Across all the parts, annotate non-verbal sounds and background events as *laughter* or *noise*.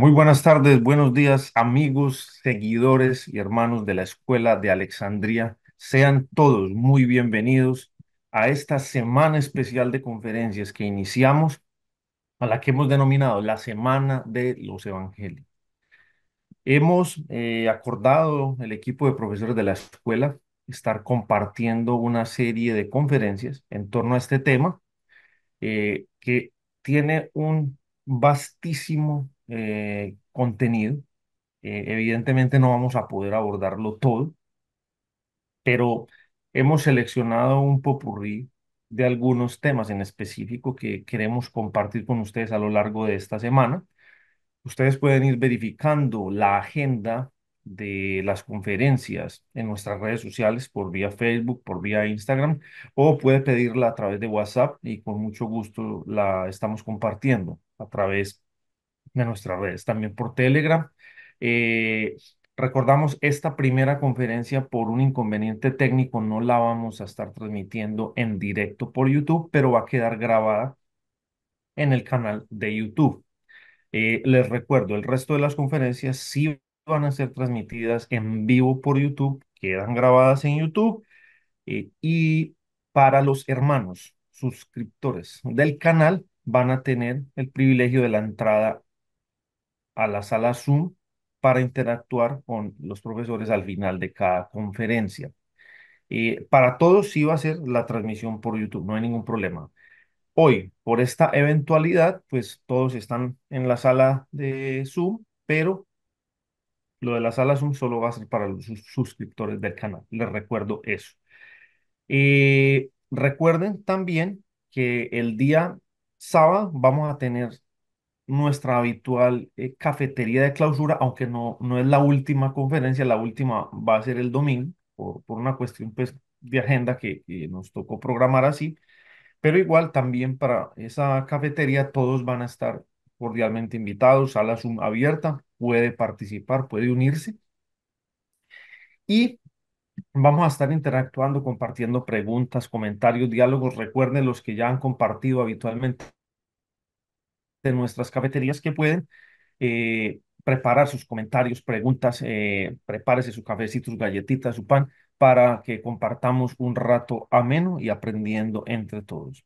Muy buenas tardes, buenos días, amigos, seguidores y hermanos de la Escuela de Alexandría. Sean todos muy bienvenidos a esta semana especial de conferencias que iniciamos, a la que hemos denominado la Semana de los Evangelios. Hemos eh, acordado el equipo de profesores de la escuela estar compartiendo una serie de conferencias en torno a este tema eh, que tiene un vastísimo eh, contenido. Eh, evidentemente no vamos a poder abordarlo todo, pero hemos seleccionado un popurrí de algunos temas en específico que queremos compartir con ustedes a lo largo de esta semana. Ustedes pueden ir verificando la agenda de las conferencias en nuestras redes sociales por vía Facebook, por vía Instagram, o puede pedirla a través de WhatsApp y con mucho gusto la estamos compartiendo a través de nuestras redes, también por Telegram. Eh, recordamos, esta primera conferencia por un inconveniente técnico no la vamos a estar transmitiendo en directo por YouTube, pero va a quedar grabada en el canal de YouTube. Eh, les recuerdo, el resto de las conferencias sí van a ser transmitidas en vivo por YouTube, quedan grabadas en YouTube. Eh, y para los hermanos suscriptores del canal van a tener el privilegio de la entrada a la sala Zoom para interactuar con los profesores al final de cada conferencia. Eh, para todos sí va a ser la transmisión por YouTube, no hay ningún problema. Hoy, por esta eventualidad, pues todos están en la sala de Zoom, pero lo de la sala Zoom solo va a ser para los suscriptores del canal. Les recuerdo eso. Eh, recuerden también que el día sábado vamos a tener nuestra habitual eh, cafetería de clausura, aunque no, no es la última conferencia, la última va a ser el domingo, por, por una cuestión pues, de agenda que, nos tocó programar así, pero igual también para esa cafetería todos van a estar cordialmente invitados, sala Zoom abierta, puede participar, puede unirse. Y Vamos a estar interactuando, compartiendo preguntas, comentarios, diálogos. Recuerden los que ya han compartido habitualmente de nuestras cafeterías que pueden eh, preparar sus comentarios, preguntas, eh, prepárese su cafecito, su galletitas, su pan, para que compartamos un rato ameno y aprendiendo entre todos.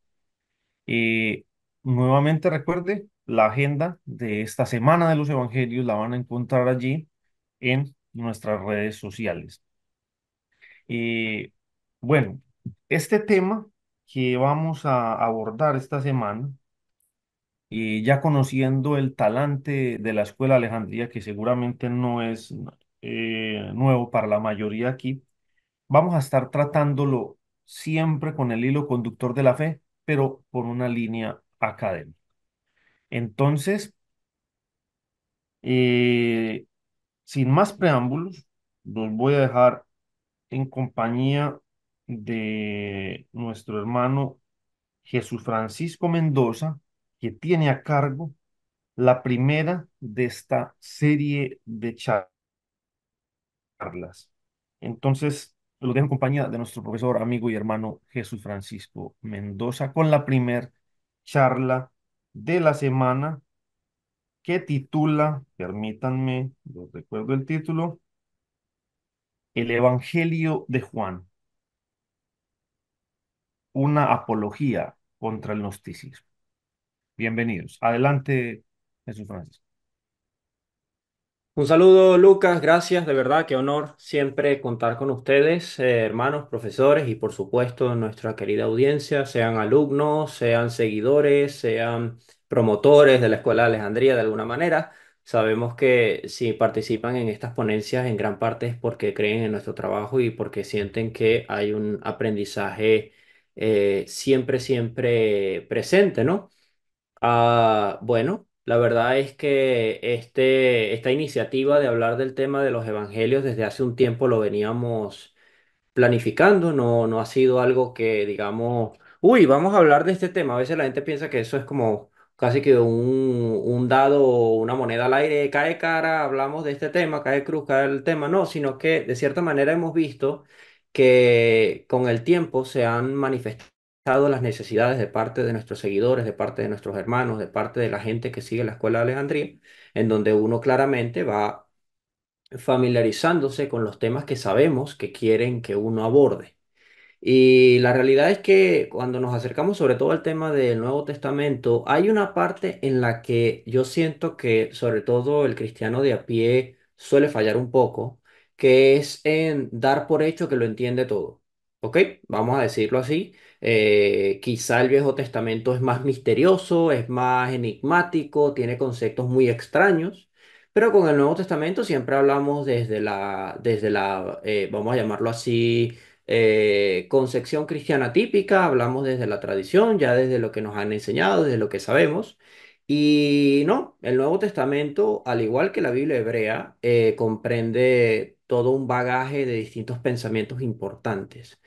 Eh, nuevamente recuerde, la agenda de esta semana de los evangelios la van a encontrar allí en nuestras redes sociales. Eh, bueno, este tema que vamos a abordar esta semana y ya conociendo el talante de la Escuela Alejandría, que seguramente no es eh, nuevo para la mayoría aquí, vamos a estar tratándolo siempre con el hilo conductor de la fe, pero por una línea académica. Entonces, eh, sin más preámbulos, los voy a dejar en compañía de nuestro hermano Jesús Francisco Mendoza, que tiene a cargo la primera de esta serie de charlas. Entonces, lo dejo en compañía de nuestro profesor, amigo y hermano Jesús Francisco Mendoza con la primera charla de la semana que titula, permítanme, no recuerdo el título, El Evangelio de Juan, una apología contra el gnosticismo. Bienvenidos. Adelante, Jesús Francisco. Un saludo, Lucas. Gracias, de verdad, qué honor siempre contar con ustedes, eh, hermanos, profesores y por supuesto nuestra querida audiencia, sean alumnos, sean seguidores, sean promotores de la Escuela de Alejandría de alguna manera. Sabemos que si participan en estas ponencias en gran parte es porque creen en nuestro trabajo y porque sienten que hay un aprendizaje eh, siempre, siempre presente, ¿no? Ah, bueno, la verdad es que este, esta iniciativa de hablar del tema de los evangelios desde hace un tiempo lo veníamos planificando, no, no ha sido algo que digamos, uy, vamos a hablar de este tema. A veces la gente piensa que eso es como casi que un, un dado, una moneda al aire, cae cara, hablamos de este tema, cae cruz, cae el tema. No, sino que de cierta manera hemos visto que con el tiempo se han manifestado las necesidades de parte de nuestros seguidores, de parte de nuestros hermanos, de parte de la gente que sigue la Escuela de Alejandría, en donde uno claramente va familiarizándose con los temas que sabemos que quieren que uno aborde. Y la realidad es que cuando nos acercamos sobre todo al tema del Nuevo Testamento, hay una parte en la que yo siento que sobre todo el cristiano de a pie suele fallar un poco, que es en dar por hecho que lo entiende todo. ¿Ok? Vamos a decirlo así eh, quizá el Viejo Testamento es más misterioso, es más enigmático, tiene conceptos muy extraños, pero con el Nuevo Testamento siempre hablamos desde la, desde la eh, vamos a llamarlo así, eh, concepción cristiana típica, hablamos desde la tradición, ya desde lo que nos han enseñado, desde lo que sabemos. Y no, el Nuevo Testamento, al igual que la Biblia hebrea, comprende todo un bagaje de distintos pensamientos importantes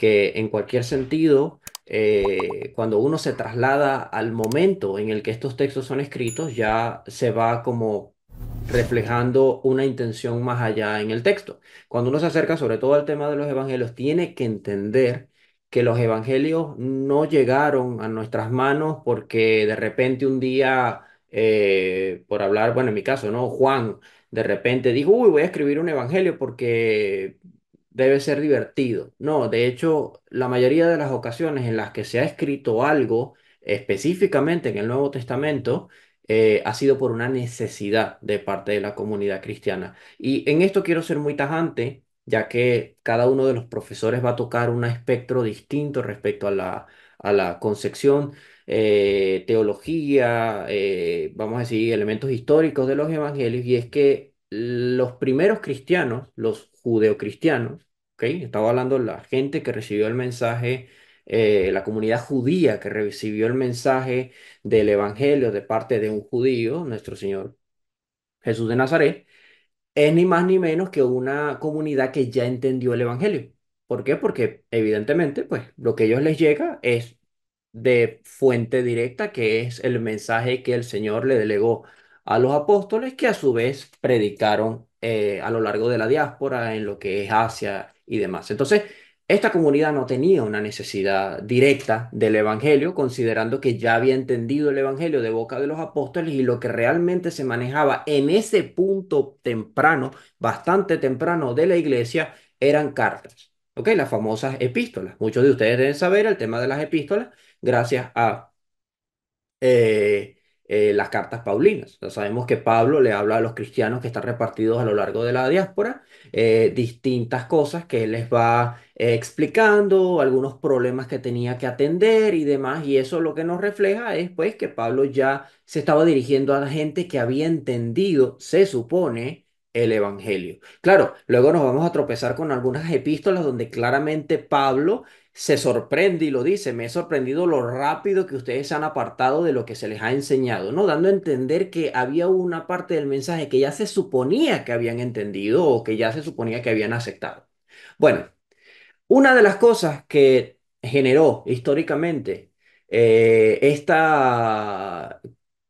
que en cualquier sentido, eh, cuando uno se traslada al momento en el que estos textos son escritos, ya se va como reflejando una intención más allá en el texto. Cuando uno se acerca sobre todo al tema de los evangelios, tiene que entender que los evangelios no llegaron a nuestras manos porque de repente un día, eh, por hablar, bueno, en mi caso, ¿no? Juan de repente dijo, uy, voy a escribir un evangelio porque debe ser divertido. No, de hecho, la mayoría de las ocasiones en las que se ha escrito algo específicamente en el Nuevo Testamento, eh, ha sido por una necesidad de parte de la comunidad cristiana. Y en esto quiero ser muy tajante, ya que cada uno de los profesores va a tocar un espectro distinto respecto a la, a la concepción, eh, teología, eh, vamos a decir, elementos históricos de los evangelios, y es que los primeros cristianos, los judeocristianos, ¿okay? Estaba hablando la gente que recibió el mensaje, eh, la comunidad judía que recibió el mensaje del Evangelio de parte de un judío, nuestro Señor Jesús de Nazaret, es ni más ni menos que una comunidad que ya entendió el Evangelio. ¿Por qué? Porque evidentemente, pues lo que a ellos les llega es de fuente directa, que es el mensaje que el Señor le delegó a los apóstoles, que a su vez predicaron eh, a lo largo de la diáspora, en lo que es Asia y demás. Entonces, esta comunidad no tenía una necesidad directa del Evangelio, considerando que ya había entendido el Evangelio de boca de los apóstoles y lo que realmente se manejaba en ese punto temprano, bastante temprano de la iglesia, eran cartas, ¿ok? Las famosas epístolas. Muchos de ustedes deben saber el tema de las epístolas gracias a eh, eh, las cartas paulinas. sabemos que Pablo le habla a los cristianos que están repartidos a lo largo de la diáspora eh, distintas cosas que les va eh, explicando, algunos problemas que tenía que atender y demás. Y eso lo que nos refleja es pues que Pablo ya se estaba dirigiendo a la gente que había entendido, se supone, el Evangelio. Claro, luego nos vamos a tropezar con algunas epístolas donde claramente Pablo se sorprende y lo dice, me he sorprendido lo rápido que ustedes se han apartado de lo que se les ha enseñado, ¿no? Dando a entender que había una parte del mensaje que ya se suponía que habían entendido o que ya se suponía que habían aceptado. Bueno, una de las cosas que generó históricamente eh, esta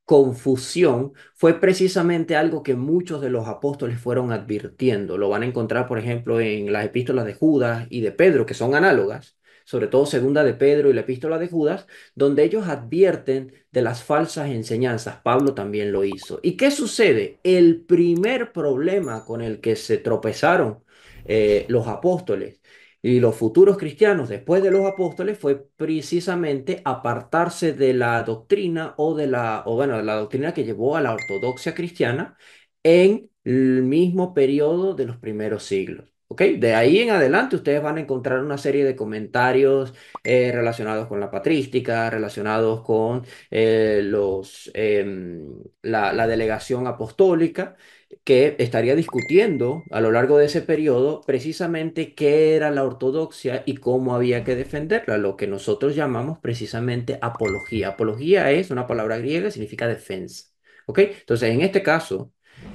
confusión fue precisamente algo que muchos de los apóstoles fueron advirtiendo. Lo van a encontrar, por ejemplo, en las epístolas de Judas y de Pedro, que son análogas, sobre todo segunda de Pedro y la epístola de Judas, donde ellos advierten de las falsas enseñanzas. Pablo también lo hizo. ¿Y qué sucede? El primer problema con el que se tropezaron eh, los apóstoles y los futuros cristianos después de los apóstoles fue precisamente apartarse de la doctrina o de la, o bueno, de la doctrina que llevó a la ortodoxia cristiana en el mismo periodo de los primeros siglos. De ahí en adelante ustedes van a encontrar una serie de comentarios eh, relacionados con la patrística, relacionados con eh, los, em, la, delegación apostólica, que estaría discutiendo a lo largo de ese periodo precisamente qué era la ortodoxia y cómo había que defenderla, lo que nosotros llamamos precisamente apología. Apología es una palabra griega, significa defensa. Entonces, en este caso,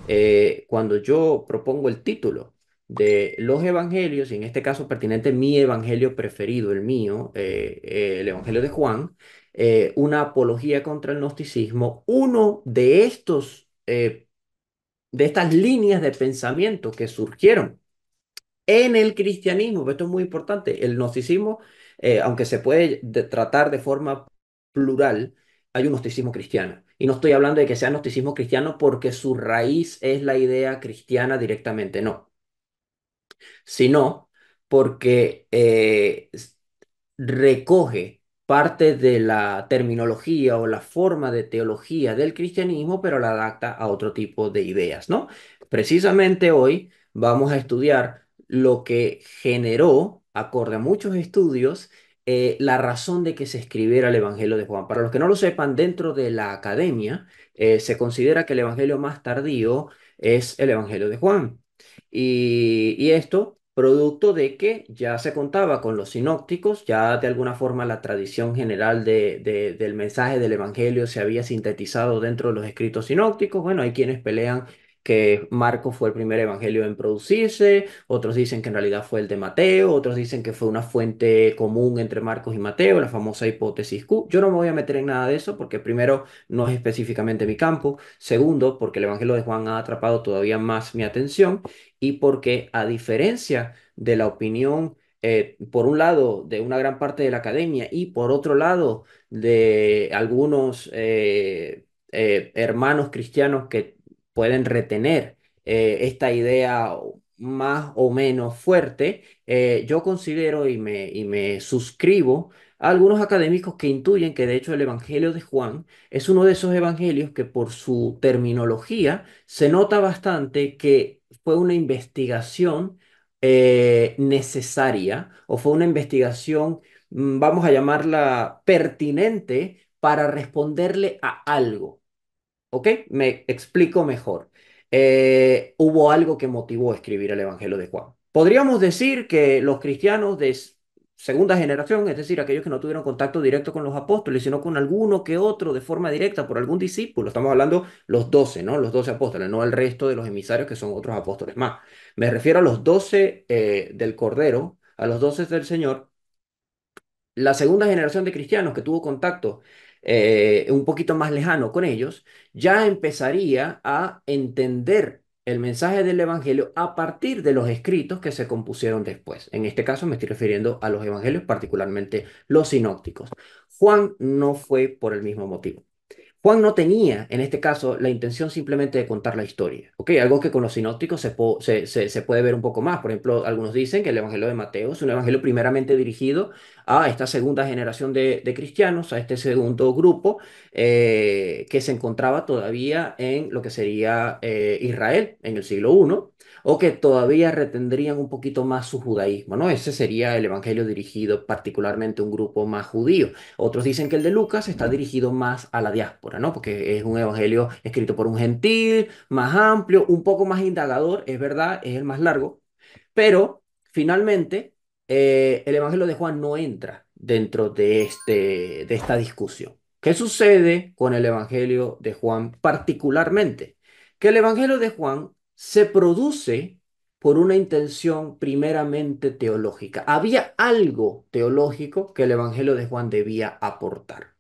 eh, cuando yo propongo el título, de los evangelios, y en este caso pertinente mi evangelio preferido, el mío, eh, el Evangelio de Juan, eh, una apología contra el gnosticismo, uno de estos, eh, de estas líneas de pensamiento que surgieron en el cristianismo, esto es muy importante, el gnosticismo, aunque se puede tratar de forma plural, hay un gnosticismo cristiano. Y no estoy hablando de que sea gnosticismo cristiano porque su raíz es la idea cristiana directamente, no sino porque eh, recoge parte de la terminología o la forma de teología del cristianismo, pero la adapta a otro tipo de ideas, ¿no? Precisamente hoy vamos a estudiar lo que generó, acorde a muchos estudios, eh, la razón de que se escribiera el Evangelio de Juan. Para los que no lo sepan, dentro de la academia eh, se considera que el Evangelio más tardío es el Evangelio de Juan. Y, esto producto de que ya se contaba con los sinópticos, ya de alguna forma la tradición general del mensaje del Evangelio se había sintetizado dentro de los escritos sinópticos. Bueno, hay quienes pelean que Marcos fue el primer evangelio en producirse, otros dicen que en realidad fue el de Mateo, otros dicen que fue una fuente común entre Marcos y Mateo, la famosa hipótesis Q. Yo no me voy a meter en nada de eso porque primero no es específicamente mi campo, segundo porque el evangelio de Juan ha atrapado todavía más mi atención y porque a diferencia de la opinión eh, por un lado de una gran parte de la academia y por otro lado de algunos eh, eh, hermanos cristianos que pueden retener eh, esta idea más o menos fuerte, eh, yo considero y me, me suscribo a algunos académicos que intuyen que de hecho el Evangelio de Juan es uno de esos evangelios que por su terminología se nota bastante que fue una investigación eh, necesaria o fue una investigación, mm, vamos a llamarla pertinente, para responderle a algo. ¿Ok? Me explico mejor. Eh, hubo algo que motivó a escribir el Evangelio de Juan. Podríamos decir que los cristianos de segunda generación, es decir, aquellos que no tuvieron contacto directo con los apóstoles, sino con alguno que otro de forma directa por algún discípulo. Estamos hablando los doce, ¿no? Los doce apóstoles, no el resto de los emisarios que son otros apóstoles más. Me refiero a los doce eh, del Cordero, a los doce del Señor. La segunda generación de cristianos que tuvo contacto eh, un poquito más lejano con ellos, ya empezaría a entender el mensaje del Evangelio a partir de los escritos que se compusieron después. En este caso me estoy refiriendo a los Evangelios, particularmente los sinópticos. Juan no fue por el mismo motivo. Juan no tenía, en este caso, la intención simplemente de contar la historia. ¿ok? Algo que con los sinópticos se, puede ver un poco más. Por ejemplo, algunos dicen que el Evangelio de Mateo es un evangelio primeramente dirigido a esta segunda generación de, cristianos, a este segundo grupo eh, que se encontraba todavía en lo que sería eh, Israel en el siglo I, o que todavía retendrían un poquito más su judaísmo. ¿no? Ese sería el evangelio dirigido particularmente a un grupo más judío. Otros dicen que el de Lucas está dirigido más a la diáspora. Porque es un evangelio escrito por un gentil, más amplio, un poco más indagador, es verdad, es el más largo, pero finalmente eh, el evangelio de Juan no entra dentro de, este, de esta discusión. ¿Qué sucede con el evangelio de Juan particularmente? Que el evangelio de Juan se produce por una intención primeramente teológica. Había algo teológico que el Evangelio de Juan debía aportar.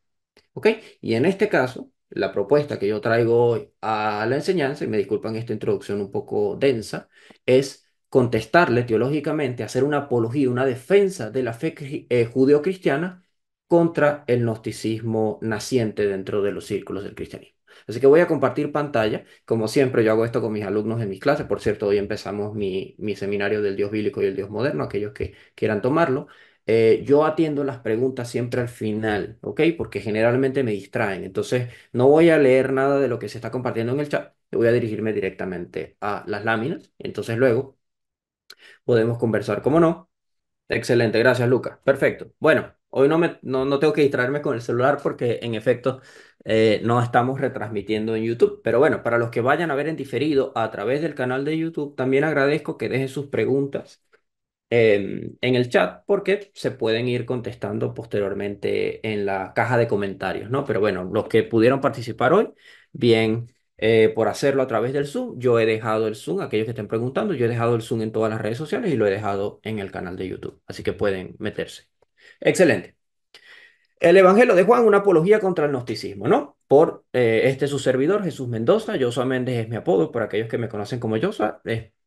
Y en este caso, la propuesta que yo traigo hoy a la enseñanza, y me disculpan esta introducción un poco densa, es contestarle teológicamente, hacer una apología, una defensa de la fe eh, judeocristiana contra el gnosticismo naciente dentro de los círculos del cristianismo. Así que voy a compartir pantalla. Como siempre, yo hago esto con mis alumnos en mis clases. Por cierto, hoy empezamos mi, mi seminario del Dios bíblico y el Dios moderno, aquellos que quieran tomarlo. Eh, yo atiendo las preguntas siempre al final, ¿ok? Porque generalmente me distraen. Entonces, no voy a leer nada de lo que se está compartiendo en el chat. Voy a dirigirme directamente a las láminas. Entonces, luego podemos conversar, como no. Excelente, gracias, Lucas. Perfecto. Bueno, hoy no, me, tengo que distraerme con el celular porque, en efecto, eh, no estamos retransmitiendo en YouTube. Pero bueno, para los que vayan a ver en diferido a través del canal de YouTube, también agradezco que dejen sus preguntas en el chat porque se pueden ir contestando posteriormente en la caja de comentarios, ¿no? Pero bueno, los que pudieron participar hoy, bien eh, por hacerlo a través del Zoom. Yo he dejado el Zoom, aquellos que estén preguntando, yo he dejado el Zoom en todas las redes sociales y lo he dejado en el canal de YouTube, así que pueden meterse. Excelente. El Evangelio de Juan, una apología contra el gnosticismo, ¿no? Por eh, este su servidor, Jesús Mendoza. Joshua Méndez es mi apodo, por aquellos que me conocen como es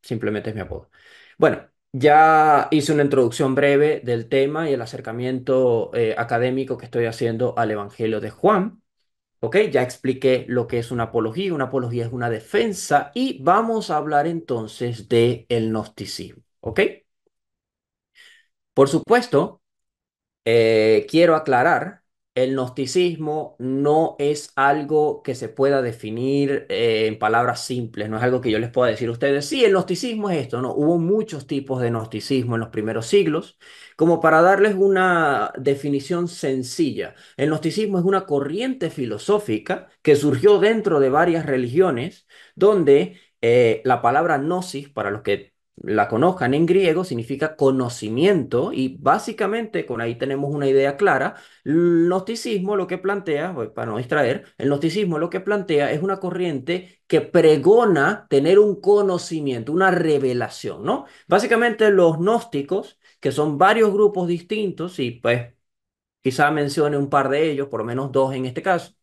simplemente es mi apodo. Bueno, ya hice una introducción breve del tema y el acercamiento eh, académico que estoy haciendo al Evangelio de Juan. ¿Ok? Ya expliqué lo que es una apología. Una apología es una defensa y vamos a hablar entonces de el gnosticismo. ¿Ok? Por supuesto, eh, quiero aclarar el gnosticismo no es algo que se pueda definir eh, en palabras simples, no es algo que yo les pueda decir a ustedes, sí, el gnosticismo es esto, no, hubo muchos tipos de gnosticismo en los primeros siglos, como para darles una definición sencilla. El gnosticismo es una corriente filosófica que surgió dentro de varias religiones, donde eh, la palabra gnosis, para los que la conozcan en griego significa conocimiento y básicamente con ahí tenemos una idea clara. El gnosticismo lo que plantea, pues, para no distraer, el gnosticismo lo que plantea es una corriente que pregona tener un conocimiento, una revelación, ¿no? Básicamente los gnósticos, que son varios grupos distintos y pues quizá mencione un par de ellos, por lo menos dos en este caso,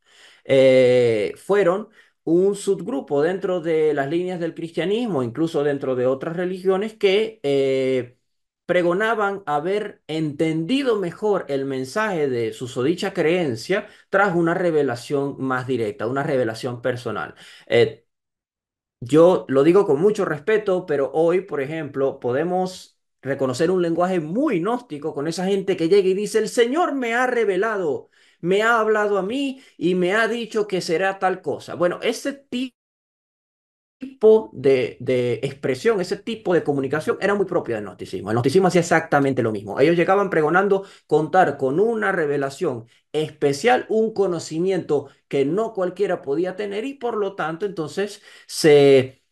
eh, fueron un subgrupo dentro de las líneas del cristianismo, incluso dentro de otras religiones, que eh, pregonaban haber entendido mejor el mensaje de sodicha creencia tras una revelación más directa, una revelación personal. Eh, yo lo digo con mucho respeto, pero hoy, por ejemplo, podemos reconocer un lenguaje muy gnóstico con esa gente que llega y dice, el Señor me ha revelado me ha hablado a mí y me ha dicho que será tal cosa. Bueno, ese tipo de, expresión, ese tipo de comunicación era muy propio del gnosticismo. El gnosticismo hacía exactamente lo mismo. Ellos llegaban pregonando contar con una revelación especial, un conocimiento que no cualquiera podía tener y por lo tanto entonces se...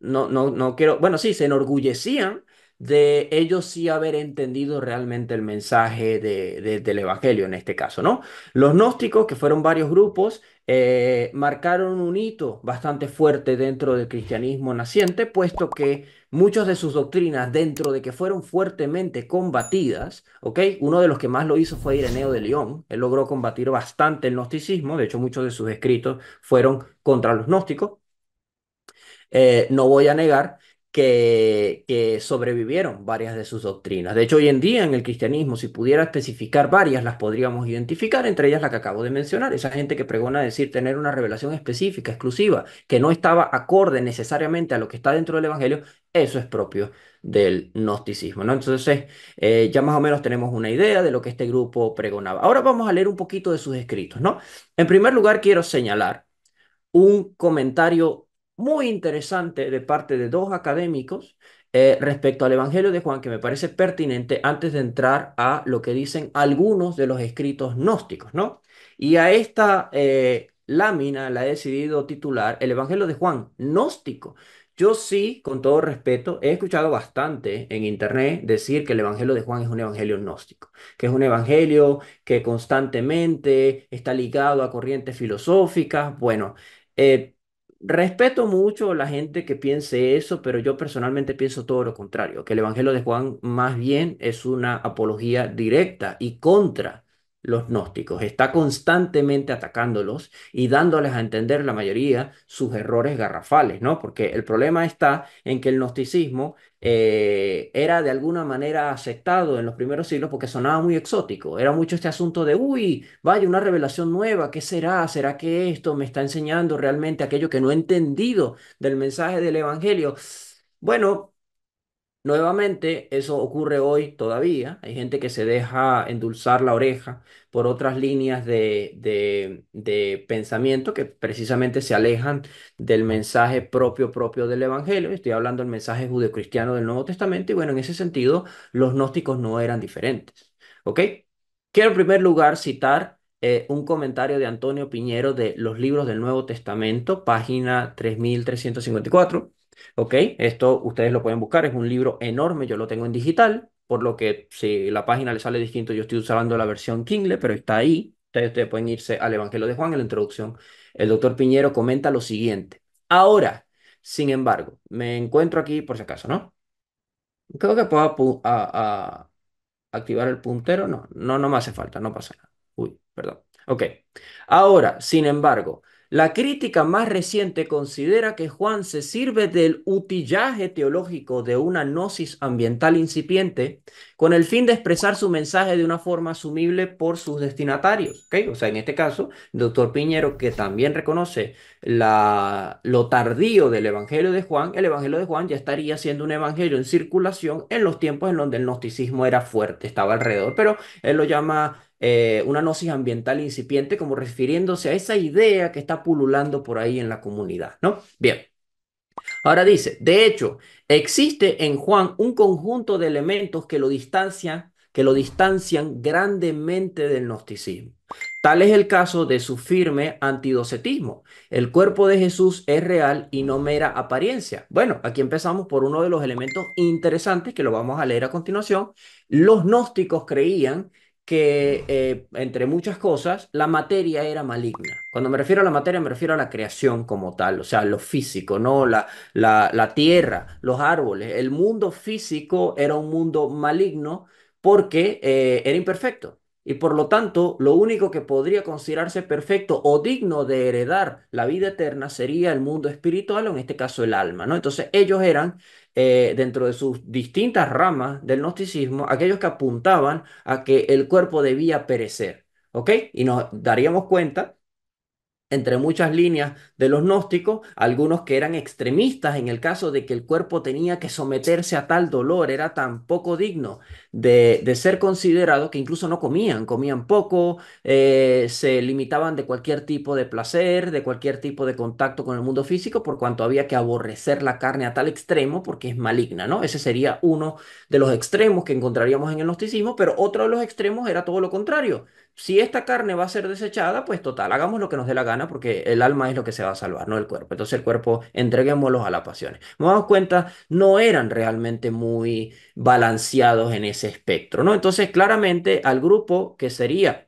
no, no, no quiero, bueno, sí, se enorgullecían de ellos sí haber entendido realmente el mensaje de, del Evangelio en este caso, ¿no? Los gnósticos, que fueron varios grupos, eh, marcaron un hito bastante fuerte dentro del cristianismo naciente, puesto que muchas de sus doctrinas, dentro de que fueron fuertemente combatidas, ¿ok? Uno de los que más lo hizo fue Ireneo de León, él logró combatir bastante el gnosticismo, de hecho muchos de sus escritos fueron contra los gnósticos, eh, no voy a negar que, sobrevivieron varias de sus doctrinas. De hecho, hoy en día en el cristianismo, si pudiera especificar varias, las podríamos identificar, entre ellas la que acabo de mencionar, esa gente que pregona decir tener una revelación específica, exclusiva, que no estaba acorde necesariamente a lo que está dentro del Evangelio, eso es propio del gnosticismo, ¿no? Entonces, eh, ya más o menos tenemos una idea de lo que este grupo pregonaba. Ahora vamos a leer un poquito de sus escritos, ¿no? En primer lugar, quiero señalar un comentario muy interesante de parte de dos académicos eh, respecto al Evangelio de Juan que me parece pertinente antes de entrar a lo que dicen algunos de los escritos gnósticos, ¿no? Y a esta eh, lámina la he decidido titular El Evangelio de Juan, gnóstico. Yo sí, con todo respeto, he escuchado bastante en internet decir que el Evangelio de Juan es un evangelio gnóstico, que es un evangelio que constantemente está ligado a corrientes filosóficas. Bueno, eh, respeto mucho la gente que piense eso, pero yo personalmente pienso todo lo contrario, que el Evangelio de Juan más bien es una apología directa y contra los gnósticos, está constantemente atacándolos y dándoles a entender la mayoría sus errores garrafales, ¿no? Porque el problema está en que el gnosticismo eh, era de alguna manera aceptado en los primeros siglos porque sonaba muy exótico. Era mucho este asunto de, uy, vaya, una revelación nueva, ¿qué será? ¿Será que esto me está enseñando realmente aquello que no he entendido del mensaje del Evangelio? Bueno, Nuevamente, eso ocurre hoy todavía. Hay gente que se deja endulzar la oreja por otras líneas de, de, pensamiento que precisamente se alejan del mensaje propio propio del Evangelio. Estoy hablando del mensaje judio-cristiano del Nuevo Testamento y bueno, en ese sentido, los gnósticos no eran diferentes. ¿Ok? Quiero en primer lugar citar eh, un comentario de Antonio Piñero de los libros del Nuevo Testamento, página 3354 ¿Ok? Esto ustedes lo pueden buscar, es un libro enorme, yo lo tengo en digital, por lo que si la página le sale distinto, yo estoy usando la versión Kindle, pero está ahí. Ustedes, pueden irse al Evangelio de Juan en la introducción. El doctor Piñero comenta lo siguiente. Ahora, sin embargo, me encuentro aquí, por si acaso, ¿no? Creo que puedo a activar el puntero. No, no, no me hace falta, no pasa nada. Uy, perdón. Ok. Ahora, sin embargo, la crítica más reciente considera que Juan se sirve del utillaje teológico de una gnosis ambiental incipiente con el fin de expresar su mensaje de una forma asumible por sus destinatarios. ¿okay? O sea, en este caso, doctor Piñero, que también reconoce la, lo tardío del Evangelio de Juan, el Evangelio de Juan ya estaría siendo un evangelio en circulación en los tiempos en donde el gnosticismo era fuerte, estaba alrededor, pero él lo llama eh, una gnosis ambiental incipiente, como refiriéndose a esa idea que está pululando por ahí en la comunidad, ¿no? Bien. Ahora dice, de hecho, Existe en Juan un conjunto de elementos que lo distancian, que lo distancian grandemente del gnosticismo. Tal es el caso de su firme antidocetismo. El cuerpo de Jesús es real y no mera apariencia. Bueno, aquí empezamos por uno de los elementos interesantes que lo vamos a leer a continuación. Los gnósticos creían que eh, entre muchas cosas, la materia era maligna. Cuando me refiero a la materia, me refiero a la creación como tal, o sea, lo físico, ¿no? La, la, tierra, los árboles, el mundo físico era un mundo maligno porque eh, era imperfecto. Y por lo tanto, lo único que podría considerarse perfecto o digno de heredar la vida eterna sería el mundo espiritual, o en este caso el alma, ¿no? Entonces ellos eran eh, dentro de sus distintas ramas del gnosticismo, aquellos que apuntaban a que el cuerpo debía perecer, ¿ok? Y nos daríamos cuenta entre muchas líneas de los gnósticos, algunos que eran extremistas en el caso de que el cuerpo tenía que someterse a tal dolor, era tan poco digno de, de ser considerado que incluso no comían, comían poco, eh, se limitaban de cualquier tipo de placer, de cualquier tipo de contacto con el mundo físico, por cuanto había que aborrecer la carne a tal extremo porque es maligna, ¿no? Ese sería uno de los extremos que encontraríamos en el gnosticismo, pero otro de los extremos era todo lo contrario si esta carne va a ser desechada, pues total, hagamos lo que nos dé la gana porque el alma es lo que se va a salvar, no el cuerpo. Entonces el cuerpo entreguémoslo a las pasiones. Nos damos cuenta, no eran realmente muy balanceados en ese espectro, ¿no? Entonces claramente al grupo que sería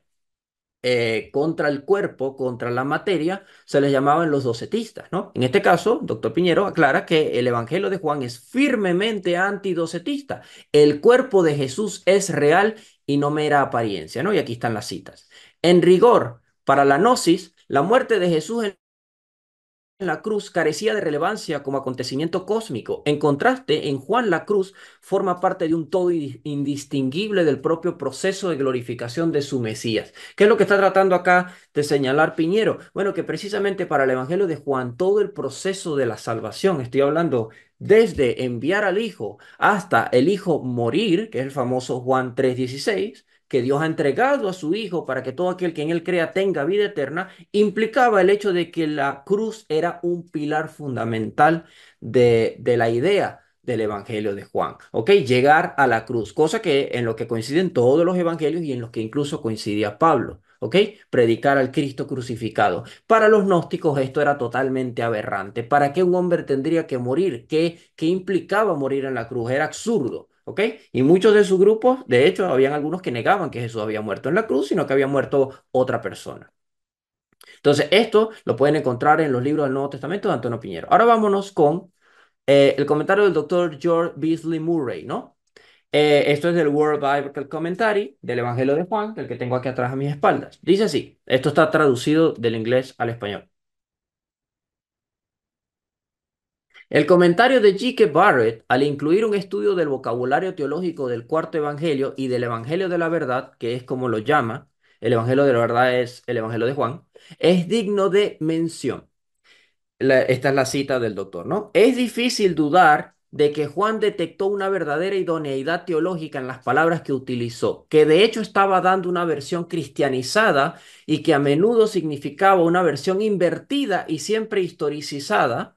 eh, contra el cuerpo, contra la materia, se les llamaban los docetistas, ¿no? En este caso, doctor Piñero aclara que el Evangelio de Juan es firmemente antidocetista. El cuerpo de Jesús es real y no mera apariencia, ¿no? Y aquí están las citas. En rigor, para la gnosis, la muerte de Jesús en la cruz carecía de relevancia como acontecimiento cósmico. En contraste, en Juan la cruz forma parte de un todo indistinguible del propio proceso de glorificación de su Mesías. ¿Qué es lo que está tratando acá de señalar Piñero? Bueno, que precisamente para el Evangelio de Juan todo el proceso de la salvación, estoy hablando desde enviar al Hijo hasta el Hijo morir, que es el famoso Juan 3:16, que Dios ha entregado a su Hijo para que todo aquel que en Él crea tenga vida eterna, implicaba el hecho de que la cruz era un pilar fundamental de, la idea del Evangelio de Juan, ¿ok? Llegar a la cruz, cosa que en lo que coinciden todos los evangelios y en lo que incluso coincidía Pablo. ¿ok? Predicar al Cristo crucificado. Para los gnósticos esto era totalmente aberrante. ¿Para qué un hombre tendría que morir? ¿Qué, qué implicaba morir en la cruz? Era absurdo. Y muchos de sus grupos, de hecho, habían algunos que negaban que Jesús había muerto en la cruz, sino que había muerto otra persona. Entonces, esto lo pueden encontrar en los libros del Nuevo Testamento de Antonio Piñero. Ahora vámonos con eh, el comentario del doctor George Beasley Murray, ¿no? Eh, esto es del World Bible Commentary del Evangelio de Juan, el que tengo aquí atrás a mis espaldas. Dice así, esto está traducido del inglés al español. El comentario de K. Barrett, al incluir un estudio del vocabulario teológico del cuarto evangelio y del evangelio de la verdad, que es como lo llama, el evangelio de la verdad es el evangelio de Juan, es digno de mención. esta es la cita del doctor, ¿no? Es difícil dudar de que Juan detectó una verdadera idoneidad teológica en las palabras que utilizó, que de hecho estaba dando una versión cristianizada y que a menudo significaba una versión invertida y siempre historicizada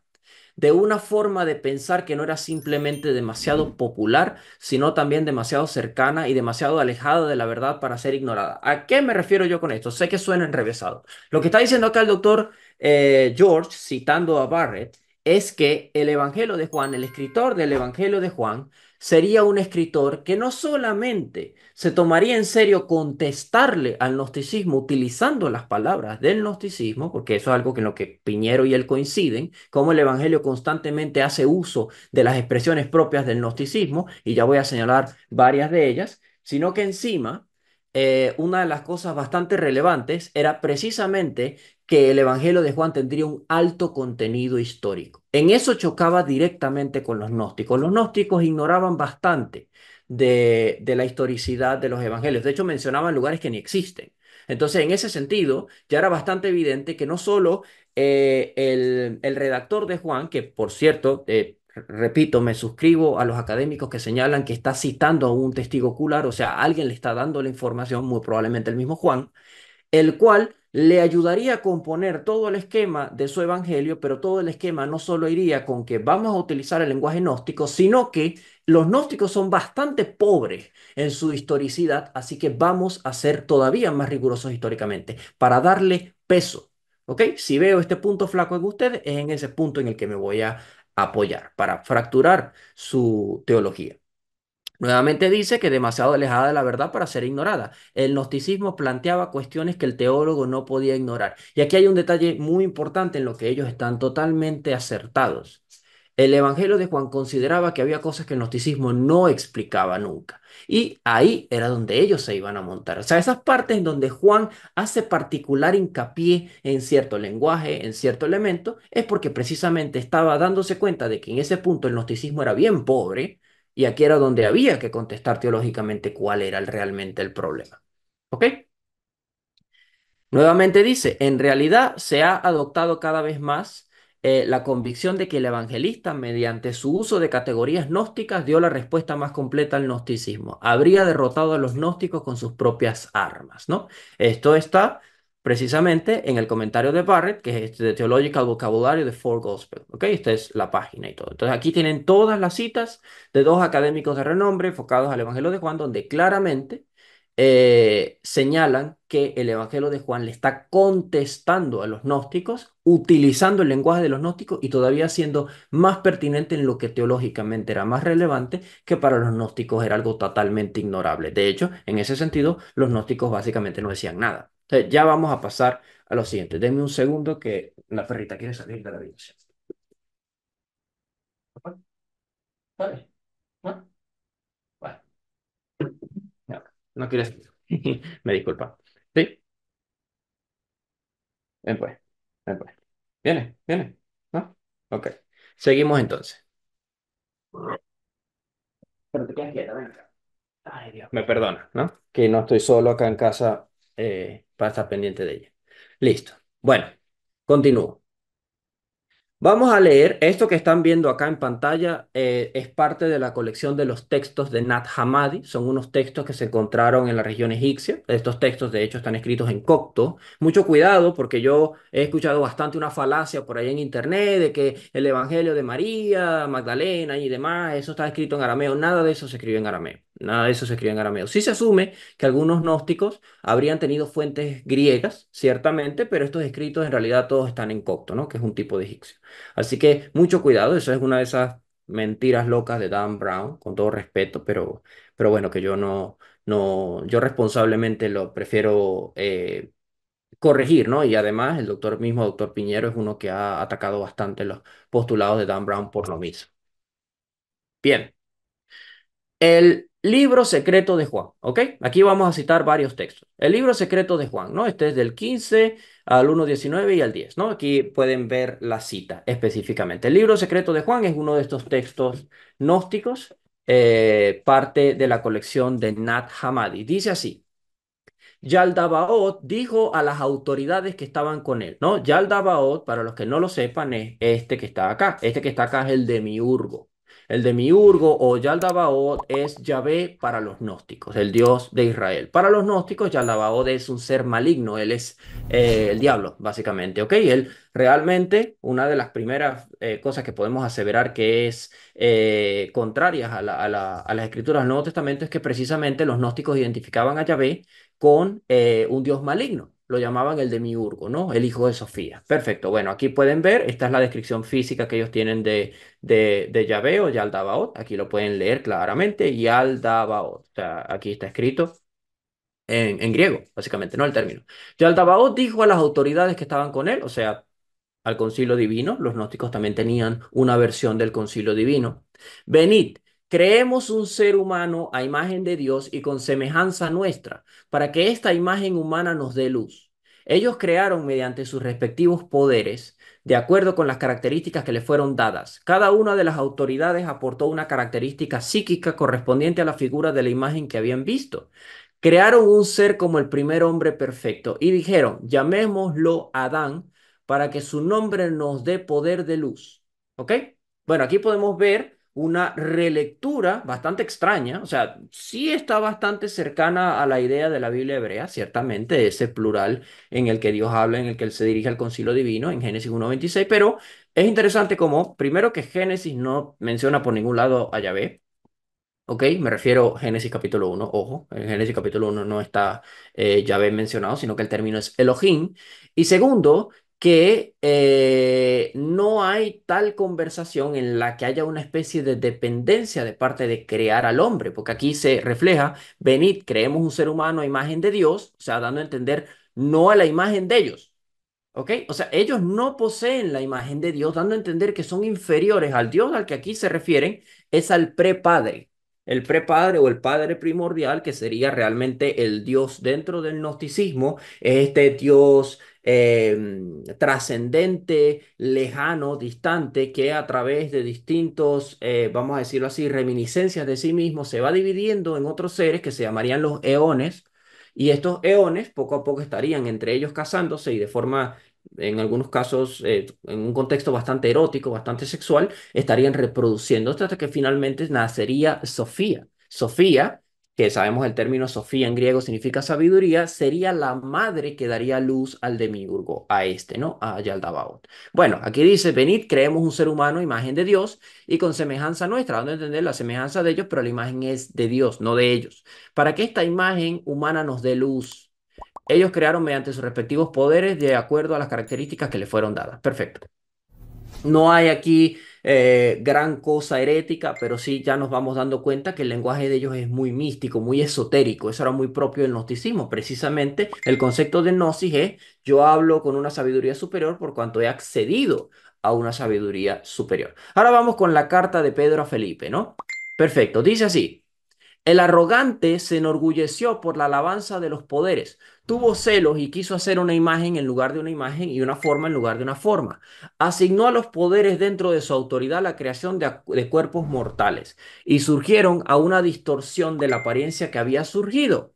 de una forma de pensar que no era simplemente demasiado popular, sino también demasiado cercana y demasiado alejada de la verdad para ser ignorada. ¿A qué me refiero yo con esto? Sé que suena enrevesado. Lo que está diciendo acá el doctor eh, George, citando a Barrett, es que el Evangelio de Juan, el escritor del Evangelio de Juan, sería un escritor que no solamente se tomaría en serio contestarle al gnosticismo utilizando las palabras del gnosticismo, porque eso es algo en lo que Piñero y él coinciden, como el Evangelio constantemente hace uso de las expresiones propias del gnosticismo, y ya voy a señalar varias de ellas, sino que encima eh, una de las cosas bastante relevantes era precisamente que el Evangelio de Juan tendría un alto contenido histórico. En eso chocaba directamente con los gnósticos. Los gnósticos ignoraban bastante de, la historicidad de los Evangelios. De hecho, mencionaban lugares que ni existen. Entonces, en ese sentido, ya era bastante evidente que no solo eh, el, redactor de Juan, que por cierto, eh, repito, me suscribo a los académicos que señalan que está citando a un testigo ocular, o sea, alguien le está dando la información, muy probablemente el mismo Juan, el cual le ayudaría a componer todo el esquema de su evangelio, pero todo el esquema no solo iría con que vamos a utilizar el lenguaje gnóstico, sino que los gnósticos son bastante pobres en su historicidad, así que vamos a ser todavía más rigurosos históricamente para darle peso. ¿Ok? Si veo este punto flaco en ustedes, es en ese punto en el que me voy a, apoyar, para fracturar su teología. Nuevamente dice que demasiado alejada de la verdad para ser ignorada. El gnosticismo planteaba cuestiones que el teólogo no podía ignorar. Y aquí hay un detalle muy importante en lo que ellos están totalmente acertados. El Evangelio de Juan consideraba que había cosas que el gnosticismo no explicaba nunca. Y ahí era donde ellos se iban a montar. O sea, esas partes en donde Juan hace particular hincapié en cierto lenguaje, en cierto elemento, es porque precisamente estaba dándose cuenta de que en ese punto el gnosticismo era bien pobre y aquí era donde había que contestar teológicamente cuál era realmente el problema. ¿Ok? Nuevamente dice, en realidad se ha adoptado cada vez más eh, la convicción de que el evangelista, mediante su uso de categorías gnósticas, dio la respuesta más completa al gnosticismo. Habría derrotado a los gnósticos con sus propias armas, ¿no? Esto está precisamente en el comentario de Barrett, que es de Theological Vocabulary de Four Gospels, ¿ok? Esta es la página y todo. Entonces aquí tienen todas las citas de dos académicos de renombre enfocados al Evangelio de Juan, donde claramente eh, señalan que el Evangelio de Juan le está contestando a los gnósticos, utilizando el lenguaje de los gnósticos y todavía siendo más pertinente en lo que teológicamente era más relevante, que para los gnósticos era algo totalmente ignorable. De hecho, en ese sentido, los gnósticos básicamente no decían nada. Entonces, ya vamos a pasar a lo siguiente. Denme un segundo que la ferrita quiere salir de la habitación. No quiero *laughs* Me disculpa. ¿Sí? Ven pues, pues. ¿Viene? ¿Viene? ¿No? Ok. Seguimos entonces. Pero te quedas quieta, venga. Ay, Dios. Me perdona, ¿no? Que no estoy solo acá en casa eh, para estar pendiente de ella. Listo. Bueno, continúo. Vamos a leer esto que están viendo acá en pantalla, eh, es parte de la colección de los textos de Nat Hamadi, son unos textos que se encontraron en la región egipcia, estos textos de hecho están escritos en copto, mucho cuidado porque yo he escuchado bastante una falacia por ahí en internet de que el Evangelio de María, Magdalena y demás, eso está escrito en arameo, nada de eso se escribió en arameo. Nada de eso se escribe en arameo. Sí se asume que algunos gnósticos habrían tenido fuentes griegas, ciertamente, pero estos escritos en realidad todos están en copto, ¿no? Que es un tipo de egipcio. Así que mucho cuidado, eso es una de esas mentiras locas de Dan Brown, con todo respeto, pero, pero bueno, que yo no, no, yo responsablemente lo prefiero eh, corregir, ¿no? Y además el doctor mismo, doctor Piñero, es uno que ha atacado bastante los postulados de Dan Brown por lo mismo. Bien. El Libro secreto de Juan, ¿ok? Aquí vamos a citar varios textos. El libro secreto de Juan, ¿no? Este es del 15 al 1.19 y al 10, ¿no? Aquí pueden ver la cita específicamente. El libro secreto de Juan es uno de estos textos gnósticos, eh, parte de la colección de Nat Hamadi. Dice así, Yaldabaoth dijo a las autoridades que estaban con él, ¿no? Yaldabaoth, para los que no lo sepan, es este que está acá. Este que está acá es el de Miurgo. El demiurgo o Yaldabaoth es Yahvé para los gnósticos, el dios de Israel. Para los gnósticos, Yaldabaoth es un ser maligno, él es eh, el diablo, básicamente. ¿ok? Él realmente, una de las primeras eh, cosas que podemos aseverar que es eh, contraria a, a, las escrituras del Nuevo Testamento es que precisamente los gnósticos identificaban a Yahvé con un dios maligno lo llamaban el demiurgo, ¿no? El hijo de Sofía. Perfecto. Bueno, aquí pueden ver, esta es la descripción física que ellos tienen de, de, de Yahvé o Yaldabaoth. Aquí lo pueden leer claramente, Yaldabaoth. O sea, aquí está escrito en, en griego, básicamente, no el término. Yaldabaoth dijo a las autoridades que estaban con él, o sea, al concilio divino, los gnósticos también tenían una versión del concilio divino. Venid, Creemos un ser humano a imagen de Dios y con semejanza nuestra, para que esta imagen humana nos dé luz. Ellos crearon mediante sus respectivos poderes, de acuerdo con las características que les fueron dadas. Cada una de las autoridades aportó una característica psíquica correspondiente a la figura de la imagen que habían visto. Crearon un ser como el primer hombre perfecto y dijeron, llamémoslo Adán para que su nombre nos dé poder de luz. ¿Ok? Bueno, aquí podemos ver una relectura bastante extraña, o sea, sí está bastante cercana a la idea de la Biblia hebrea, ciertamente, ese plural en el que Dios habla, en el que él se dirige al concilio divino en Génesis 1.26, pero es interesante como, primero que Génesis no menciona por ningún lado a Yahvé, ¿ok? Me refiero a Génesis capítulo 1, ojo, en Génesis capítulo 1 no está eh, Yahvé mencionado, sino que el término es Elohim, y segundo, que eh, no hay tal conversación en la que haya una especie de dependencia de parte de crear al hombre, porque aquí se refleja, venid, creemos un ser humano a imagen de Dios, o sea, dando a entender no a la imagen de ellos, ¿ok? O sea, ellos no poseen la imagen de Dios, dando a entender que son inferiores al Dios al que aquí se refieren, es al prepadre, el prepadre o el padre primordial, que sería realmente el Dios dentro del gnosticismo, este Dios Em, trascendente, lejano, distante, que a través de distintos, eh, vamos a decirlo así, reminiscencias de sí mismo, se va dividiendo en otros seres que se llamarían los eones, y estos eones poco a poco estarían entre ellos casándose y de forma en algunos casos, eh, en un contexto bastante erótico, bastante sexual, estarían reproduciendo hasta que finalmente nacería Sofía. Sofía que sabemos el término Sofía en griego significa sabiduría, sería la madre que daría luz al demiurgo, a este, ¿no? A Yaldabaoth. Bueno, aquí dice, venid, creemos un ser humano, imagen de Dios, y con semejanza nuestra, dando a entender la semejanza de ellos, pero la imagen es de Dios, no de ellos, para que esta imagen humana nos dé luz. Ellos crearon mediante sus respectivos poderes de acuerdo a las características que le fueron dadas. Perfecto. No hay aquí eh, gran cosa herética, pero sí ya nos vamos dando cuenta que el lenguaje de ellos es muy místico, muy esotérico, eso era muy propio del gnosticismo. Precisamente el concepto de gnosis es yo hablo con una sabiduría superior por cuanto he accedido a una sabiduría superior. Ahora vamos con la carta de Pedro a Felipe, ¿no? Perfecto, dice así, el arrogante se enorgulleció por la alabanza de los poderes, tuvo celos y quiso hacer una imagen en lugar de una imagen y una forma en lugar de una forma. Asignó a los poderes dentro de su autoridad la creación de, cuerpos mortales y surgieron a una distorsión de la apariencia que había surgido.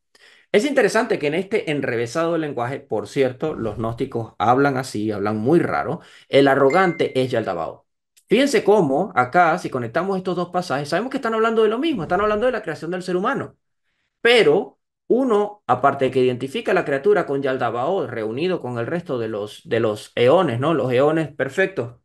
Es interesante que en este enrevesado lenguaje, por cierto, los gnósticos hablan así, hablan muy raro, el arrogante es Yaldabao. Fíjense cómo acá, si conectamos estos dos pasajes, sabemos que están hablando de lo mismo, están hablando de la creación del ser humano. Pero uno, aparte de que identifica la criatura con Yaldabaoth, reunido con el resto de los, de los eones, ¿no? Los eones perfectos.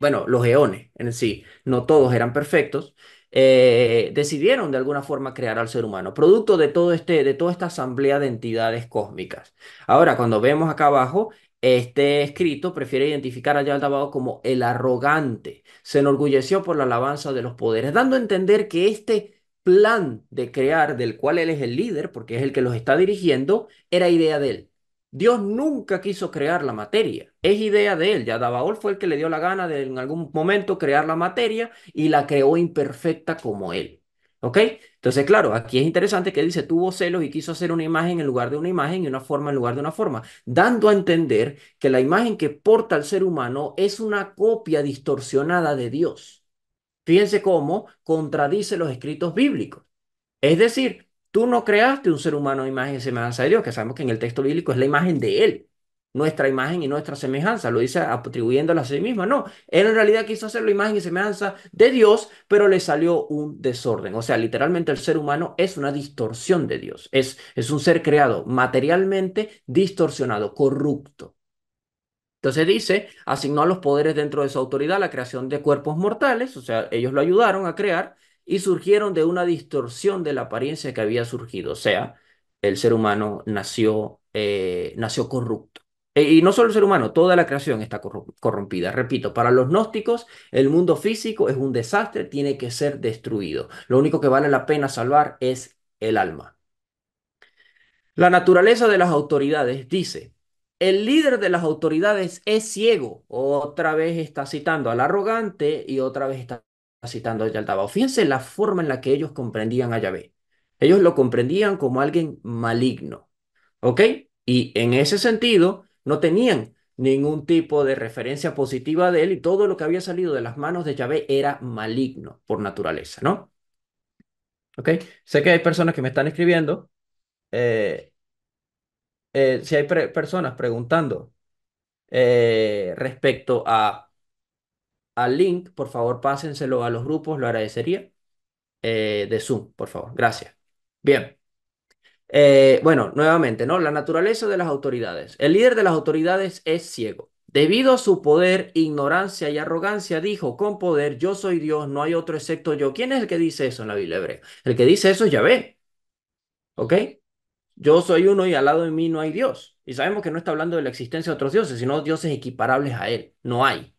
Bueno, los eones en sí, no todos eran perfectos. Eh, decidieron de alguna forma crear al ser humano, producto de, todo este, de toda esta asamblea de entidades cósmicas. Ahora, cuando vemos acá abajo, este escrito prefiere identificar a Yaldabao como el arrogante. Se enorgulleció por la alabanza de los poderes, dando a entender que este plan de crear, del cual él es el líder, porque es el que los está dirigiendo, era idea de él. Dios nunca quiso crear la materia, es idea de él. Dabaol fue el que le dio la gana de en algún momento crear la materia y la creó imperfecta como él. ¿Ok? Entonces, claro, aquí es interesante que dice, tuvo celos y quiso hacer una imagen en lugar de una imagen y una forma en lugar de una forma, dando a entender que la imagen que porta el ser humano es una copia distorsionada de Dios. Fíjense cómo contradice los escritos bíblicos. Es decir, tú no creaste un ser humano de imagen y semejanza de Dios, que sabemos que en el texto bíblico es la imagen de él nuestra imagen y nuestra semejanza, lo dice atribuyéndola a sí misma. No, él en realidad quiso hacer la imagen y semejanza de Dios, pero le salió un desorden. O sea, literalmente el ser humano es una distorsión de Dios, es, es un ser creado materialmente distorsionado, corrupto. Entonces dice, asignó a los poderes dentro de su autoridad la creación de cuerpos mortales, o sea, ellos lo ayudaron a crear y surgieron de una distorsión de la apariencia que había surgido, o sea, el ser humano nació, eh, nació corrupto. Eh, y no solo el ser humano, toda la creación está corrompida. Repito, para los gnósticos, el mundo físico es un desastre, tiene que ser destruido. Lo único que vale la pena salvar es el alma. La naturaleza de las autoridades dice, el líder de las autoridades es ciego. Otra vez está citando al arrogante y otra vez está citando a yaldabao. Fíjense la forma en la que ellos comprendían a Yahvé. Ellos lo comprendían como alguien maligno. ¿Ok? Y en ese sentido, no tenían ningún tipo de referencia positiva de él y todo lo que había salido de las manos de Yahvé era maligno por naturaleza, ¿no? ¿Ok? Sé que hay personas que me están escribiendo. Eh, eh, si hay personas preguntando eh, respecto a al link, por favor pásenselo a los grupos, lo agradecería. de Zoom, por favor. Gracias. Bien. Eh, bueno, nuevamente, ¿no? La naturaleza de las autoridades. El líder de las autoridades es ciego. Debido a su poder, ignorancia y arrogancia, dijo con poder, yo soy Dios, no hay otro excepto yo. ¿Quién es el que dice eso en la Biblia hebrea? El que dice eso es Yahvé. ¿Ok? Yo soy uno y al lado de mí no hay Dios. Y sabemos que no está hablando de la existencia de otros dioses, sino dioses equiparables a él. No hay.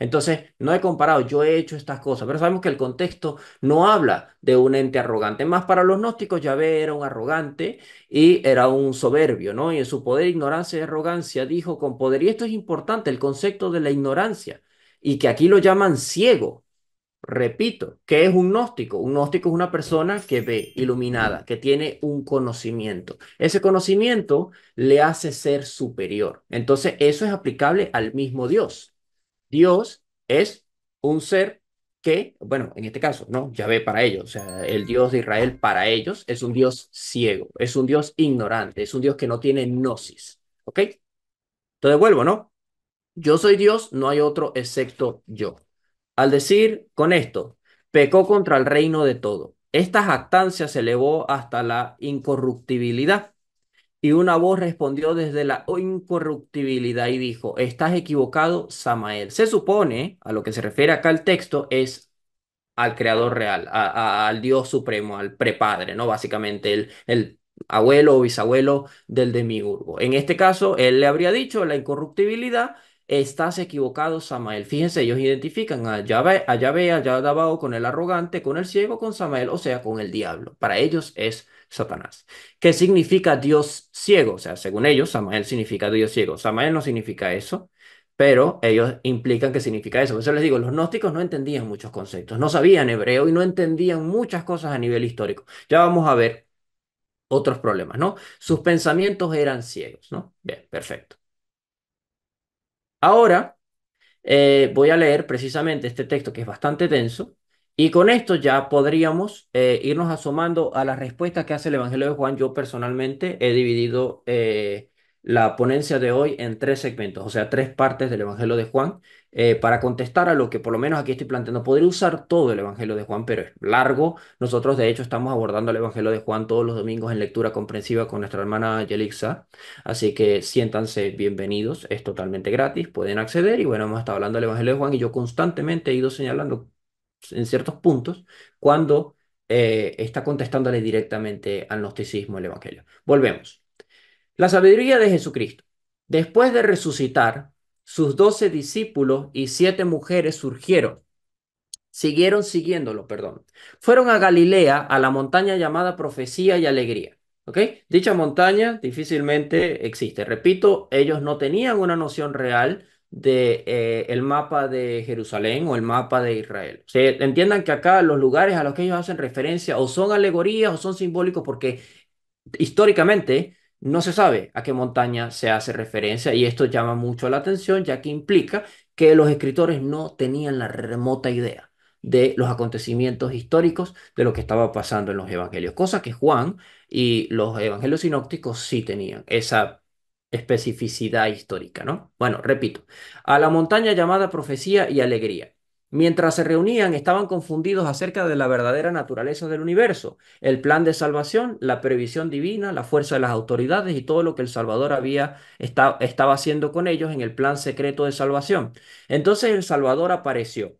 Entonces, no he comparado, yo he hecho estas cosas, pero sabemos que el contexto no habla de un ente arrogante. Más para los gnósticos, Yahvé era un arrogante y era un soberbio, ¿no? Y en su poder, ignorancia y arrogancia dijo con poder. Y esto es importante, el concepto de la ignorancia, y que aquí lo llaman ciego, Repito, ¿qué es un gnóstico? Un gnóstico es una persona que ve, iluminada, que tiene un conocimiento. Ese conocimiento le hace ser superior. Entonces, eso es aplicable al mismo Dios. Dios es un ser que, bueno, en este caso, ¿no? ya ve para ellos, o sea, el Dios de Israel para ellos es un Dios ciego, es un Dios ignorante, es un Dios que no tiene gnosis, ¿ok? Entonces vuelvo, ¿no? Yo soy Dios, no hay otro excepto yo. Al decir con esto, pecó contra el reino de todo. Esta jactancia se elevó hasta la incorruptibilidad y una voz respondió desde la incorruptibilidad y dijo, estás equivocado, Samael. Se supone, a lo que se refiere acá el texto, es al creador real, al Dios supremo, al prepadre, ¿no? Básicamente el, el abuelo o bisabuelo del demiurgo. En este caso, él le habría dicho la incorruptibilidad, estás equivocado, Samael. Fíjense, ellos identifican a Yahvé, a Yahvé, a Yadabao con el arrogante, con el ciego, con Samael, o sea, con el diablo. Para ellos es Satanás. ¿Qué significa Dios ciego? O sea, según ellos, Samael significa Dios ciego. Samael no significa eso, pero ellos implican que significa eso. Por eso les digo, los gnósticos no entendían muchos conceptos, no sabían hebreo y no entendían muchas cosas a nivel histórico. Ya vamos a ver otros problemas, ¿no? Sus pensamientos eran ciegos, ¿no? Bien, perfecto. Ahora eh, voy a leer precisamente este texto que es bastante denso y con esto ya podríamos eh, irnos asomando a las respuestas que hace el Evangelio de Juan. Yo personalmente he dividido eh, la ponencia de hoy en tres segmentos, o sea, tres partes del Evangelio de Juan, eh, para contestar a lo que por lo menos aquí estoy planteando. Podría usar todo el Evangelio de Juan, pero es largo. Nosotros, de hecho, estamos abordando el Evangelio de Juan todos los domingos en lectura comprensiva con nuestra hermana Yelixa. Así que siéntanse bienvenidos, es totalmente gratis, pueden acceder. Y bueno, hemos estado hablando del Evangelio de Juan y yo constantemente he ido señalando en ciertos puntos cuando eh, está contestándole directamente al gnosticismo el Evangelio. Volvemos. La sabiduría de Jesucristo. Después de resucitar, sus doce discípulos y siete mujeres surgieron, siguieron siguiéndolo, perdón. Fueron a Galilea, a la montaña llamada Profecía y Alegría. ¿Ok? Dicha montaña difícilmente existe. Repito, ellos no tenían una noción real de eh, el mapa de Jerusalén o el mapa de Israel. Se entiendan que acá los lugares a los que ellos hacen referencia o son alegorías o son simbólicos porque históricamente no se sabe a qué montaña se hace referencia y esto llama mucho la atención ya que implica que los escritores no tenían la remota idea de los acontecimientos históricos de lo que estaba pasando en los evangelios, cosa que Juan y los evangelios sinópticos sí tenían esa especificidad histórica, ¿no? Bueno, repito, a la montaña llamada profecía y alegría. Mientras se reunían, estaban confundidos acerca de la verdadera naturaleza del universo, el plan de salvación, la previsión divina, la fuerza de las autoridades y todo lo que el Salvador había estaba haciendo con ellos en el plan secreto de salvación. Entonces el Salvador apareció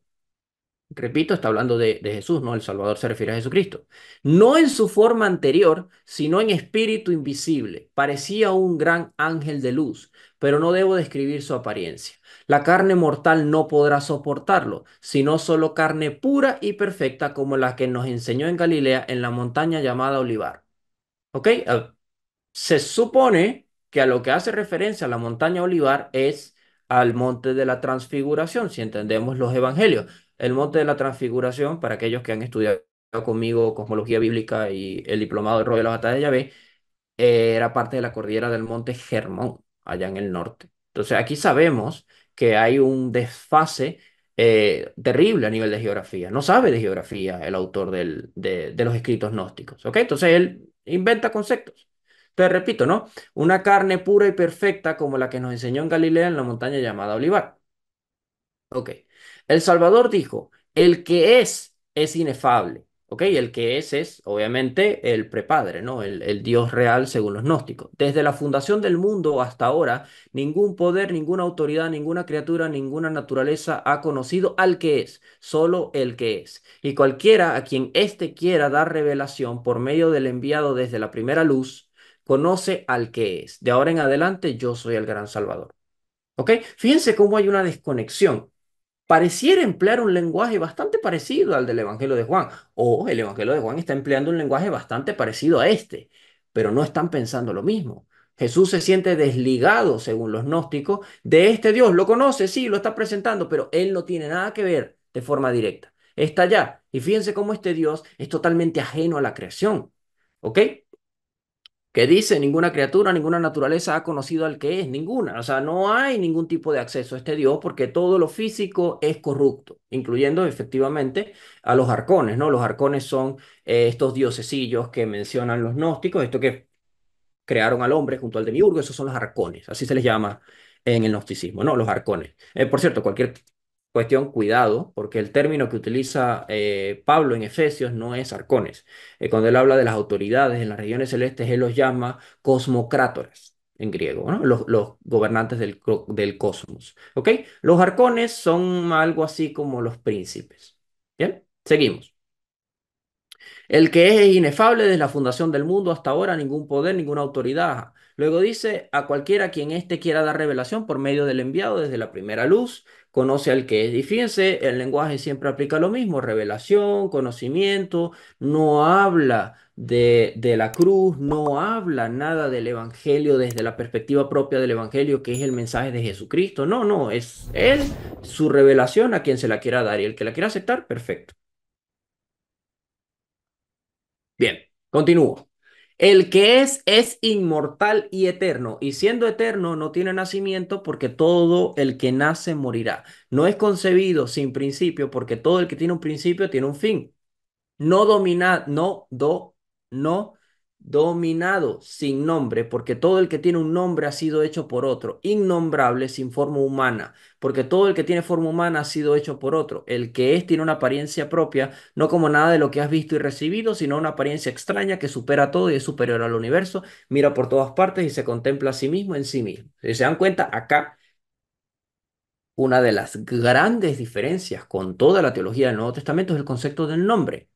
Repito, está hablando de, Jesús, ¿no? El Salvador se refiere a Jesucristo. No en su forma anterior, sino en espíritu invisible. Parecía un gran ángel de luz, pero no debo describir su apariencia. La carne mortal no podrá soportarlo, sino solo carne pura y perfecta como la que nos enseñó en Galilea en la montaña llamada Olivar. ¿Ok? Ah, se supone que a lo que hace referencia la montaña Olivar es al monte de la transfiguración, si entendemos los evangelios el monte de la transfiguración, para aquellos que han estudiado conmigo cosmología bíblica y el diplomado de Roy de los de Yahvé, era parte de la cordillera del monte Germón, allá en el norte. Entonces aquí sabemos que hay un desfase eh, terrible a nivel de geografía. No sabe de geografía el autor de, los escritos gnósticos. ¿ok? Entonces él inventa conceptos. Entonces repito, ¿no? Una carne pura y perfecta como la que nos enseñó en Galilea en la montaña llamada Olivar. Ok. El Salvador dijo, el que es es inefable. ¿Ok? El que es es, obviamente, el prepadre, ¿no? El, Dios real según los gnósticos. Desde la fundación del mundo hasta ahora, ningún poder, ninguna autoridad, ninguna criatura, ninguna naturaleza ha conocido al que es, solo el que es. Y cualquiera a quien éste quiera dar revelación por medio del enviado desde la primera luz, conoce al que es. De ahora en adelante, yo soy el gran Salvador. ¿Ok? Fíjense cómo hay una desconexión pareciera emplear un lenguaje bastante parecido al del Evangelio de Juan, o el Evangelio de Juan está empleando un lenguaje bastante parecido a este, pero no están pensando lo mismo. Jesús se siente desligado, según los gnósticos, de este Dios. Lo conoce, sí, lo está presentando, pero él no tiene nada que ver de forma directa. Está allá. Y fíjense cómo este Dios es totalmente ajeno a la creación. ¿Ok? que dice, ninguna criatura, ninguna naturaleza ha conocido al que es, ninguna. O sea, no hay ningún tipo de acceso a este Dios porque todo lo físico es corrupto, incluyendo efectivamente a los arcones, ¿no? Los arcones son eh, estos diosesillos que mencionan los gnósticos, esto que crearon al hombre junto al demiurgo, esos son los arcones, así se les llama en el gnosticismo, ¿no? Los arcones. Eh, por cierto, cualquier Cuestión, cuidado, porque el término que utiliza eh, Pablo en Efesios no es arcones. Eh, cuando él habla de las autoridades en las regiones celestes, él los llama cosmocrátores en griego, los, gobernantes del, cosmos. Los arcones son algo así como los príncipes. Bien, seguimos. El que es inefable desde la fundación del mundo hasta ahora, ningún poder, ninguna autoridad. Luego dice, a cualquiera quien éste quiera dar revelación por medio del enviado desde la primera luz, conoce al que es. Y fíjense, el lenguaje siempre aplica lo mismo, revelación, conocimiento, no habla de, la cruz, no habla nada del Evangelio desde la perspectiva propia del Evangelio, que es el mensaje de Jesucristo. No, no, es Él, su revelación a quien se la quiera dar y el que la quiera aceptar, perfecto. Bien, continúo. El que es es inmortal y eterno, y siendo eterno no tiene nacimiento porque todo el que nace morirá. No es concebido sin principio porque todo el que tiene un principio tiene un fin. No domina, no do, no dominado, sin nombre, porque todo el que tiene un nombre ha sido hecho por otro, innombrable, sin forma humana, porque todo el que tiene forma humana ha sido hecho por otro, el que es tiene una apariencia propia, no como nada de lo que has visto y recibido, sino una apariencia extraña que supera todo y es superior al universo, mira por todas partes y se contempla a sí mismo en sí mismo. Si se dan cuenta, acá una de las grandes diferencias con toda la teología del Nuevo Testamento es el concepto del nombre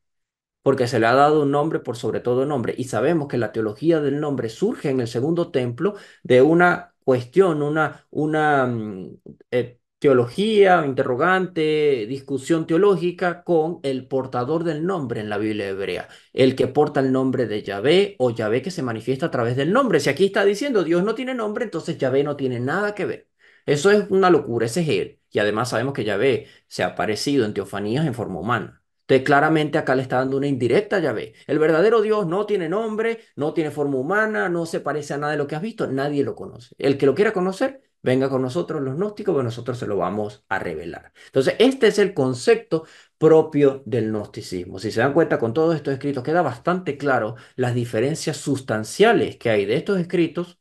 porque se le ha dado un nombre por sobre todo nombre. Y sabemos que la teología del nombre surge en el segundo templo de una cuestión, una, una mm, eh, teología, interrogante, discusión teológica con el portador del nombre en la Biblia hebrea, el que porta el nombre de Yahvé o Yahvé que se manifiesta a través del nombre. Si aquí está diciendo Dios no tiene nombre, entonces Yahvé no tiene nada que ver. Eso es una locura, ese es él. Y además sabemos que Yahvé se ha aparecido en teofanías en forma humana. Entonces, claramente acá le está dando una indirecta, ya ve. El verdadero Dios no tiene nombre, no tiene forma humana, no se parece a nada de lo que has visto, nadie lo conoce. El que lo quiera conocer, venga con nosotros los gnósticos, pues nosotros se lo vamos a revelar. Entonces, este es el concepto propio del gnosticismo. Si se dan cuenta con todos estos escritos, queda bastante claro las diferencias sustanciales que hay de estos escritos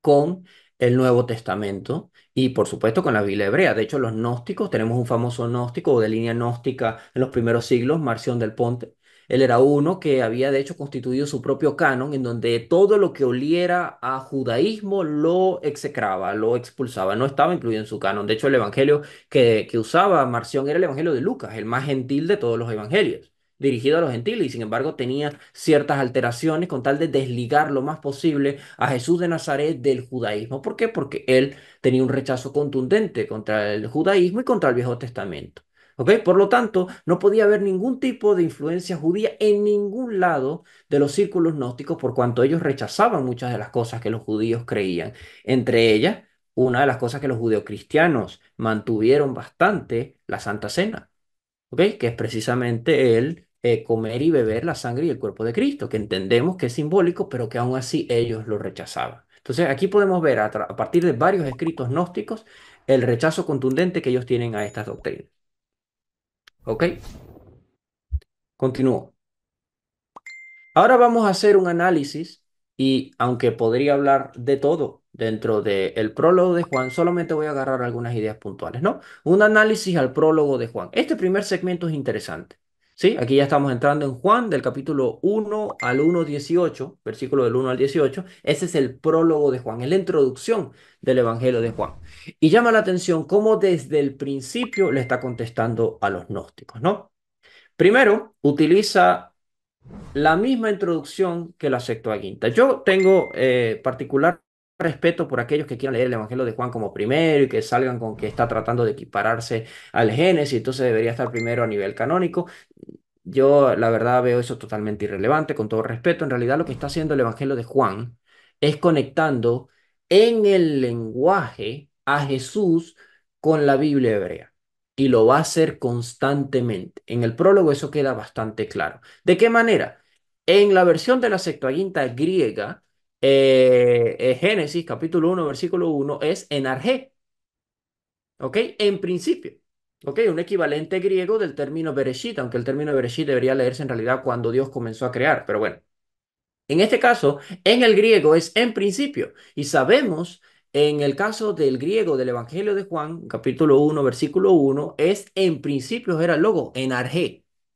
con el Nuevo Testamento y por supuesto con la Biblia hebrea. De hecho, los gnósticos, tenemos un famoso gnóstico de línea gnóstica en los primeros siglos, Marción del Ponte. Él era uno que había de hecho constituido su propio canon en donde todo lo que oliera a judaísmo lo execraba, lo expulsaba, no estaba incluido en su canon. De hecho, el evangelio que, que usaba Marción era el evangelio de Lucas, el más gentil de todos los evangelios dirigido a los gentiles y sin embargo tenía ciertas alteraciones con tal de desligar lo más posible a Jesús de Nazaret del judaísmo. ¿Por qué? Porque él tenía un rechazo contundente contra el judaísmo y contra el Viejo Testamento. ¿Okay? Por lo tanto, no podía haber ningún tipo de influencia judía en ningún lado de los círculos gnósticos por cuanto ellos rechazaban muchas de las cosas que los judíos creían. Entre ellas, una de las cosas que los judeocristianos mantuvieron bastante, la Santa Cena. que es precisamente el eh, comer y beber la sangre y el cuerpo de Cristo, que entendemos que es simbólico, pero que aún así ellos lo rechazaban. Entonces aquí podemos ver a, partir de varios escritos gnósticos el rechazo contundente que ellos tienen a estas doctrinas. ¿Ok? Continúo. Ahora vamos a hacer un análisis y aunque podría hablar de todo dentro del prólogo de Juan, solamente voy a agarrar algunas ideas puntuales, ¿no? Un análisis al prólogo de Juan. Este primer segmento es interesante. Sí, aquí ya estamos entrando en Juan del capítulo 1 al 1.18, versículo del 1 al 18. Ese es el prólogo de Juan, es la introducción del Evangelio de Juan. Y llama la atención cómo desde el principio le está contestando a los gnósticos, ¿no? Primero, utiliza la misma introducción que la quinta Yo tengo eh, particular respeto por aquellos que quieran leer el Evangelio de Juan como primero y que salgan con que está tratando de equipararse al Génesis, entonces debería estar primero a nivel canónico. Yo la verdad veo eso totalmente irrelevante, con todo respeto. En realidad lo que está haciendo el Evangelio de Juan es conectando en el lenguaje a Jesús con la Biblia hebrea. Y lo va a hacer constantemente. En el prólogo eso queda bastante claro. ¿De qué manera? En la versión de la Septuaginta griega, eh, eh, Génesis capítulo 1, versículo 1 es enargé. ¿Ok? En principio. ¿Ok? Un equivalente griego del término Bereshit, aunque el término Bereshit debería leerse en realidad cuando Dios comenzó a crear, pero bueno. En este caso, en el griego es en principio. Y sabemos, en el caso del griego del Evangelio de Juan, capítulo 1, versículo 1, es en principio era el logo, en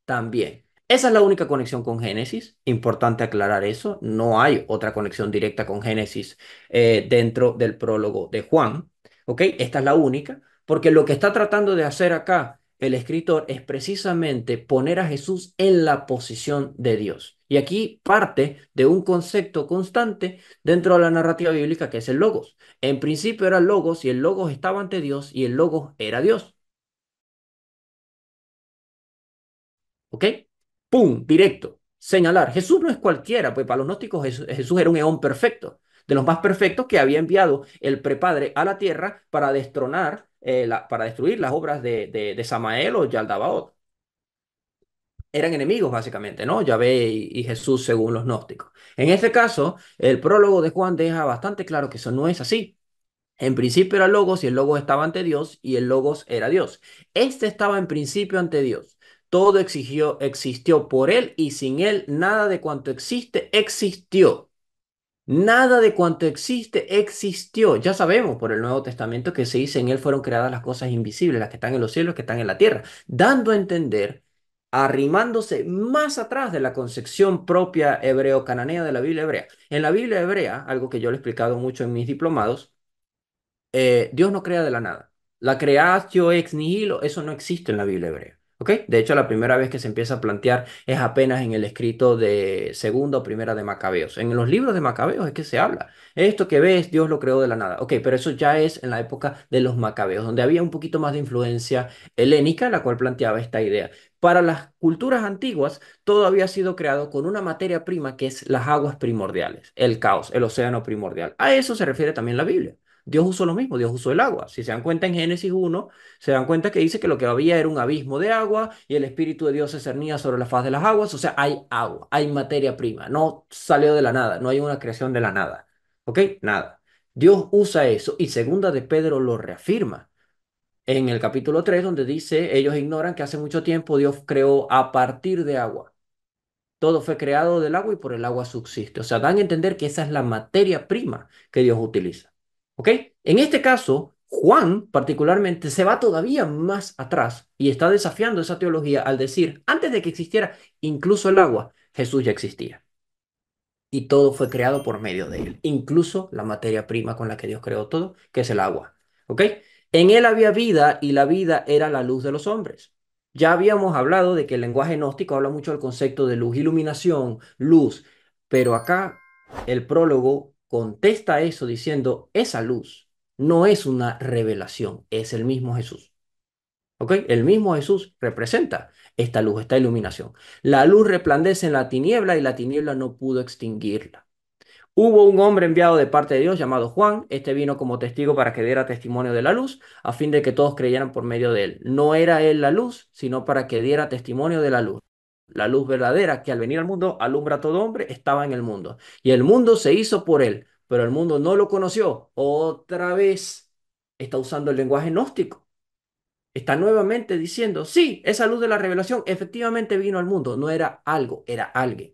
también. Esa es la única conexión con Génesis, importante aclarar eso, no hay otra conexión directa con Génesis eh, dentro del prólogo de Juan, ¿ok? Esta es la única, porque lo que está tratando de hacer acá el escritor es precisamente poner a Jesús en la posición de Dios. Y aquí parte de un concepto constante dentro de la narrativa bíblica que es el logos. En principio era logos y el logos estaba ante Dios y el logos era Dios. ¿Ok? ¡Pum! Directo. Señalar. Jesús no es cualquiera, pues para los gnósticos Jesús, era un eón perfecto, de los más perfectos que había enviado el prepadre a la tierra para destronar, eh, para destruir las obras de, Samael o Yaldabaoth. Eran enemigos, básicamente, ¿no? Yahvé y, y Jesús, según los gnósticos. En este caso, el prólogo de Juan deja bastante claro que eso no es así. En principio era Logos y el Logos estaba ante Dios y el Logos era Dios. Este estaba en principio ante Dios. Todo exigió, existió por Él y sin Él nada de cuanto existe existió. Nada de cuanto existe existió. Ya sabemos por el Nuevo Testamento que se dice en Él fueron creadas las cosas invisibles, las que están en los cielos, las que están en la tierra, dando a entender, arrimándose más atrás de la concepción propia hebreo-cananea de la Biblia hebrea. En la Biblia hebrea, algo que yo le he explicado mucho en mis diplomados, eh, Dios no crea de la nada. La creación ex nihilo, eso no existe en la Biblia hebrea. De hecho, la primera vez que se empieza a plantear es apenas en el escrito de segunda o primera de Macabeos. En los libros de Macabeos es que se habla. Esto que ves, Dios lo creó de la nada. Ok, pero eso ya es en la época de los Macabeos, donde había un poquito más de influencia helénica, la cual planteaba esta idea. Para las culturas antiguas, todo había sido creado con una materia prima que es las aguas primordiales, el caos, el océano primordial. A eso se refiere también la Biblia. Dios usó lo mismo, Dios usó el agua. Si se dan cuenta en Génesis 1, se dan cuenta que dice que lo que había era un abismo de agua y el Espíritu de Dios se cernía sobre la faz de las aguas. O sea, hay agua, hay materia prima, no salió de la nada, no hay una creación de la nada. ¿Ok? Nada. Dios usa eso y segunda de Pedro lo reafirma en el capítulo 3 donde dice, ellos ignoran que hace mucho tiempo Dios creó a partir de agua. Todo fue creado del agua y por el agua subsiste. O sea, dan a entender que esa es la materia prima que Dios utiliza. ¿Ok? En este caso, Juan particularmente se va todavía más atrás y está desafiando esa teología al decir, antes de que existiera incluso el agua, Jesús ya existía. Y todo fue creado por medio de él, incluso la materia prima con la que Dios creó todo, que es el agua. ¿Ok? En él había vida y la vida era la luz de los hombres. Ya habíamos hablado de que el lenguaje gnóstico habla mucho del concepto de luz, iluminación, luz, pero acá el prólogo contesta eso diciendo, esa luz no es una revelación, es el mismo Jesús. ¿Ok? El mismo Jesús representa esta luz, esta iluminación. La luz resplandece en la tiniebla y la tiniebla no pudo extinguirla. Hubo un hombre enviado de parte de Dios llamado Juan, este vino como testigo para que diera testimonio de la luz, a fin de que todos creyeran por medio de él. No era él la luz, sino para que diera testimonio de la luz la luz verdadera que al venir al mundo alumbra a todo hombre, estaba en el mundo. Y el mundo se hizo por él, pero el mundo no lo conoció. Otra vez está usando el lenguaje gnóstico. Está nuevamente diciendo, sí, esa luz de la revelación efectivamente vino al mundo, no era algo, era alguien.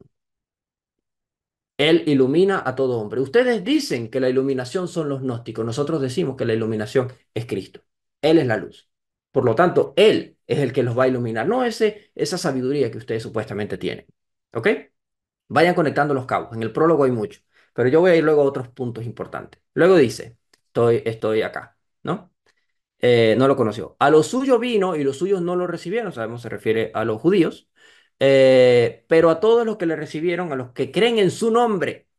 Él ilumina a todo hombre. Ustedes dicen que la iluminación son los gnósticos, nosotros decimos que la iluminación es Cristo. Él es la luz. Por lo tanto, Él es el que los va a iluminar, no ese, esa sabiduría que ustedes supuestamente tienen. ¿Ok? Vayan conectando los cabos. En el prólogo hay mucho, pero yo voy a ir luego a otros puntos importantes. Luego dice, estoy, estoy acá, ¿no? Eh, no lo conoció. A lo suyo vino y los suyos no lo recibieron, sabemos se refiere a los judíos, eh, pero a todos los que le recibieron, a los que creen en su nombre,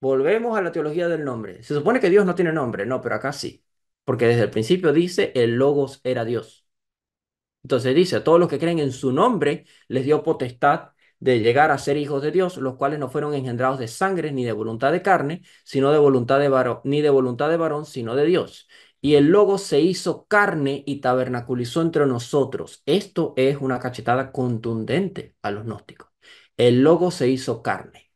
volvemos a la teología del nombre. Se supone que Dios no tiene nombre, no, pero acá sí, porque desde el principio dice el logos era Dios. Entonces dice, a todos los que creen en su nombre les dio potestad de llegar a ser hijos de Dios, los cuales no fueron engendrados de sangre ni de voluntad de carne, sino de voluntad de varón, ni de voluntad de varón, sino de Dios. Y el logo se hizo carne y tabernaculizó entre nosotros. Esto es una cachetada contundente a los gnósticos. El logo se hizo carne.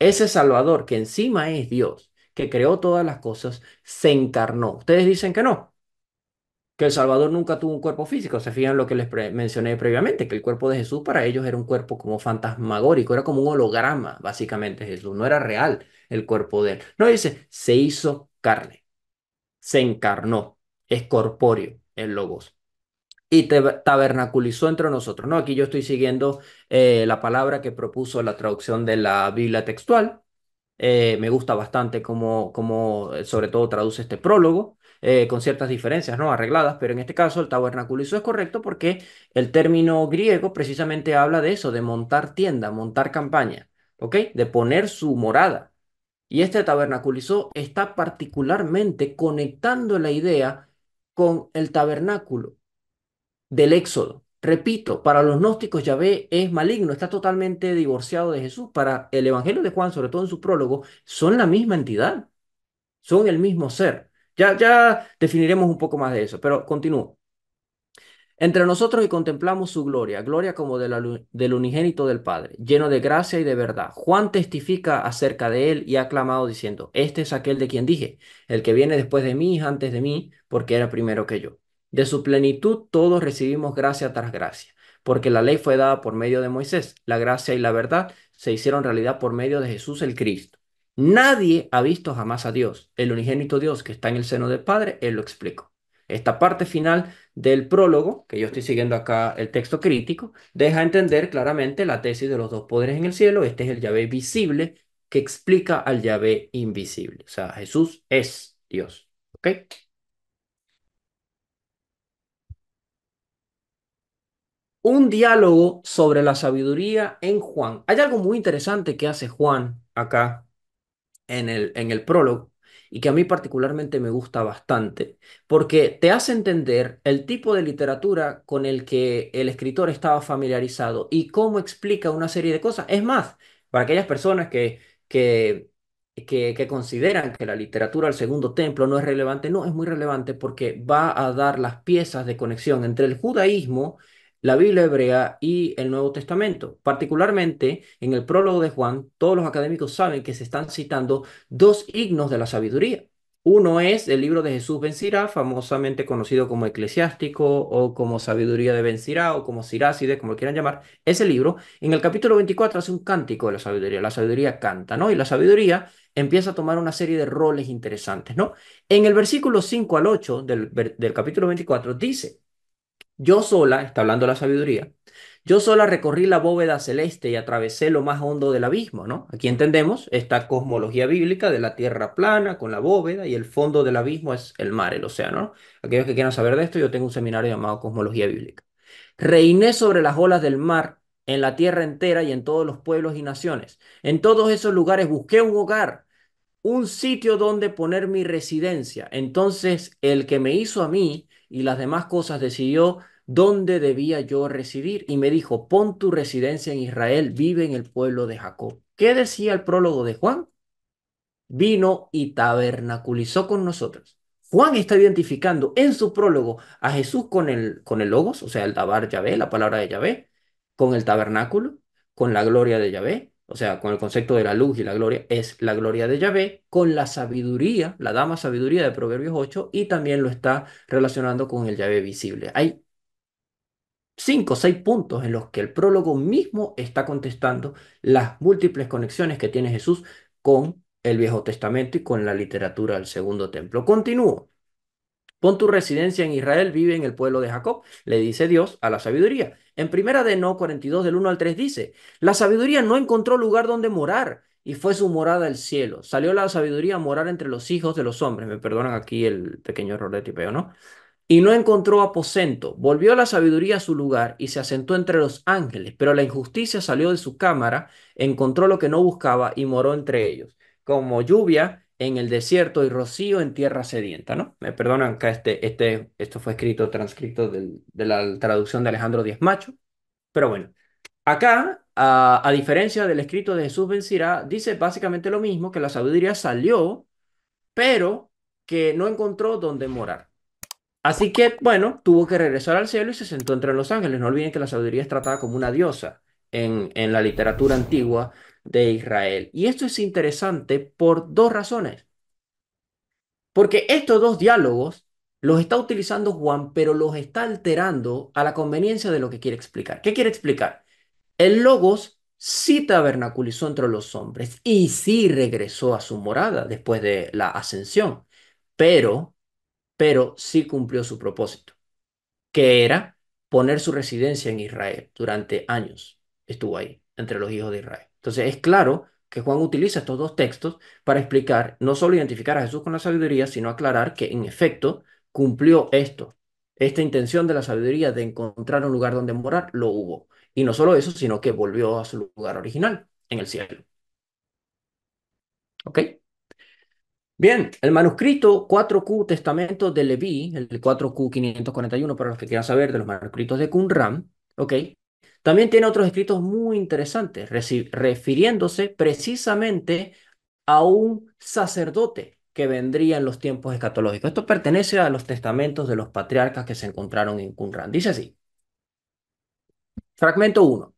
Ese Salvador, que encima es Dios, que creó todas las cosas, se encarnó. Ustedes dicen que no, que El Salvador nunca tuvo un cuerpo físico. Se fijan lo que les mencioné previamente, que el cuerpo de Jesús para ellos era un cuerpo como fantasmagórico, era como un holograma, básicamente Jesús, no era real el cuerpo de él. No dice, se hizo carne, se encarnó, es corpóreo el logos. Y tabernaculizó entre nosotros. No, aquí yo estoy siguiendo eh, la palabra que propuso la traducción de la Biblia textual. Eh, me gusta bastante cómo eh, sobre todo traduce este prólogo. Eh, con ciertas diferencias, ¿no? Arregladas, pero en este caso el tabernáculo. es correcto porque el término griego precisamente habla de eso, de montar tienda, montar campaña, ¿ok? De poner su morada. Y este tabernaculizó está particularmente conectando la idea con el tabernáculo del Éxodo. Repito, para los gnósticos Yahvé es maligno, está totalmente divorciado de Jesús. Para el Evangelio de Juan, sobre todo en su prólogo, son la misma entidad, son el mismo ser. Ya, definiremos un poco más de eso, pero continúo. Entre nosotros y contemplamos su gloria, gloria como de la, del unigénito del Padre, lleno de gracia y de verdad. Juan testifica acerca de él y ha clamado diciendo, este es aquel de quien dije, el que viene después de mí antes de mí, porque era primero que yo. De su plenitud todos recibimos gracia tras gracia, porque la ley fue dada por medio de Moisés, la gracia y la verdad se hicieron realidad por medio de Jesús el Cristo. Nadie ha visto jamás a Dios. El unigénito Dios que está en el seno del Padre, Él lo explicó. Esta parte final del prólogo, que yo estoy siguiendo acá el texto crítico, deja entender claramente la tesis de los dos poderes en el cielo. Este es el llave visible que explica al llave invisible. O sea, Jesús es Dios. ¿Ok? Un diálogo sobre la sabiduría en Juan. Hay algo muy interesante que hace Juan acá en el, en el prólogo y que a mí particularmente me gusta bastante, porque te hace entender el tipo de literatura con el que el escritor estaba familiarizado y cómo explica una serie de cosas. Es más, para aquellas personas que, que, que, que consideran que la literatura del segundo templo no es relevante, no, es muy relevante porque va a dar las piezas de conexión entre el judaísmo la Biblia hebrea y el Nuevo Testamento. Particularmente en el prólogo de Juan, todos los académicos saben que se están citando dos himnos de la sabiduría. Uno es el libro de Jesús Ben Sirá, famosamente conocido como Eclesiástico o como Sabiduría de Ben Sirá o como Sirácides, como lo quieran llamar. Ese libro, en el capítulo 24, hace un cántico de la sabiduría. La sabiduría canta, ¿no? Y la sabiduría empieza a tomar una serie de roles interesantes, ¿no? En el versículo 5 al 8 del, del capítulo 24 dice, yo sola, está hablando la sabiduría, yo sola recorrí la bóveda celeste y atravesé lo más hondo del abismo, ¿no? Aquí entendemos esta cosmología bíblica de la tierra plana con la bóveda y el fondo del abismo es el mar, el océano, ¿no? Aquellos que quieran saber de esto, yo tengo un seminario llamado Cosmología Bíblica. Reiné sobre las olas del mar, en la tierra entera y en todos los pueblos y naciones. En todos esos lugares busqué un hogar, un sitio donde poner mi residencia. Entonces el que me hizo a mí y las demás cosas, decidió dónde debía yo residir. Y me dijo, pon tu residencia en Israel, vive en el pueblo de Jacob. ¿Qué decía el prólogo de Juan? Vino y tabernaculizó con nosotros. Juan está identificando en su prólogo a Jesús con el, con el Logos, o sea, el Tabar Yahvé, la palabra de Yahvé, con el tabernáculo, con la gloria de Yahvé, o sea, con el concepto de la luz y la gloria, es la gloria de Yahvé, con la sabiduría, la dama sabiduría de Proverbios 8, y también lo está relacionando con el Yahvé visible. Hay cinco o seis puntos en los que el prólogo mismo está contestando las múltiples conexiones que tiene Jesús con el Viejo Testamento y con la literatura del Segundo Templo. Continúo. Con tu residencia en Israel, vive en el pueblo de Jacob, le dice Dios a la sabiduría. En primera de No 42 del 1 al 3 dice, la sabiduría no encontró lugar donde morar y fue su morada el cielo. Salió la sabiduría a morar entre los hijos de los hombres. Me perdonan aquí el pequeño error de tipeo, ¿no? Y no encontró aposento. Volvió la sabiduría a su lugar y se asentó entre los ángeles, pero la injusticia salió de su cámara, encontró lo que no buscaba y moró entre ellos. Como lluvia en el desierto y rocío en tierra sedienta, ¿no? Me perdonan, que este, este, esto fue escrito, transcrito de la traducción de Alejandro Díaz Macho, pero bueno, acá, a, diferencia del escrito de Jesús Vencirá, dice básicamente lo mismo, que la sabiduría salió, pero que no encontró dónde morar. Así que, bueno, tuvo que regresar al cielo y se sentó entre los ángeles. No olviden que la sabiduría es tratada como una diosa en, en la literatura antigua de Israel. Y esto es interesante por dos razones. Porque estos dos diálogos los está utilizando Juan, pero los está alterando a la conveniencia de lo que quiere explicar. ¿Qué quiere explicar? El Logos sí tabernaculizó entre los hombres y sí regresó a su morada después de la ascensión, pero, pero sí cumplió su propósito, que era poner su residencia en Israel durante años. Estuvo ahí, entre los hijos de Israel. Entonces es claro que Juan utiliza estos dos textos para explicar, no solo identificar a Jesús con la sabiduría, sino aclarar que en efecto cumplió esto. Esta intención de la sabiduría de encontrar un lugar donde morar lo hubo. Y no solo eso, sino que volvió a su lugar original, en el cielo. ¿Ok? Bien, el manuscrito 4Q Testamento de Leví, el 4Q 541 para los que quieran saber de los manuscritos de Qumran, ¿ok? También tiene otros escritos muy interesantes, refiriéndose precisamente a un sacerdote que vendría en los tiempos escatológicos. Esto pertenece a los testamentos de los patriarcas que se encontraron en Qumran. Dice así. Fragmento 1.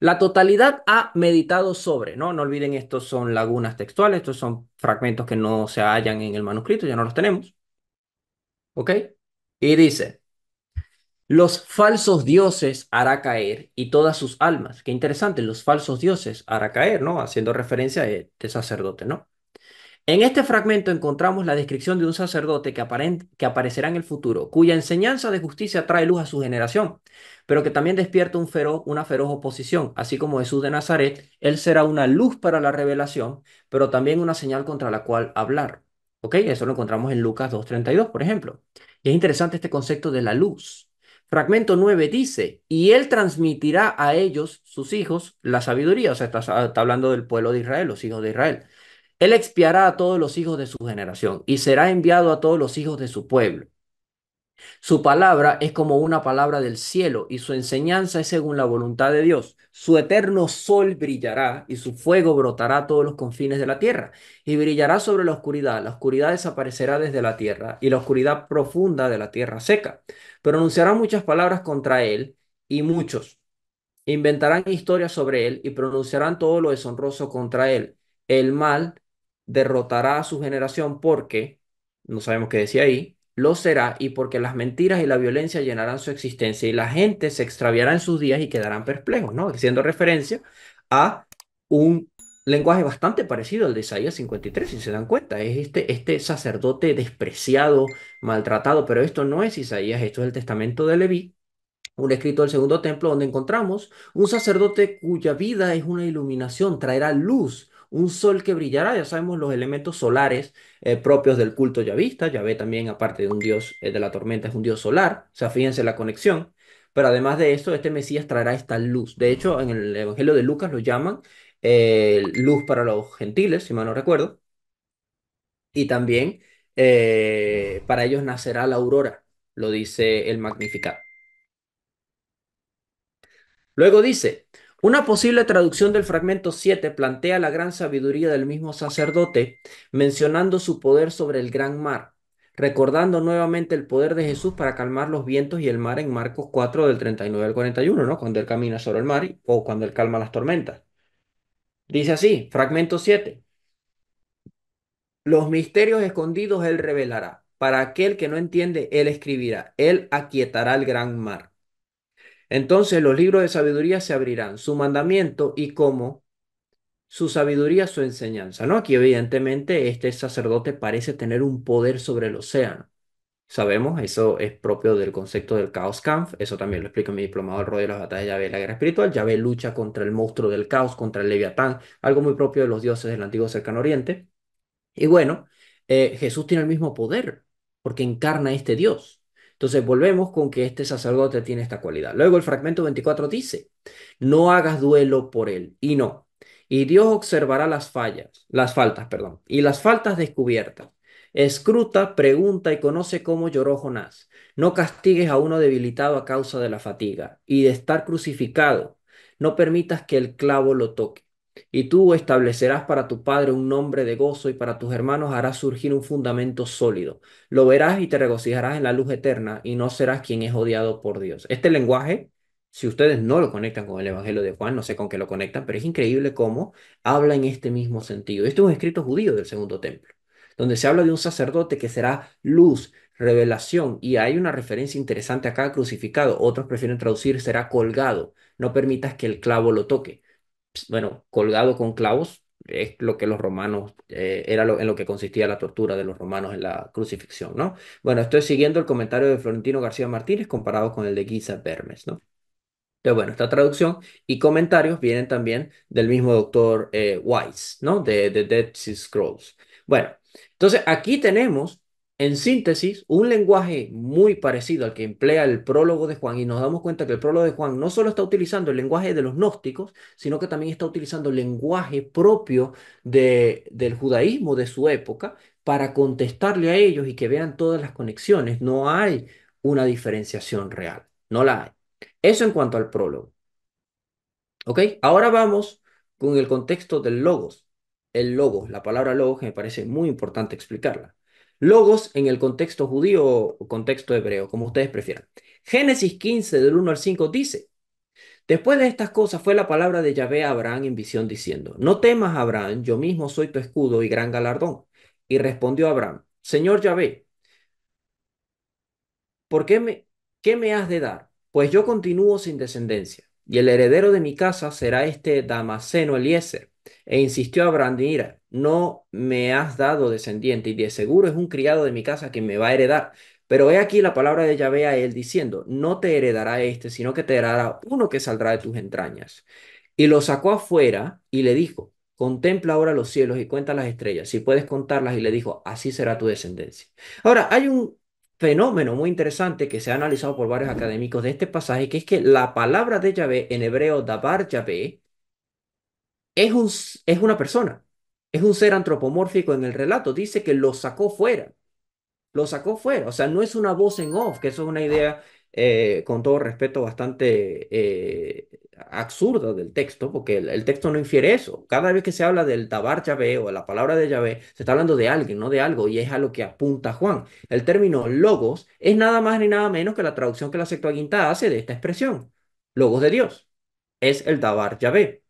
La totalidad ha meditado sobre, ¿no? No olviden, estos son lagunas textuales, estos son fragmentos que no se hallan en el manuscrito, ya no los tenemos. ¿Ok? Y dice, los falsos dioses hará caer y todas sus almas. Qué interesante, los falsos dioses hará caer, ¿no? Haciendo referencia a este sacerdote, ¿no? En este fragmento encontramos la descripción de un sacerdote que, aparecerá en el futuro, cuya enseñanza de justicia trae luz a su generación, pero que también despierta una feroz oposición. Así como Jesús de Nazaret, él será una luz para la revelación, pero también una señal contra la cual hablar. ¿Ok? Eso lo encontramos en Lucas 2.32, por ejemplo. Y es interesante este concepto de la luz. Fragmento 9 dice, y él transmitirá a ellos, sus hijos, la sabiduría. O sea, está, hablando del pueblo de Israel, los hijos de Israel. Él expiará a todos los hijos de su generación y será enviado a todos los hijos de su pueblo. Su palabra es como una palabra del cielo y su enseñanza es según la voluntad de Dios. Su eterno sol brillará y su fuego brotará a todos los confines de la tierra y brillará sobre la oscuridad. La oscuridad desaparecerá desde la tierra y la oscuridad profunda de la tierra seca Pronunciarán muchas palabras contra él y muchos. Inventarán historias sobre él y pronunciarán todo lo deshonroso contra él. El mal derrotará a su generación porque, no sabemos qué decía ahí, lo será y porque las mentiras y la violencia llenarán su existencia y la gente se extraviará en sus días y quedarán perplejos, ¿no? Haciendo referencia a un lenguaje bastante parecido al de Isaías 53, si se dan cuenta. Es este, este, sacerdote despreciado, maltratado, pero esto no es Isaías, esto es el testamento de Leví, un escrito del segundo templo donde encontramos un sacerdote cuya vida es una iluminación, traerá luz, un sol que brillará, ya sabemos los elementos solares eh, propios del culto yavista, ve también aparte de un dios eh, de la tormenta es un dios solar, o sea, fíjense la conexión. Pero además de esto, este Mesías traerá esta luz. De hecho, en el Evangelio de Lucas lo llaman eh, Luz para los Gentiles, si mal no recuerdo, y también eh, para ellos nacerá la aurora, lo dice el Magnificat. Luego dice, una posible traducción del fragmento 7 plantea la gran sabiduría del mismo sacerdote, mencionando su poder sobre el gran mar, recordando nuevamente el poder de Jesús para calmar los vientos y el mar en Marcos 4 del 39 al 41, ¿no? Cuando él camina sobre el mar o cuando él calma las tormentas. Dice así, fragmento 7. Los misterios escondidos él revelará. Para aquel que no entiende, él escribirá. Él aquietará el gran mar. Entonces los libros de sabiduría se abrirán, su mandamiento y cómo su sabiduría, su enseñanza, ¿no? Aquí evidentemente este sacerdote parece tener un poder sobre el océano sabemos, eso es propio del concepto del Chaos Kampf, eso también lo explica mi diplomado El Rol de las Batallas de la Guerra Espiritual. Yahvé lucha contra el monstruo del caos, contra el Leviatán, algo muy propio de los dioses del antiguo cercano oriente. Y bueno, eh, Jesús tiene el mismo poder, porque encarna este Dios. Entonces volvemos con que este sacerdote tiene esta cualidad. Luego el fragmento 24 dice, no hagas duelo por él, y no. Y Dios observará las fallas, las faltas, perdón, y las faltas descubiertas, Escruta, pregunta y conoce cómo lloró Jonás. No castigues a uno debilitado a causa de la fatiga y de estar crucificado. No permitas que el clavo lo toque. Y tú establecerás para tu padre un nombre de gozo y para tus hermanos harás surgir un fundamento sólido. Lo verás y te regocijarás en la luz eterna y no serás quien es odiado por Dios. Este lenguaje, si ustedes no lo conectan con el Evangelio de Juan, no sé con qué lo conectan, pero es increíble cómo habla en este mismo sentido. Este es un escrito judío del segundo templo donde se habla de un sacerdote que será luz, revelación, y hay una referencia interesante acá, crucificado, otros prefieren traducir será colgado, no permitas que el clavo lo toque. Bueno, colgado con clavos es lo que los romanos, eh, era en lo que consistía la tortura de los romanos en la crucifixión, ¿no? Bueno, estoy siguiendo el comentario de Florentino García Martínez comparado con el de Guisa Bermes, ¿no? Pero bueno, esta traducción y comentarios vienen también del mismo doctor eh, Weiss, ¿no? De The Dead Sea Scrolls. Bueno, entonces, aquí tenemos, en síntesis, un lenguaje muy parecido al que emplea el prólogo de Juan y nos damos cuenta que el prólogo de Juan no solo está utilizando el lenguaje de los gnósticos, sino que también está utilizando el lenguaje propio del judaísmo de su época para contestarle a ellos y que vean todas las conexiones. No hay una diferenciación real, no la hay. Eso en cuanto al prólogo. ¿Ok? Ahora vamos con el contexto del logos el Logos, la palabra logos me parece muy importante explicarla. Logos en el contexto judío o contexto hebreo, como ustedes prefieran. Génesis 15 del 1 al 5 dice, Después de estas cosas fue la palabra de Yahvé a Abraham en visión diciendo, No temas, Abraham, yo mismo soy tu escudo y gran galardón. Y respondió Abraham, Señor Yahvé, ¿por qué me, qué me has de dar? Pues yo continúo sin descendencia, y el heredero de mi casa será este Damaseno Eliezer. E insistió a mira, no me has dado descendiente y de seguro es un criado de mi casa que me va a heredar. Pero he aquí la palabra de Yahvé a él diciendo, no te heredará este, sino que te heredará uno que saldrá de tus entrañas. Y lo sacó afuera y le dijo, contempla ahora los cielos y cuenta las estrellas, si puedes contarlas, y le dijo, así será tu descendencia. Ahora, hay un fenómeno muy interesante que se ha analizado por varios académicos de este pasaje, que es que la palabra de Yahvé en hebreo, Dabar Yahvé, es, es una persona, es un ser antropomórfico en el relato, dice que lo sacó fuera, lo sacó fuera, o sea, no es una voz en off, que eso es una idea, eh, con todo respeto, bastante eh, absurda del texto, porque el, texto no infiere eso, cada vez que se habla del tabar Yahvé o la palabra de Yahvé, se está hablando de alguien, no de algo, y es a lo que apunta Juan. El término logos es nada más ni nada menos que la traducción que la Septuaginta hace de esta expresión, logos de Dios, es el tabar Yahvé.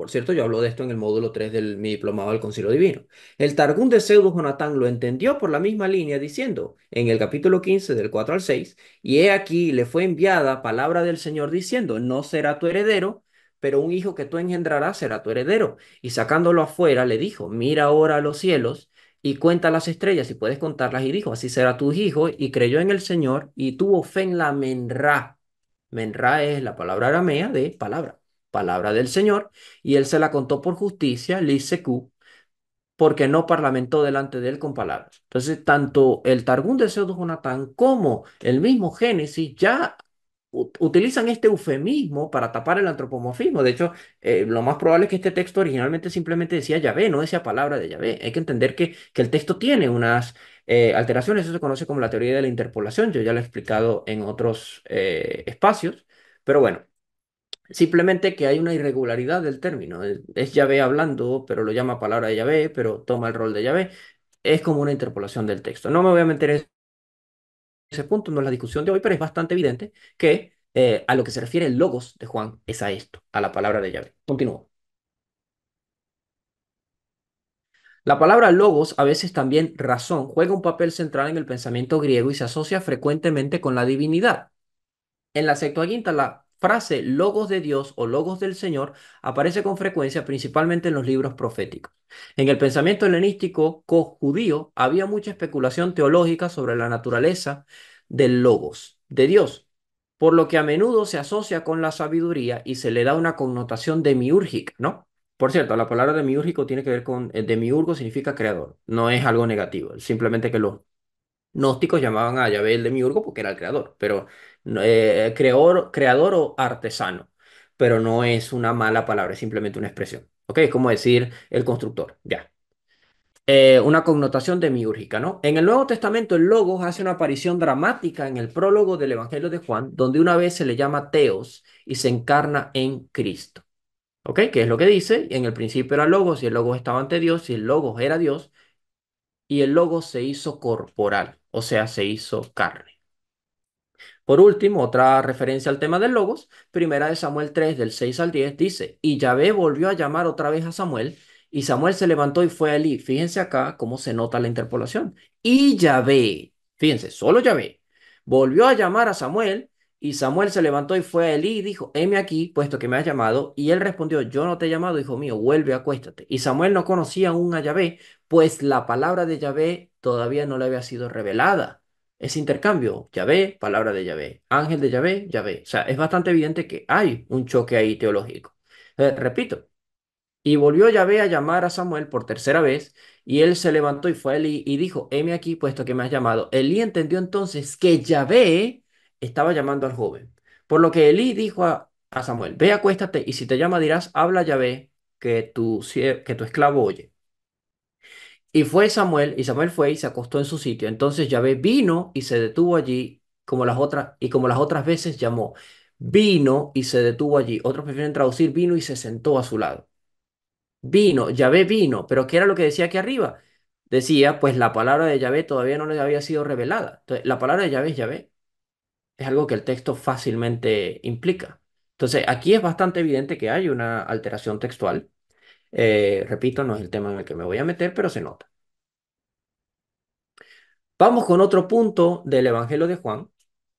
Por cierto, yo hablo de esto en el módulo 3 de mi diplomado del Concilio Divino. El Targún de Pseudo Jonatán lo entendió por la misma línea diciendo en el capítulo 15 del 4 al 6, y he aquí le fue enviada palabra del Señor diciendo, no será tu heredero, pero un hijo que tú engendrarás será tu heredero. Y sacándolo afuera le dijo, mira ahora a los cielos y cuenta las estrellas y puedes contarlas. Y dijo, así será tu hijo. Y creyó en el Señor y tuvo fe en la menra. Menra es la palabra aramea de palabra palabra del Señor, y él se la contó por justicia, Lisecu, porque no parlamentó delante de él con palabras. Entonces, tanto el Targum de Pseudo Jonatán como el mismo Génesis ya utilizan este eufemismo para tapar el antropomorfismo. De hecho, eh, lo más probable es que este texto originalmente simplemente decía Yahvé, no decía palabra de Yahvé. Hay que entender que, el texto tiene unas eh, alteraciones, eso se conoce como la teoría de la interpolación, yo ya lo he explicado en otros eh, espacios, pero bueno, Simplemente que hay una irregularidad del término. Es Yahvé hablando, pero lo llama palabra de Yahvé, pero toma el rol de Yahvé. Es como una interpolación del texto. No me voy a meter en ese punto, no es la discusión de hoy, pero es bastante evidente que eh, a lo que se refiere el logos de Juan es a esto, a la palabra de Yahvé. Continúo. La palabra logos, a veces también razón, juega un papel central en el pensamiento griego y se asocia frecuentemente con la divinidad. En la quinta la frase logos de Dios o logos del Señor aparece con frecuencia principalmente en los libros proféticos. En el pensamiento helenístico judío había mucha especulación teológica sobre la naturaleza del logos de Dios, por lo que a menudo se asocia con la sabiduría y se le da una connotación demiúrgica, ¿no? Por cierto, la palabra demiúrgico tiene que ver con eh, demiurgo significa creador, no es algo negativo, simplemente que los gnósticos llamaban a Yahvé el demiurgo porque era el creador, pero eh, eh, creador, o artesano, pero no es una mala palabra, es simplemente una expresión. ¿Ok? Es como decir el constructor, ya. Eh, una connotación demiúrgica, ¿no? En el Nuevo Testamento el Logos hace una aparición dramática en el prólogo del Evangelio de Juan, donde una vez se le llama Teos y se encarna en Cristo. ¿Ok? Que es lo que dice, en el principio era Logos y el Logos estaba ante Dios y el Logos era Dios y el Logos se hizo corporal, o sea, se hizo carne. Por último, otra referencia al tema del Logos, primera de Samuel 3, del 6 al 10, dice, y Yahvé volvió a llamar otra vez a Samuel, y Samuel se levantó y fue a Elí. Fíjense acá cómo se nota la interpolación. Y Yahvé, fíjense, solo Yahvé, volvió a llamar a Samuel, y Samuel se levantó y fue a Elí y dijo, heme aquí, puesto que me has llamado. Y él respondió, yo no te he llamado, hijo mío, vuelve, acuéstate. Y Samuel no conocía aún a Yahvé, pues la palabra de Yahvé todavía no le había sido revelada ese intercambio, Yahvé, palabra de Yahvé, ángel de Yahvé, Yahvé. O sea, es bastante evidente que hay un choque ahí teológico. Eh, repito, y volvió Yahvé a llamar a Samuel por tercera vez, y él se levantó y fue a Elí y dijo, heme aquí puesto que me has llamado. Elí entendió entonces que Yahvé estaba llamando al joven, por lo que Elí dijo a, Samuel, ve acuéstate, y si te llama dirás, habla Yahvé, que tu, que tu esclavo oye. Y fue Samuel, y Samuel fue y se acostó en su sitio. Entonces Yahvé vino y se detuvo allí, como las otras, y como las otras veces llamó, vino y se detuvo allí. Otros prefieren traducir vino y se sentó a su lado. Vino, Yahvé vino, pero ¿qué era lo que decía aquí arriba? Decía, pues la palabra de Yahvé todavía no le había sido revelada. Entonces, la palabra de Yahvé es Yahvé. Es algo que el texto fácilmente implica. Entonces, aquí es bastante evidente que hay una alteración textual eh, repito, no es el tema en el que me voy a meter, pero se nota. Vamos con otro punto del Evangelio de Juan.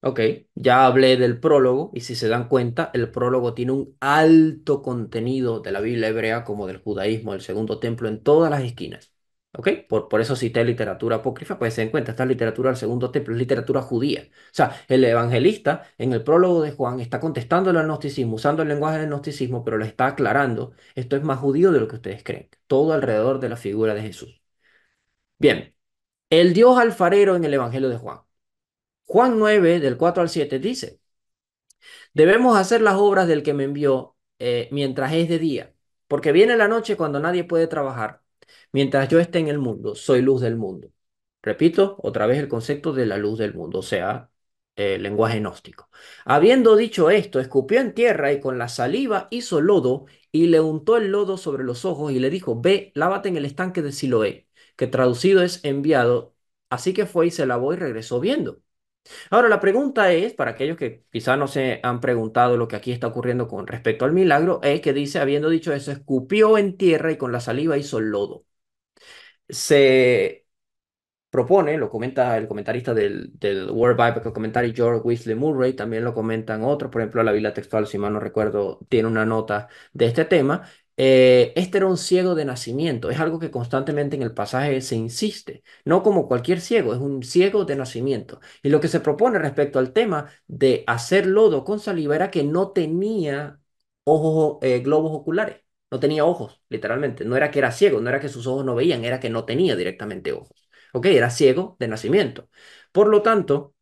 Ok, ya hablé del prólogo y si se dan cuenta, el prólogo tiene un alto contenido de la Biblia hebrea como del judaísmo, el segundo templo, en todas las esquinas. ¿Ok? Por, por eso cité literatura apócrifa, pues se den cuenta, esta literatura del segundo templo es literatura judía. O sea, el evangelista en el prólogo de Juan está contestando al gnosticismo, usando el lenguaje del gnosticismo, pero le está aclarando, esto es más judío de lo que ustedes creen, todo alrededor de la figura de Jesús. Bien, el Dios alfarero en el Evangelio de Juan. Juan 9, del 4 al 7, dice, debemos hacer las obras del que me envió eh, mientras es de día, porque viene la noche cuando nadie puede trabajar. Mientras yo esté en el mundo, soy luz del mundo. Repito otra vez el concepto de la luz del mundo, o sea, eh, lenguaje gnóstico. Habiendo dicho esto, escupió en tierra y con la saliva hizo lodo y le untó el lodo sobre los ojos y le dijo, ve, lávate en el estanque de Siloé, que traducido es enviado. Así que fue y se lavó y regresó viendo. Ahora, la pregunta es, para aquellos que quizá no se han preguntado lo que aquí está ocurriendo con respecto al milagro, es que dice, habiendo dicho eso, escupió en tierra y con la saliva hizo lodo se propone, lo comenta el comentarista del, World Bible Commentary, George Weasley Murray, también lo comentan otros, por ejemplo, la Biblia textual, si mal no recuerdo, tiene una nota de este tema. Eh, este era un ciego de nacimiento, es algo que constantemente en el pasaje se insiste, no como cualquier ciego, es un ciego de nacimiento. Y lo que se propone respecto al tema de hacer lodo con saliva era que no tenía ojos, eh, globos oculares. No tenía ojos, literalmente. No era que era ciego, no era que sus ojos no veían, era que no tenía directamente ojos. ¿Ok? Era ciego de nacimiento. Por lo tanto,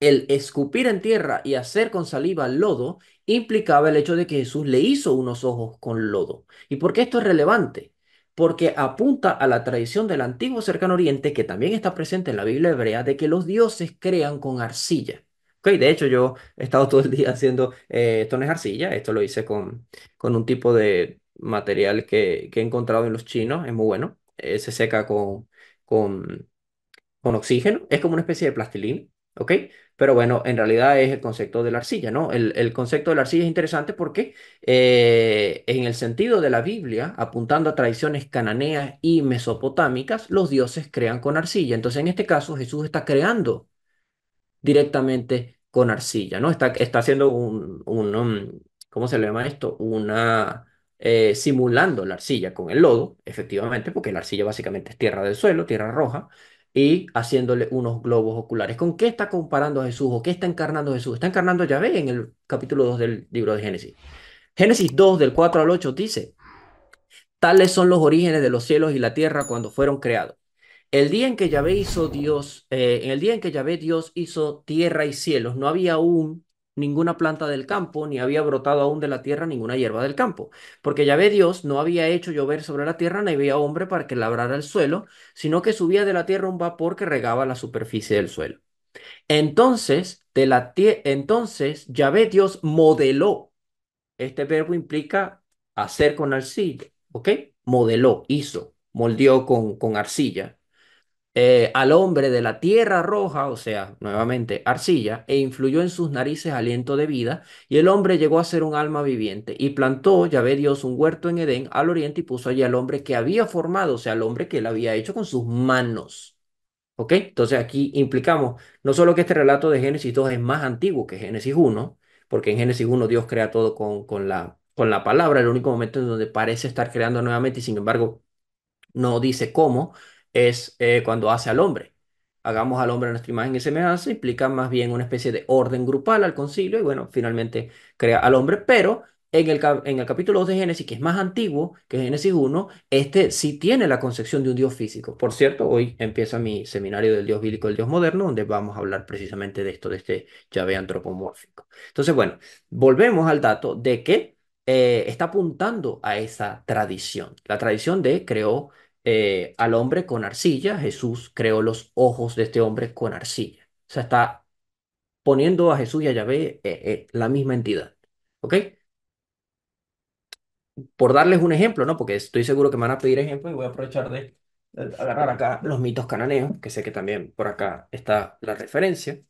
el escupir en tierra y hacer con saliva lodo implicaba el hecho de que Jesús le hizo unos ojos con lodo. ¿Y por qué esto es relevante? Porque apunta a la tradición del antiguo cercano oriente, que también está presente en la Biblia hebrea, de que los dioses crean con arcilla de hecho yo he estado todo el día haciendo, eh, esto arcilla, esto lo hice con, con un tipo de material que, he encontrado en los chinos, es muy bueno, eh, se seca con, con, con oxígeno, es como una especie de plastilina, ¿ok? Pero bueno, en realidad es el concepto de la arcilla, ¿no? El, concepto de la arcilla es interesante porque eh, en el sentido de la Biblia, apuntando a tradiciones cananeas y mesopotámicas, los dioses crean con arcilla. Entonces, en este caso, Jesús está creando directamente con arcilla, ¿no? Está, está haciendo un, un, um, ¿cómo se le llama esto? Una, eh, simulando la arcilla con el lodo, efectivamente, porque la arcilla básicamente es tierra del suelo, tierra roja, y haciéndole unos globos oculares. ¿Con qué está comparando a Jesús o qué está encarnando Jesús? Está encarnando ya Yahvé en el capítulo 2 del libro de Génesis. Génesis 2, del 4 al 8, dice, tales son los orígenes de los cielos y la tierra cuando fueron creados el día en que Yahvé hizo Dios, eh, en el día en que Yahvé Dios hizo tierra y cielos, no había aún ninguna planta del campo, ni había brotado aún de la tierra ninguna hierba del campo, porque Yahvé Dios no había hecho llover sobre la tierra ni había hombre para que labrara el suelo, sino que subía de la tierra un vapor que regaba la superficie del suelo. Entonces, de la entonces Yahvé Dios modeló. Este verbo implica hacer con arcilla, ¿ok? Modeló, hizo, moldeó con, con arcilla. Eh, al hombre de la tierra roja, o sea, nuevamente arcilla, e influyó en sus narices aliento de vida, y el hombre llegó a ser un alma viviente, y plantó, ya ve Dios, un huerto en Edén al oriente y puso allí al hombre que había formado, o sea, al hombre que él había hecho con sus manos. ¿Ok? Entonces aquí implicamos no solo que este relato de Génesis 2 es más antiguo que Génesis 1, porque en Génesis 1 Dios crea todo con, con, la, con la palabra, el único momento en donde parece estar creando nuevamente y sin embargo no dice cómo, es eh, cuando hace al hombre. Hagamos al hombre nuestra imagen y semejanza implica más bien una especie de orden grupal al concilio y bueno, finalmente crea al hombre, pero en el, en el, capítulo 2 de Génesis, que es más antiguo que Génesis 1, este sí tiene la concepción de un Dios físico. Por cierto, hoy empieza mi seminario del Dios bíblico, el Dios moderno, donde vamos a hablar precisamente de esto, de este llave antropomórfico. Entonces, bueno, volvemos al dato de que eh, está apuntando a esa tradición, la tradición de creó eh, al hombre con arcilla, Jesús creó los ojos de este hombre con arcilla. O sea, está poniendo a Jesús y a Yahvé eh, eh, la misma entidad. ¿Ok? Por darles un ejemplo, ¿no? Porque estoy seguro que me van a pedir ejemplo y voy a aprovechar de, agarrar acá los mitos cananeos, que sé que también por acá está la referencia.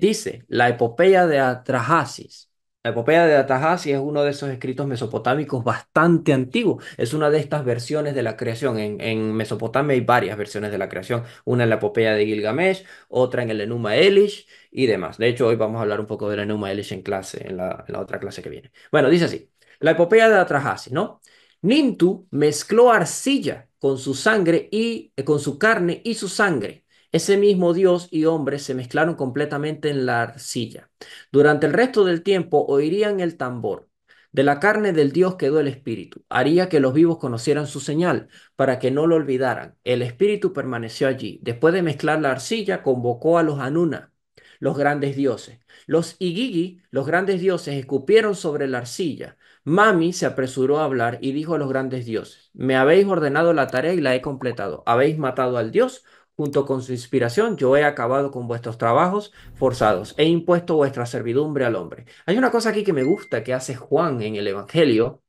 dice, la epopeya de Atrahasis la epopeya de Atahasi es uno de esos escritos mesopotámicos bastante antiguos. Es una de estas versiones de la creación. En, Mesopotamia hay varias versiones de la creación. Una en la epopeya de Gilgamesh, otra en el Enuma Elish y demás. De hecho, hoy vamos a hablar un poco del Enuma Elish en clase, en la, otra clase que viene. Bueno, dice así. La epopeya de Atahasi, ¿no? Nintu mezcló arcilla con su sangre y eh, con su carne y su sangre ese mismo Dios y hombre se mezclaron completamente en la arcilla. Durante el resto del tiempo oirían el tambor. De la carne del Dios quedó el Espíritu. Haría que los vivos conocieran su señal, para que no lo olvidaran. El Espíritu permaneció allí. Después de mezclar la arcilla, convocó a los Anuna, los grandes dioses. Los Igigi, los grandes dioses, escupieron sobre la arcilla. Mami se apresuró a hablar y dijo a los grandes dioses, me habéis ordenado la tarea y la he completado. Habéis matado al dios Junto con su inspiración, yo he acabado con vuestros trabajos forzados, he impuesto vuestra servidumbre al hombre. Hay una cosa aquí que me gusta que hace Juan en el Evangelio,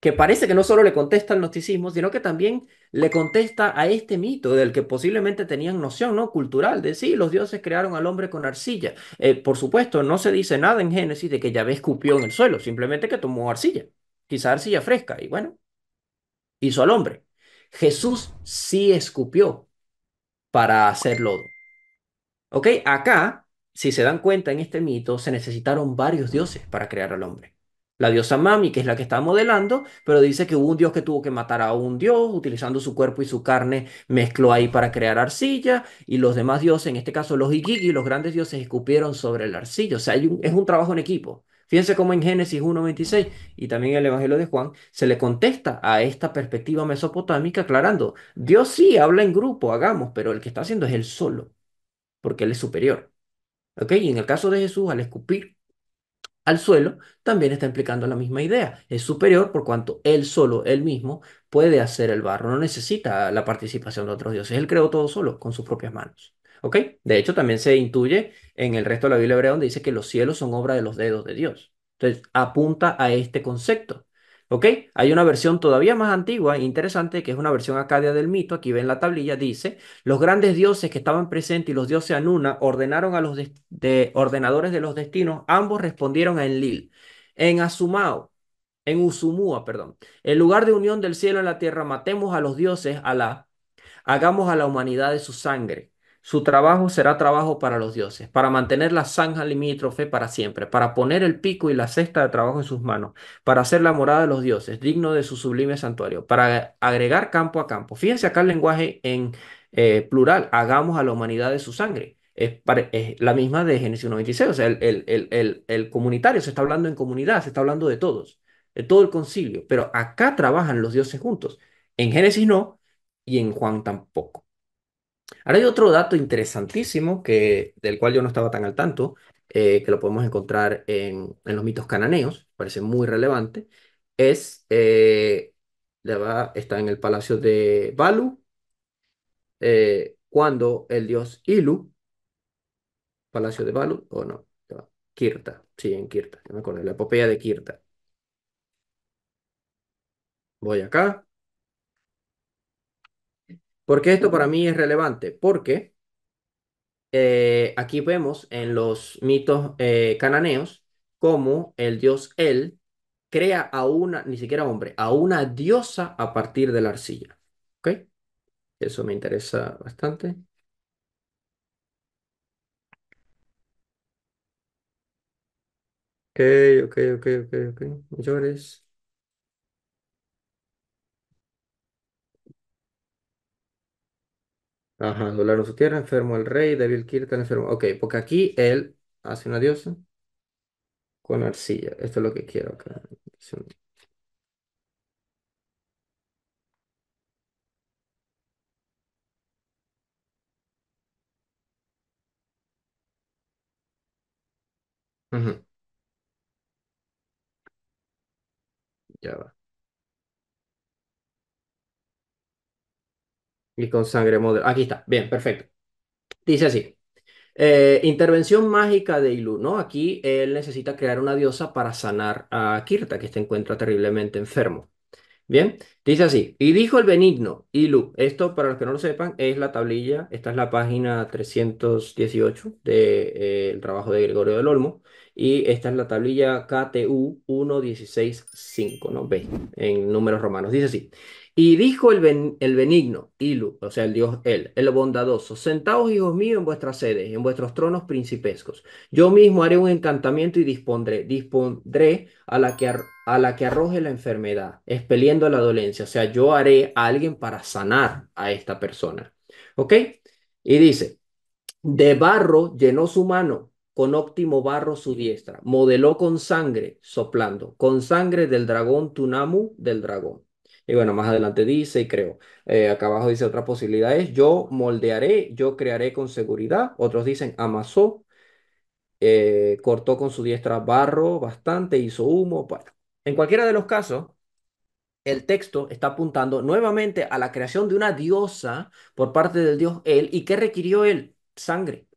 que parece que no solo le contesta al gnosticismo, sino que también le contesta a este mito del que posiblemente tenían noción ¿no? cultural, de sí, los dioses crearon al hombre con arcilla. Eh, por supuesto, no se dice nada en Génesis de que Yahvé escupió en el suelo, simplemente que tomó arcilla, quizá arcilla fresca, y bueno, hizo al hombre. Jesús sí escupió, para hacer lodo. ¿Ok? Acá, si se dan cuenta en este mito, se necesitaron varios dioses para crear al hombre. La diosa Mami, que es la que está modelando, pero dice que hubo un dios que tuvo que matar a un dios, utilizando su cuerpo y su carne, mezcló ahí para crear arcilla, y los demás dioses, en este caso los Igigi, los grandes dioses, escupieron sobre el arcilla. O sea, es un trabajo en equipo. Fíjense cómo en Génesis 1.26 y también en el Evangelio de Juan se le contesta a esta perspectiva mesopotámica aclarando, Dios sí habla en grupo, hagamos, pero el que está haciendo es él solo, porque él es superior. ¿Ok? Y en el caso de Jesús, al escupir al suelo, también está implicando la misma idea. Es superior por cuanto él solo, él mismo, puede hacer el barro. No necesita la participación de otros dioses. Él creó todo solo, con sus propias manos. De hecho, también se intuye en el resto de la Biblia hebrea donde dice que los cielos son obra de los dedos de Dios. Entonces, apunta a este concepto. ¿Ok? Hay una versión todavía más antigua e interesante, que es una versión acadia del mito. Aquí ven la tablilla, dice, los grandes dioses que estaban presentes y los dioses Anuna ordenaron a los ordenadores de los destinos, ambos respondieron a Enlil. En Asumao, en Usumua, perdón, en lugar de unión del cielo en la tierra, matemos a los dioses, Alá, hagamos a la humanidad de su sangre. Su trabajo será trabajo para los dioses, para mantener la zanja limítrofe para siempre, para poner el pico y la cesta de trabajo en sus manos, para hacer la morada de los dioses, digno de su sublime santuario, para agregar campo a campo. Fíjense acá el lenguaje en eh, plural, hagamos a la humanidad de su sangre. Es, la misma de Génesis 1.26, o sea, el, el, el, el comunitario se está hablando en comunidad, se está hablando de todos, de todo el concilio, pero acá trabajan los dioses juntos. En Génesis no y en Juan tampoco. Ahora hay otro dato interesantísimo que, del cual yo no estaba tan al tanto, eh, que lo podemos encontrar en, los mitos cananeos, parece muy relevante, es, eh, está en el palacio de Balu, eh, cuando el dios Ilu, palacio de Balu, o no, Kirta, sí, en Kirta, me acuerdo, la epopeya de Kirta. Voy acá, ¿Por qué esto para mí es relevante? Porque eh, aquí vemos en los mitos eh, cananeos cómo el dios él crea a una, ni siquiera hombre, a una diosa a partir de la arcilla. ¿Ok? Eso me interesa bastante. Ok, ok, ok, ok, ok. Mayores. Ajá, anularon su tierra, enfermo el rey, débil Kirtan, enfermo. Ok, porque aquí él hace una diosa con arcilla. Esto es lo que quiero acá. Ya va. Y con sangre modelo. Aquí está. Bien, perfecto. Dice así. Eh, intervención mágica de Ilu, ¿no? Aquí él necesita crear una diosa para sanar a Kirta, que se encuentra terriblemente enfermo. Bien, dice así, y dijo el benigno, Ilu, esto para los que no lo sepan, es la tablilla, esta es la página 318 del eh, trabajo de Gregorio del Olmo, y esta es la tablilla KTU 1165, ¿no? Veis, en números romanos. Dice así, y dijo el, benigno, Ilu, o sea, el Dios él, el bondadoso, sentaos hijos míos en vuestras sedes, en vuestros tronos principescos. Yo mismo haré un encantamiento y dispondré, dispondré a la que, a la que arroje la enfermedad, expeliendo la dolencia. O sea, yo haré a alguien para sanar a esta persona. ¿Ok? Y dice, de barro llenó su mano, con óptimo barro su diestra, modeló con sangre soplando, con sangre del dragón Tunamu del dragón. Y bueno, más adelante dice, y creo, eh, acá abajo dice otra posibilidad es, yo moldearé, yo crearé con seguridad. Otros dicen, amasó, eh, cortó con su diestra barro bastante, hizo humo. en cualquiera de los casos, el texto está apuntando nuevamente a la creación de una diosa por parte del dios él. ¿Y qué requirió él? Sangre.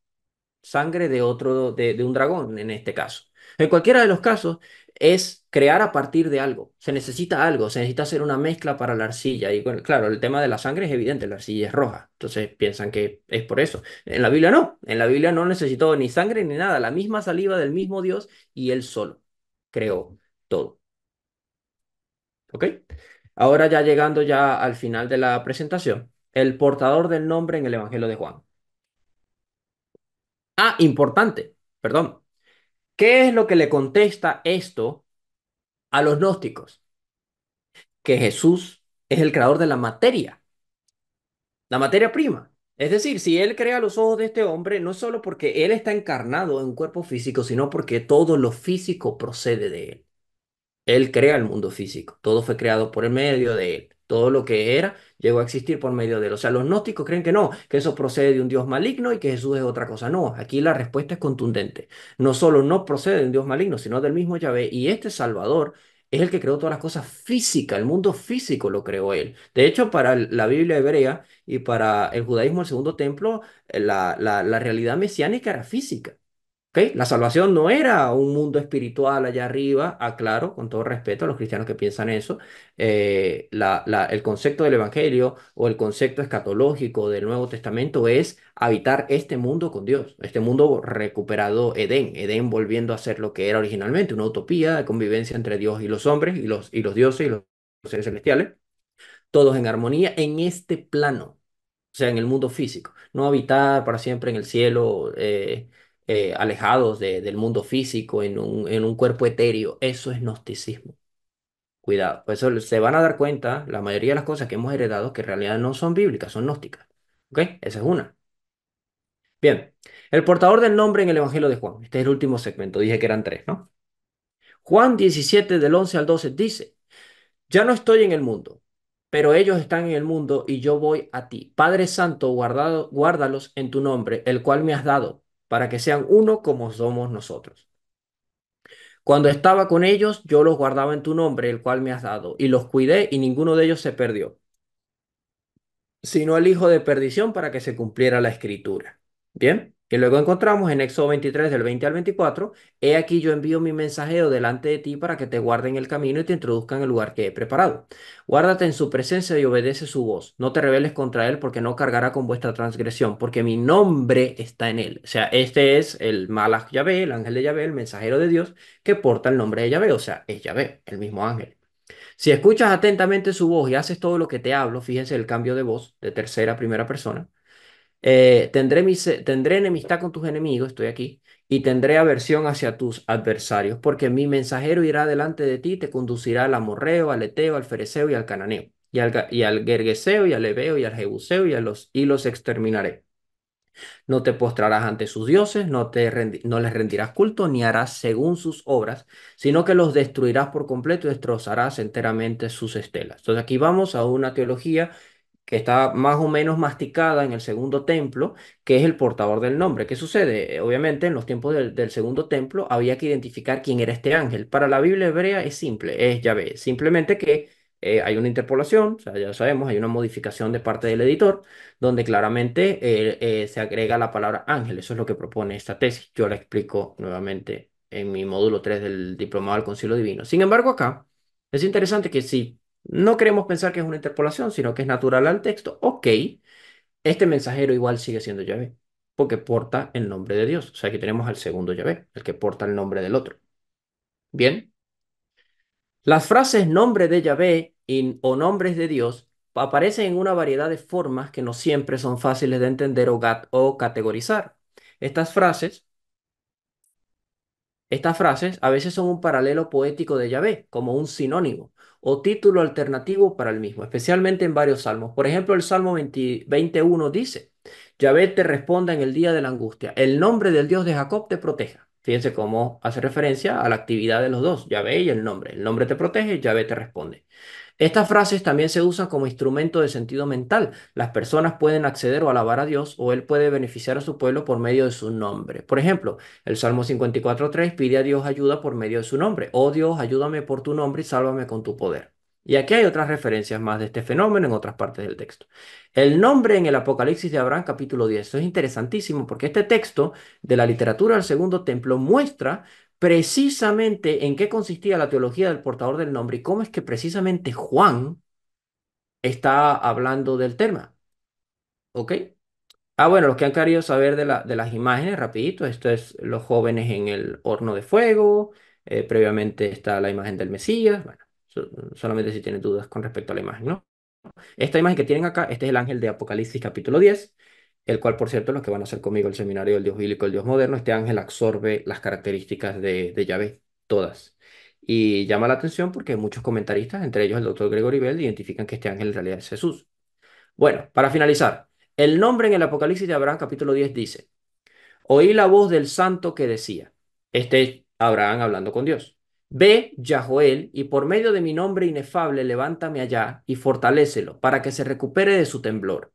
Sangre de otro, de, de un dragón en este caso. En cualquiera de los casos, es crear a partir de algo. Se necesita algo, se necesita hacer una mezcla para la arcilla. Y claro, el tema de la sangre es evidente, la arcilla es roja. Entonces piensan que es por eso. En la Biblia no, en la Biblia no necesitó ni sangre ni nada, la misma saliva del mismo Dios y él solo creó todo. ¿Ok? Ahora ya llegando ya al final de la presentación, el portador del nombre en el Evangelio de Juan. Ah, importante, perdón, ¿Qué es lo que le contesta esto a los gnósticos? Que Jesús es el creador de la materia, la materia prima. Es decir, si Él crea los ojos de este hombre, no es solo porque Él está encarnado en un cuerpo físico, sino porque todo lo físico procede de Él. Él crea el mundo físico, todo fue creado por el medio de Él. Todo lo que era llegó a existir por medio de él. O sea, los gnósticos creen que no, que eso procede de un Dios maligno y que Jesús es otra cosa. No, aquí la respuesta es contundente. No solo no procede de un Dios maligno, sino del mismo Yahvé. Y este Salvador es el que creó todas las cosas físicas, el mundo físico lo creó él. De hecho, para la Biblia hebrea y para el judaísmo, del segundo templo, eh, la, la, la realidad mesiánica era física. La salvación no era un mundo espiritual allá arriba, aclaro, ah, con todo respeto a los cristianos que piensan eso. Eh, la, el concepto del Evangelio o el concepto escatológico del Nuevo Testamento es habitar este mundo con Dios, este mundo recuperado Edén, Edén volviendo a ser lo que era originalmente, una utopía de convivencia entre Dios y los hombres y los, y los dioses y los seres celestiales, todos en armonía en este plano, o sea, en el mundo físico, no habitar para siempre en el cielo. Eh, eh, alejados del mundo físico, en un, en un cuerpo etéreo. Eso es gnosticismo. Cuidado, Por pues eso se van a dar cuenta, la mayoría de las cosas que hemos heredado que en realidad no son bíblicas, son gnósticas. ¿Ok? Esa es una. Bien, el portador del nombre en el Evangelio de Juan. Este es el último segmento, dije que eran tres, ¿no? Juan 17 del 11 al 12 dice, ya no estoy en el mundo, pero ellos están en el mundo y yo voy a ti. Padre Santo, guardado, guárdalos en tu nombre, el cual me has dado para que sean uno como somos nosotros. Cuando estaba con ellos, yo los guardaba en tu nombre, el cual me has dado, y los cuidé, y ninguno de ellos se perdió, sino el hijo de perdición para que se cumpliera la escritura. Bien. Y luego encontramos en Éxodo 23 del 20 al 24, he aquí yo envío mi mensajero delante de ti para que te guarden el camino y te introduzcan en el lugar que he preparado. Guárdate en su presencia y obedece su voz. No te rebeles contra él porque no cargará con vuestra transgresión, porque mi nombre está en él. O sea, este es el Malach Yahvé, el ángel de Yahvé, el mensajero de Dios que porta el nombre de Yahvé, o sea, es Yahvé, el mismo ángel. Si escuchas atentamente su voz y haces todo lo que te hablo, fíjense el cambio de voz de tercera a primera persona, eh, tendré, tendré enemistad con tus enemigos, estoy aquí, y tendré aversión hacia tus adversarios, porque mi mensajero irá delante de ti te conducirá al amorreo, al eteo, al fereceo y al cananeo, y al, y al gergeseo, y al ebeo, y al jebuseo, y, a los, y exterminaré. No te postrarás ante sus dioses, no, te no les rendirás culto, ni harás según sus obras, sino que los destruirás por completo y destrozarás enteramente sus estelas. Entonces aquí vamos a una teología que está más o menos masticada en el segundo templo, que es el portador del nombre. ¿Qué sucede? Eh, obviamente en los tiempos del, segundo templo había que identificar quién era este ángel. Para la Biblia hebrea es simple, es ve Simplemente que eh, hay una interpolación, o sea, ya sabemos, hay una modificación de parte del editor, donde claramente eh, se agrega la palabra ángel. Eso es lo que propone esta tesis. Yo la explico nuevamente en mi módulo 3 del Diplomado del Concilio Divino. Sin embargo, acá es interesante que si no queremos pensar que es una interpolación, sino que es natural al texto. Ok, este mensajero igual sigue siendo Yahvé, porque porta el nombre de Dios. O sea, aquí tenemos al segundo Yahvé, el que porta el nombre del otro. Bien. Las frases nombre de Yahvé o nombres de Dios aparecen en una variedad de formas que no siempre son fáciles de entender o, categorizar. Estas frases estas frases a veces son un paralelo poético de Yahvé, como un sinónimo, o título alternativo para el mismo, especialmente en varios salmos. Por ejemplo, el Salmo 21 dice, Yahvé te responda en el día de la angustia, el nombre del Dios de Jacob te proteja. Fíjense cómo hace referencia a la actividad de los dos, Yahvé y el nombre. El nombre te protege, Yahvé te responde. Estas frases también se usan como instrumento de sentido mental. Las personas pueden acceder o alabar a Dios o Él puede beneficiar a su pueblo por medio de su nombre. Por ejemplo, el Salmo 54.3 pide a Dios ayuda por medio de su nombre. Oh Dios, ayúdame por tu nombre y sálvame con tu poder. Y aquí hay otras referencias más de este fenómeno en otras partes del texto. El nombre en el Apocalipsis de Abraham capítulo 10. es interesantísimo porque este texto de la literatura del segundo templo muestra precisamente en qué consistía la teología del portador del nombre y cómo es que precisamente Juan está hablando del tema. ¿Ok? Ah, bueno, los que han querido saber de, la, de las imágenes, rapidito, esto es los jóvenes en el horno de fuego, eh, previamente está la imagen del Mesías, bueno, solamente si tienen dudas con respecto a la imagen, ¿no? Esta imagen que tienen acá, este es el ángel de Apocalipsis capítulo 10, el cual, por cierto, los que van a hacer conmigo el seminario del Dios bíblico, el Dios moderno, este ángel absorbe las características de, de Yahvé, todas. Y llama la atención porque muchos comentaristas, entre ellos el doctor Gregory Bell, identifican que este ángel en realidad es Jesús. Bueno, para finalizar, el nombre en el Apocalipsis de Abraham capítulo 10 dice, oí la voz del santo que decía, este es Abraham hablando con Dios, ve Yahoel y por medio de mi nombre inefable levántame allá y fortalécelo para que se recupere de su temblor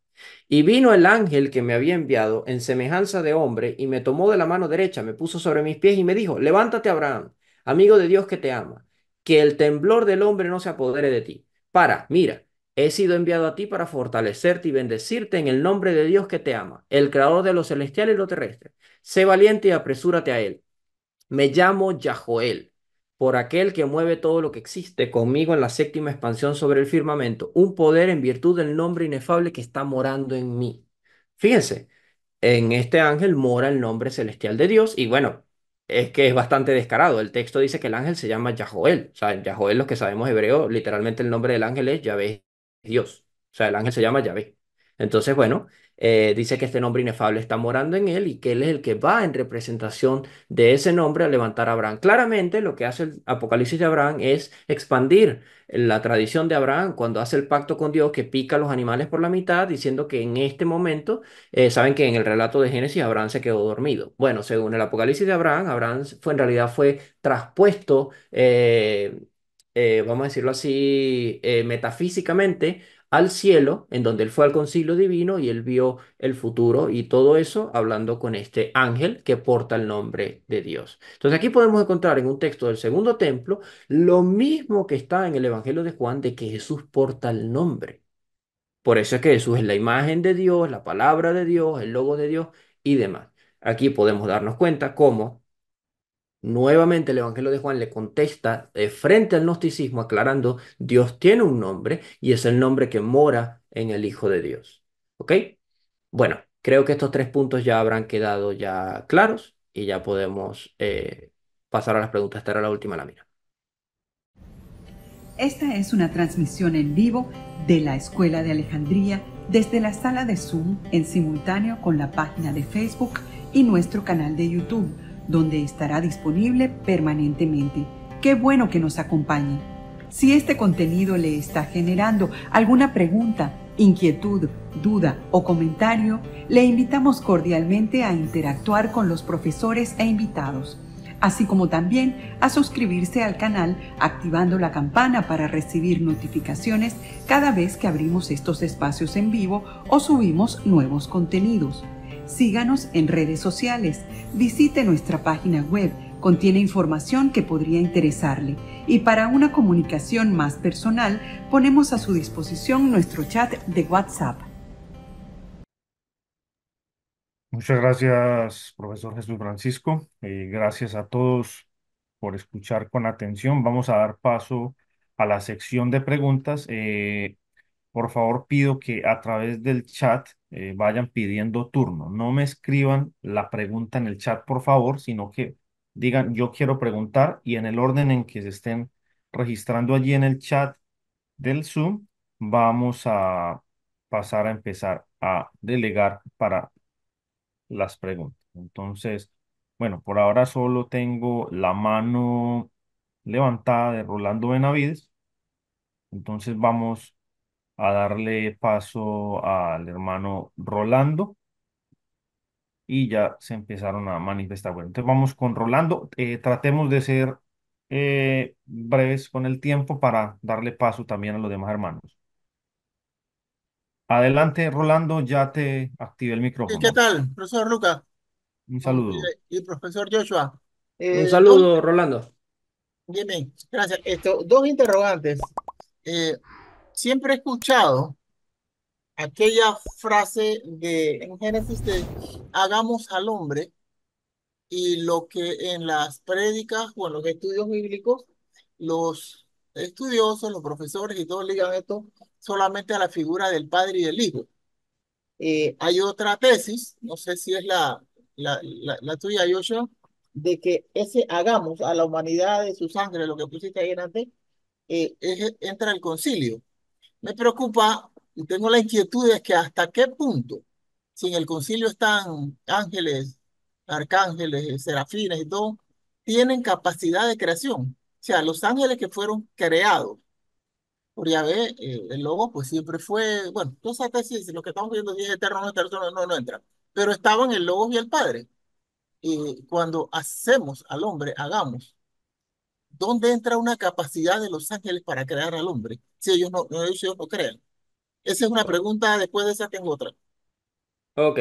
y vino el ángel que me había enviado en semejanza de hombre y me tomó de la mano derecha, me puso sobre mis pies y me dijo, levántate Abraham, amigo de Dios que te ama, que el temblor del hombre no se apodere de ti. Para, mira, he sido enviado a ti para fortalecerte y bendecirte en el nombre de Dios que te ama, el creador de lo celestial y lo terrestre. Sé valiente y apresúrate a él. Me llamo Yahoel por aquel que mueve todo lo que existe, conmigo en la séptima expansión sobre el firmamento, un poder en virtud del nombre inefable que está morando en mí. Fíjense, en este ángel mora el nombre celestial de Dios y bueno, es que es bastante descarado. El texto dice que el ángel se llama Yahoel. O sea, Yahoel, los que sabemos hebreo, literalmente el nombre del ángel es Yahvé Dios. O sea, el ángel se llama Yahvé. Entonces, bueno, eh, dice que este nombre inefable está morando en él y que él es el que va en representación de ese nombre a levantar a Abraham. Claramente lo que hace el Apocalipsis de Abraham es expandir la tradición de Abraham cuando hace el pacto con Dios que pica a los animales por la mitad, diciendo que en este momento, eh, saben que en el relato de Génesis Abraham se quedó dormido. Bueno, según el Apocalipsis de Abraham, Abraham fue en realidad fue traspuesto. Eh, vamos a decirlo así, metafísicamente al cielo, en donde él fue al concilio divino y él vio el futuro y todo eso hablando con este ángel que porta el nombre de Dios. Entonces aquí podemos encontrar en un texto del segundo templo lo mismo que está en el Evangelio de Juan de que Jesús porta el nombre. Por eso es que Jesús es la imagen de Dios, la palabra de Dios, el logo de Dios y demás. Aquí podemos darnos cuenta cómo Nuevamente el Evangelio de Juan le contesta frente al gnosticismo aclarando, Dios tiene un nombre y es el nombre que mora en el Hijo de Dios. ¿Ok? Bueno, creo que estos tres puntos ya habrán quedado ya claros y ya podemos eh, pasar a las preguntas. Esta era la última lámina. Esta es una transmisión en vivo de la Escuela de Alejandría desde la sala de Zoom en simultáneo con la página de Facebook y nuestro canal de YouTube donde estará disponible permanentemente. Qué bueno que nos acompañe. Si este contenido le está generando alguna pregunta, inquietud, duda o comentario, le invitamos cordialmente a interactuar con los profesores e invitados, así como también a suscribirse al canal activando la campana para recibir notificaciones cada vez que abrimos estos espacios en vivo o subimos nuevos contenidos. Síganos en redes sociales, visite nuestra página web, contiene información que podría interesarle y para una comunicación más personal ponemos a su disposición nuestro chat de WhatsApp. Muchas gracias, profesor Jesús Francisco. Eh, gracias a todos por escuchar con atención. Vamos a dar paso a la sección de preguntas. Eh, por favor pido que a través del chat eh, vayan pidiendo turno. No me escriban la pregunta en el chat, por favor, sino que digan yo quiero preguntar y en el orden en que se estén registrando allí en el chat del Zoom, vamos a pasar a empezar a delegar para las preguntas. Entonces, bueno, por ahora solo tengo la mano levantada de Rolando Benavides. Entonces vamos a darle paso al hermano Rolando y ya se empezaron a manifestar. Bueno, entonces vamos con Rolando. Eh, tratemos de ser eh, breves con el tiempo para darle paso también a los demás hermanos. Adelante, Rolando, ya te activé el micrófono. ¿Qué tal, profesor Luca? Un saludo. Eh, y, profesor Joshua. Un eh, saludo, Rolando. Bienvenido. gracias. Esto, dos interrogantes. Eh, siempre he escuchado aquella frase de en Génesis de hagamos al hombre y lo que en las prédicas o en los estudios bíblicos los estudiosos, los profesores y todos ligan esto solamente a la figura del padre y del hijo. Eh, hay otra tesis, no sé si es la, la, la, tuya, Joshua, de que ese hagamos a la humanidad de su sangre, lo que pusiste ahí antes, eh, entra el concilio. Me preocupa y tengo la inquietud de que hasta qué punto, si en el concilio están ángeles, arcángeles, serafines y todo, tienen capacidad de creación. O sea, los ángeles que fueron creados por ya ver, eh, el lobo pues siempre fue, bueno, tú sabes si lo que estamos viendo es eterno no entra, pero estaban el lobo y el padre. Y cuando hacemos al hombre, hagamos ¿dónde entra una capacidad de los ángeles para crear al hombre si ellos no, no crean? Esa es una pregunta, después de esa tengo otra. Ok,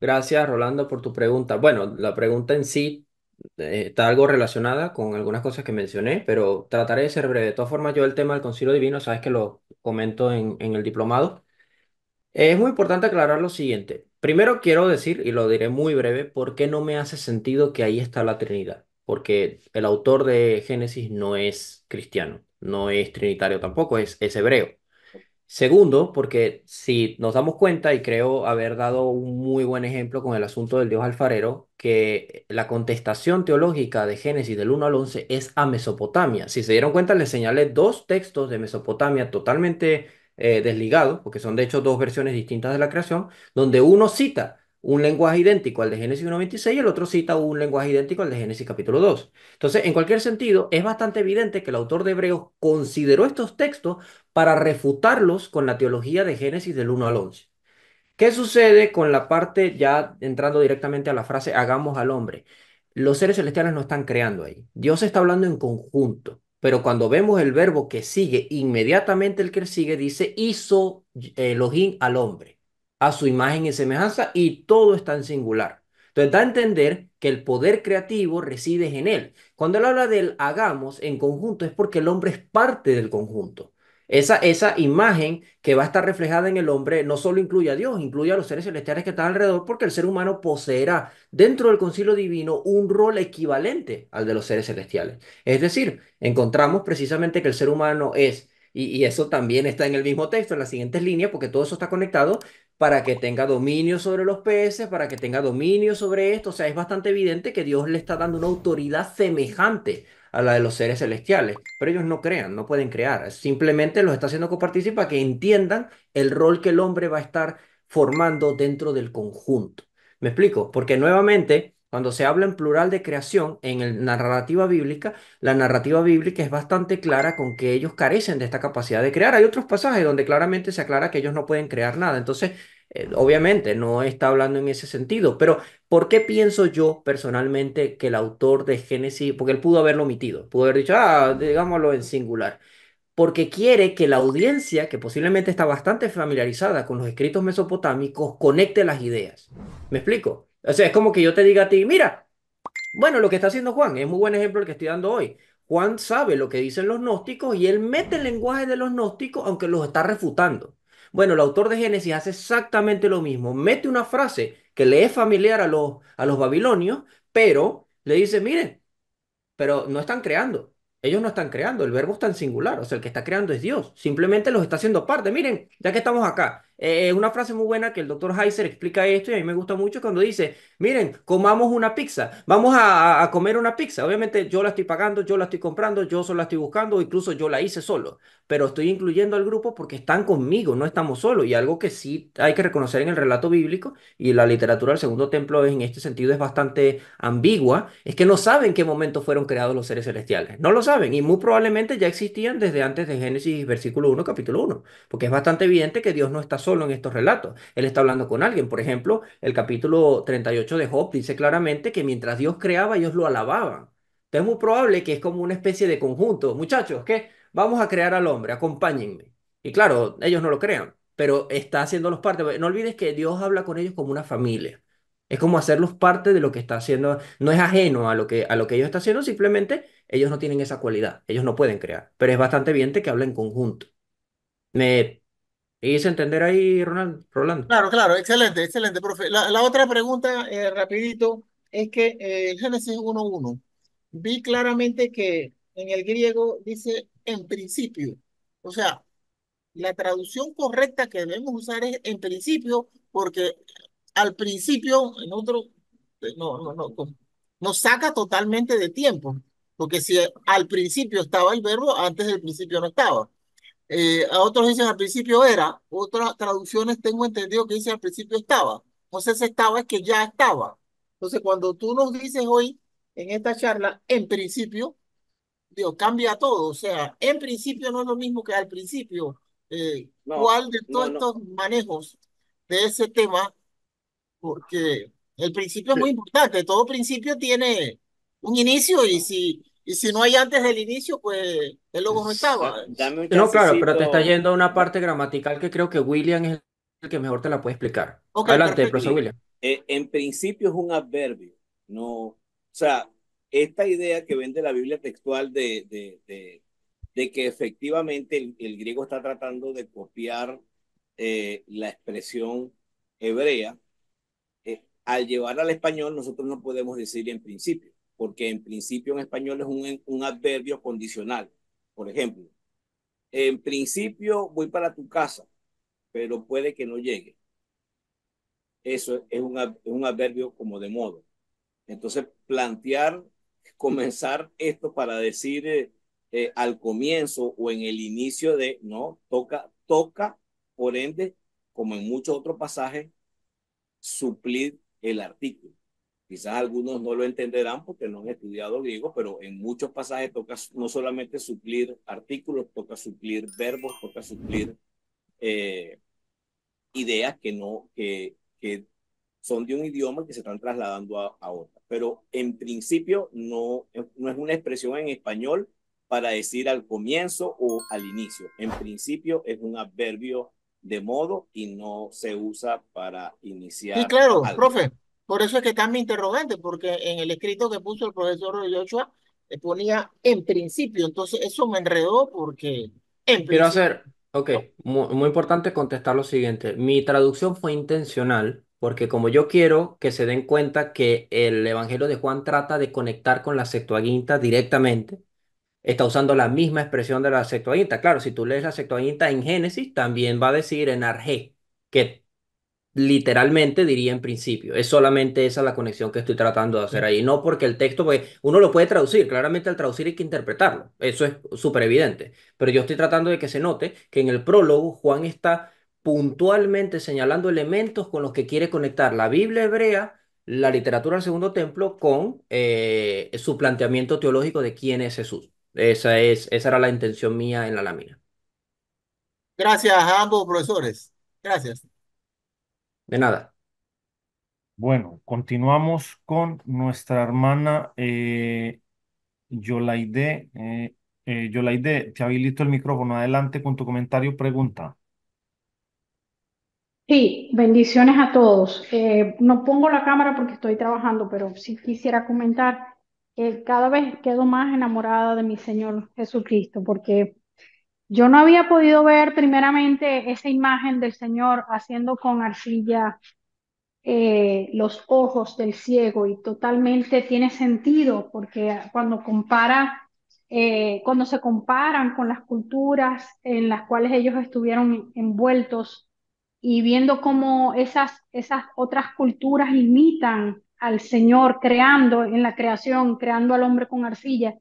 gracias Rolando por tu pregunta. Bueno, la pregunta en sí eh, está algo relacionada con algunas cosas que mencioné, pero trataré de ser breve. De todas formas, yo el tema del concilio divino, sabes que lo comento en el diplomado. Es muy importante aclarar lo siguiente. Primero quiero decir, y lo diré muy breve, por qué no me hace sentido que ahí está la Trinidad porque el autor de Génesis no es cristiano, no es trinitario tampoco, es, hebreo. Segundo, porque si nos damos cuenta, y creo haber dado un muy buen ejemplo con el asunto del dios alfarero, que la contestación teológica de Génesis del 1 al 11 es a Mesopotamia. Si se dieron cuenta, les señalé dos textos de Mesopotamia totalmente eh, desligados, porque son de hecho dos versiones distintas de la creación, donde uno cita un lenguaje idéntico al de Génesis 1.26 y el otro cita un lenguaje idéntico al de Génesis capítulo 2. Entonces, en cualquier sentido, es bastante evidente que el autor de Hebreos consideró estos textos para refutarlos con la teología de Génesis del 1 al 11. ¿Qué sucede con la parte ya entrando directamente a la frase hagamos al hombre? Los seres celestiales no están creando ahí. Dios está hablando en conjunto. Pero cuando vemos el verbo que sigue, inmediatamente el que sigue dice hizo eh, Elohim al hombre a su imagen y semejanza y todo es tan singular. Entonces da a entender que el poder creativo reside en él. Cuando él habla del hagamos en conjunto es porque el hombre es parte del conjunto. Esa, esa imagen que va a estar reflejada en el hombre no solo incluye a Dios, incluye a los seres celestiales que están alrededor, porque el ser humano poseerá dentro del concilio divino un rol equivalente al de los seres celestiales. Es decir, encontramos precisamente que el ser humano es y, y, eso también está en el mismo texto, en las siguientes líneas, porque todo eso está conectado, para que tenga dominio sobre los peces, para que tenga dominio sobre esto. O sea, es bastante evidente que Dios le está dando una autoridad semejante a la de los seres celestiales, pero ellos no crean, no pueden crear, simplemente los está haciendo coparticipar para que entiendan el rol que el hombre va a estar formando dentro del conjunto. ¿Me explico? Porque nuevamente cuando se habla en plural de creación en la narrativa bíblica, la narrativa bíblica es bastante clara con que ellos carecen de esta capacidad de crear. Hay otros pasajes donde claramente se aclara que ellos no pueden crear nada. Entonces, eh, obviamente no está hablando en ese sentido, pero ¿por qué pienso yo personalmente que el autor de Génesis, porque él pudo haberlo omitido, pudo haber dicho, ah, digámoslo en singular? porque quiere que la audiencia, que posiblemente está bastante familiarizada con los escritos mesopotámicos, conecte las ideas. ¿Me explico? O sea, es como que yo te diga a ti, mira, bueno, lo que está haciendo Juan, es muy buen ejemplo el que estoy dando hoy. Juan sabe lo que dicen los gnósticos y él mete el lenguaje de los gnósticos, aunque los está refutando. Bueno, el autor de Génesis hace exactamente lo mismo. Mete una frase que le es familiar a los, a los babilonios, pero le dice, miren, pero no están creando. Ellos no están creando, el verbo está en singular, o sea, el que está creando es Dios. Simplemente los está haciendo parte. Miren, ya que estamos acá, eh, una frase muy buena que el doctor Heiser explica esto y a mí me gusta mucho cuando dice, miren, comamos una pizza, vamos a, a, comer una pizza. Obviamente yo la estoy pagando, yo la estoy comprando, yo solo la estoy buscando, incluso yo la hice solo, pero estoy incluyendo al grupo porque están conmigo, no estamos solos. Y algo que sí hay que reconocer en el relato bíblico y la literatura del Segundo Templo en este sentido es bastante ambigua, es que no saben qué momento fueron creados los seres celestiales, no lo saben y muy probablemente ya existían desde antes de Génesis versículo 1, capítulo 1, porque es bastante evidente que Dios no está solo en estos relatos, él está hablando con alguien. Por ejemplo, el capítulo 38 de Job dice claramente que mientras Dios creaba, ellos lo alababan. Entonces es muy probable que es como una especie de conjunto. Muchachos, que Vamos a crear al hombre, acompáñenme. Y claro, ellos no lo crean, pero está haciéndolos parte. No olvides que Dios habla con ellos como una familia. Es como hacerlos parte de lo que está haciendo. No es ajeno a lo que, a lo que ellos están haciendo, simplemente ellos no tienen esa cualidad, ellos no pueden crear. Pero es bastante evidente que habla en conjunto. Me hice entender ahí, Ronald, Rolando. Claro, claro, excelente, excelente, profe. La, otra pregunta, eh, rapidito, es que eh, el Génesis 1.1, vi claramente que en el griego dice en principio. O sea, la traducción correcta que debemos usar es en principio, porque al principio, en otro, eh, no, no, no, nos saca totalmente de tiempo. Porque si al principio estaba el verbo, antes del principio no estaba. Eh, a otros dicen al principio era, otras traducciones tengo entendido que dicen al principio estaba. Entonces estaba es que ya estaba. Entonces cuando tú nos dices hoy en esta charla, en principio, Dios, cambia todo. O sea, en principio no es lo mismo que al principio. Eh, ¿Cuál de todos estos manejos de ese tema? Porque el principio es muy importante. Todo principio tiene un inicio y si y si no hay antes del inicio, pues él lo no no, claro, pero te está yendo a una parte gramatical que creo que William es el que mejor te la puede explicar. Adelante, profesor William. Eh, en principio es un adverbio, no, o sea, esta idea que vende la Biblia textual de, de, de, que efectivamente el, griego está tratando de copiar eh, la expresión hebrea, eh, al llevar al español nosotros no podemos decir en principio porque en principio en español es un, un adverbio condicional. Por ejemplo, en principio voy para tu casa, pero puede que no llegue. Eso es un, adverbio como de modo. Entonces, plantear, comenzar esto para decir eh, eh, al comienzo o en el inicio de, no, toca, toca, por ende, como en muchos otros pasajes, suplir el artículo. Quizás algunos no lo entenderán porque no han estudiado griego, pero en muchos pasajes toca no solamente suplir artículos, toca suplir verbos, toca suplir eh, ideas que no que, que son de un idioma que se están trasladando a, a otro. Pero en principio no, no es una expresión en español para decir al comienzo o al inicio. En principio es un adverbio de modo y no se usa para iniciar. Sí, claro, profe. Por eso es que está mi interrogante, porque en el escrito que puso el profesor Ochoa eh, ponía en principio, entonces eso me enredó porque... Quiero hacer, ok, muy, muy importante contestar lo siguiente. Mi traducción fue intencional, porque como yo quiero que se den cuenta que el Evangelio de Juan trata de conectar con la Septuaginta directamente, está usando la misma expresión de la Septuaginta. Claro, si tú lees la Septuaginta en Génesis, también va a decir en Arge, que literalmente diría en principio. Es solamente esa la conexión que estoy tratando de hacer ahí. No porque el texto, pues, uno lo puede traducir. Claramente al traducir hay que interpretarlo. Eso es súper evidente. Pero yo estoy tratando de que se note que en el prólogo Juan está puntualmente señalando elementos con los que quiere conectar la Biblia hebrea, la literatura del Segundo Templo, con eh, su planteamiento teológico de quién es Jesús. Esa, es, esa era la intención mía en la lámina. Gracias a ambos profesores. Gracias. De nada. Bueno, continuamos con nuestra hermana eh, Yolaide. Eh, eh, Yolaide, te habilito el micrófono. Adelante con tu comentario, pregunta. Sí, bendiciones a todos. Eh, no pongo la cámara porque estoy trabajando, pero sí quisiera comentar que cada vez quedo más enamorada de mi Señor Jesucristo, porque yo no había podido ver primeramente esa imagen del Señor haciendo con arcilla eh, los ojos del ciego y totalmente tiene sentido porque cuando compara, eh, cuando se comparan con las culturas en las cuales ellos estuvieron envueltos y viendo cómo esas, esas otras culturas imitan al Señor creando en la creación, creando al hombre con arcilla,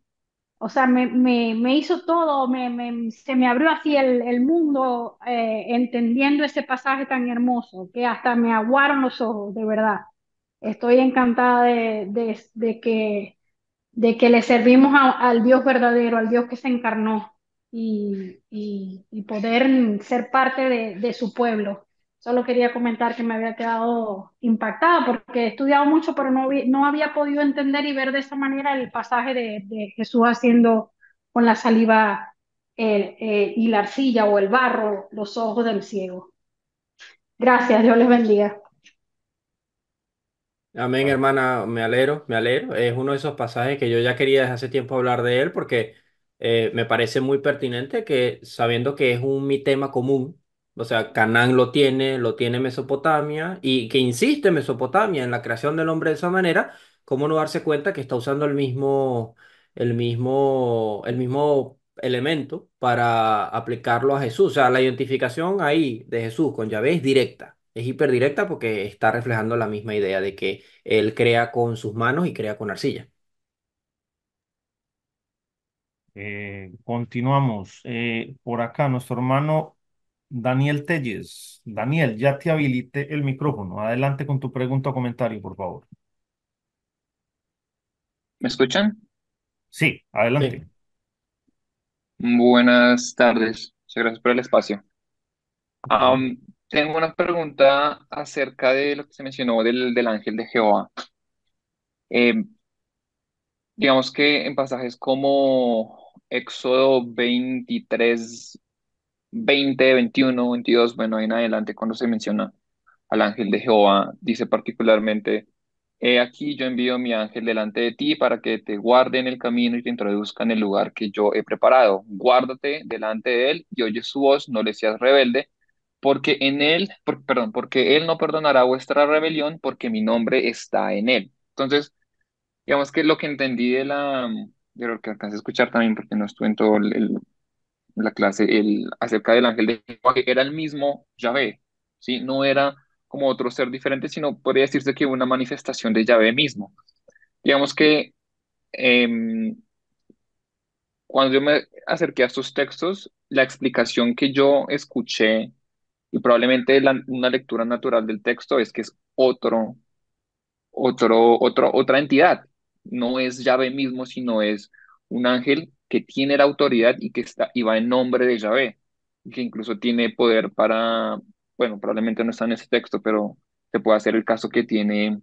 o sea, me, hizo todo, se me abrió así el, mundo eh, entendiendo ese pasaje tan hermoso, que hasta me aguaron los ojos, de verdad. Estoy encantada de, que, de que le servimos al Dios verdadero, al Dios que se encarnó y, poder ser parte de, de su pueblo. Solo quería comentar que me había quedado impactada porque he estudiado mucho, pero no, había podido entender y ver de esa manera el pasaje de, Jesús haciendo con la saliva eh, eh, y la arcilla o el barro los ojos del ciego. Gracias, Dios les bendiga. Amén, hermana, me alegro, me alegro. Es uno de esos pasajes que yo ya quería desde hace tiempo hablar de él porque eh, me parece muy pertinente que sabiendo que es un mi tema común, o sea, Canaán lo tiene, lo tiene Mesopotamia, y que insiste Mesopotamia en la creación del hombre de esa manera, ¿cómo no darse cuenta que está usando el mismo, el mismo, el mismo elemento para aplicarlo a Jesús? O sea, la identificación ahí de Jesús con Yahvé es directa, es hiperdirecta porque está reflejando la misma idea de que él crea con sus manos y crea con arcilla. Eh, continuamos. Eh, por acá, nuestro hermano Daniel Telles. Daniel, ya te habilité el micrófono. Adelante con tu pregunta o comentario, por favor. ¿Me escuchan? Sí, adelante. Buenas tardes. Muchas gracias por el espacio. tengo una pregunta acerca de lo que se mencionó del, del ángel de Jehová. Em, digamos que en pasajes como Éxodo 23, 20, 21, 22, bueno, en adelante cuando se menciona al ángel de Jehová, dice particularmente, He aquí yo envío mi ángel delante de ti para que te guarde en el camino y te introduzca en el lugar que yo he preparado. Guárdate delante de él y oye su voz, no le seas rebelde, porque en él, perdón, porque él no perdonará vuestra rebelión, porque mi nombre está en él. Entonces, digamos que lo que entendí de la, yo creo que alcancé a escuchar también porque no estuve en todo el, la clase el, acerca del ángel de Jehová, que era el mismo Yahvé, ¿sí? No era como otro ser diferente, sino podría decirse que una manifestación de Yahvé mismo. Digamos que em, cuando yo me acerqué a estos textos, la explicación que yo escuché, y probablemente una lectura natural del texto, es que es otro, otro, otro, otra entidad. No es Yahvé mismo, sino es un ángel que tiene la autoridad y que está, y va en nombre de Yahvé, que incluso tiene poder para, bueno, probablemente no está en ese texto, pero se puede hacer el caso que tiene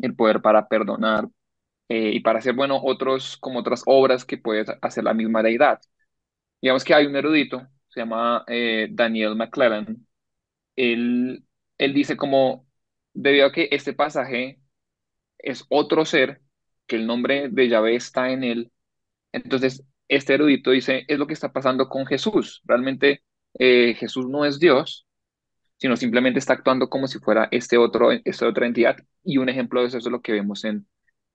el poder para perdonar eh, y para hacer, bueno, otros, como otras obras que puede hacer la misma deidad. Digamos que hay un erudito, se llama eh, Daniel McClellan, él, él dice como, debido a que este pasaje es otro ser, que el nombre de Yahvé está en él, entonces este erudito dice, es lo que está pasando con Jesús. Realmente eh, Jesús no es Dios, sino simplemente está actuando como si fuera este otro, esta otra entidad. Y un ejemplo de eso es lo que vemos en,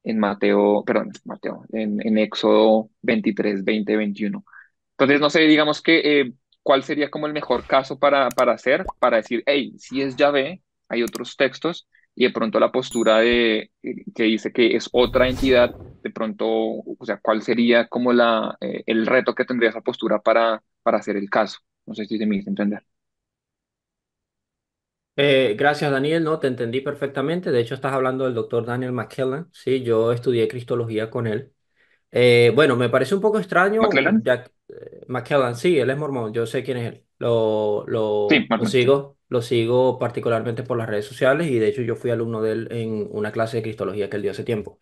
en Mateo, perdón, Mateo, en, en Éxodo 23, 20, 21. Entonces, no sé, digamos que, eh, ¿cuál sería como el mejor caso para, para hacer? Para decir, hey, si es Yahvé, hay otros textos, y de pronto la postura de, que dice que es otra entidad, de pronto, o sea, ¿cuál sería como la, eh, el reto que tendría esa postura para, para hacer el caso? No sé si se me hizo entender. Eh, gracias, Daniel. No, te entendí perfectamente. De hecho, estás hablando del doctor Daniel McKellen. Sí, yo estudié cristología con él. Eh, bueno, me parece un poco extraño. ¿McKellen? sí, él es mormón. Yo sé quién es él. Lo, lo, lo sigo. Lo sigo particularmente por las redes sociales y de hecho yo fui alumno de él en una clase de cristología que él dio hace tiempo.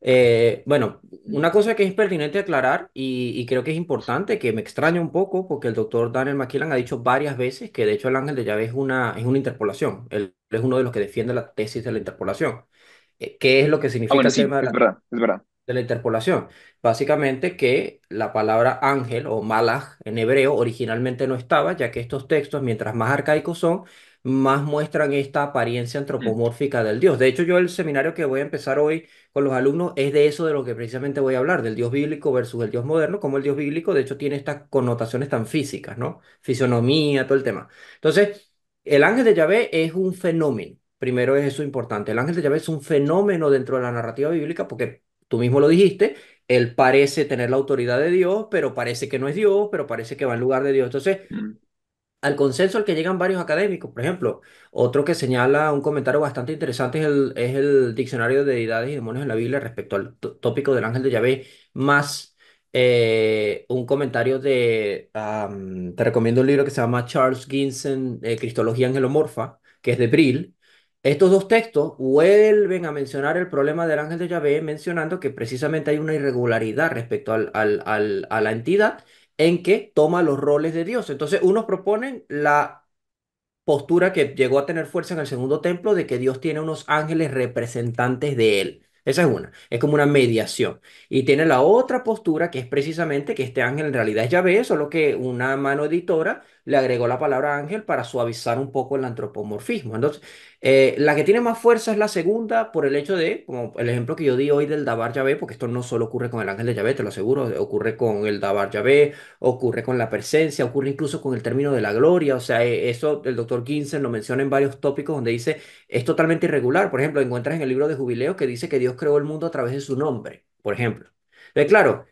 Eh, bueno, una cosa que es pertinente aclarar y, creo que es importante, que me extraña un poco, porque el doctor Daniel McKillan ha dicho varias veces que de hecho el ángel de llave es una, es una interpolación. Él es uno de los que defiende la tesis de la interpolación. Eh, ¿Qué es lo que ah, significa Es verdad, es verdad de la interpolación. Básicamente que la palabra ángel o malach en hebreo originalmente no estaba, ya que estos textos, mientras más arcaicos son, más muestran esta apariencia mm. antropomórfica del Dios. De hecho, yo el seminario que voy a empezar hoy con los alumnos es de eso de lo que precisamente voy a hablar, del Dios bíblico versus el Dios moderno, como el Dios bíblico de hecho tiene estas connotaciones tan físicas, ¿no? Fisionomía, todo el tema. Entonces, el ángel de Yahvé es un fenómeno. Primero es eso importante. El ángel de Yahvé es un fenómeno dentro de la narrativa bíblica porque tú mismo lo dijiste, él parece tener la autoridad de Dios, pero parece que no es Dios, pero parece que va en lugar de Dios. Entonces, mm. al consenso al que llegan varios académicos, por ejemplo, otro que señala un comentario bastante interesante es el, es el diccionario de deidades y demonios en la Biblia respecto al tópico del ángel de Yahvé, más eh, un comentario de, te recomiendo un libro que se llama Charles Ginson, eh, Cristología Angelomorfa, que es de Brill, estos dos textos vuelven a mencionar el problema del ángel de Yahvé, mencionando que precisamente hay una irregularidad respecto al, a la entidad en que toma los roles de Dios. Entonces, unos proponen la postura que llegó a tener fuerza en el segundo templo de que Dios tiene unos ángeles representantes de él. Esa es una, es como una mediación. Y tiene la otra postura que es precisamente que este ángel en realidad es Yahvé, solo que una mano editora le agregó la palabra ángel para suavizar un poco el antropomorfismo. Entonces, eh, la que tiene más fuerza es la segunda por el hecho de, como el ejemplo que yo di hoy del Dabar Yahvé, porque esto no solo ocurre con el ángel de Yahvé, te lo aseguro, ocurre con el Dabar Yahvé, ocurre con la presencia, ocurre incluso con el término de la gloria, o sea, eh, eso el doctor Kinsen lo menciona en varios tópicos donde dice, es totalmente irregular, por ejemplo, encuentras en el libro de Jubileo que dice que Dios creó el mundo a través de su nombre, por ejemplo. claro,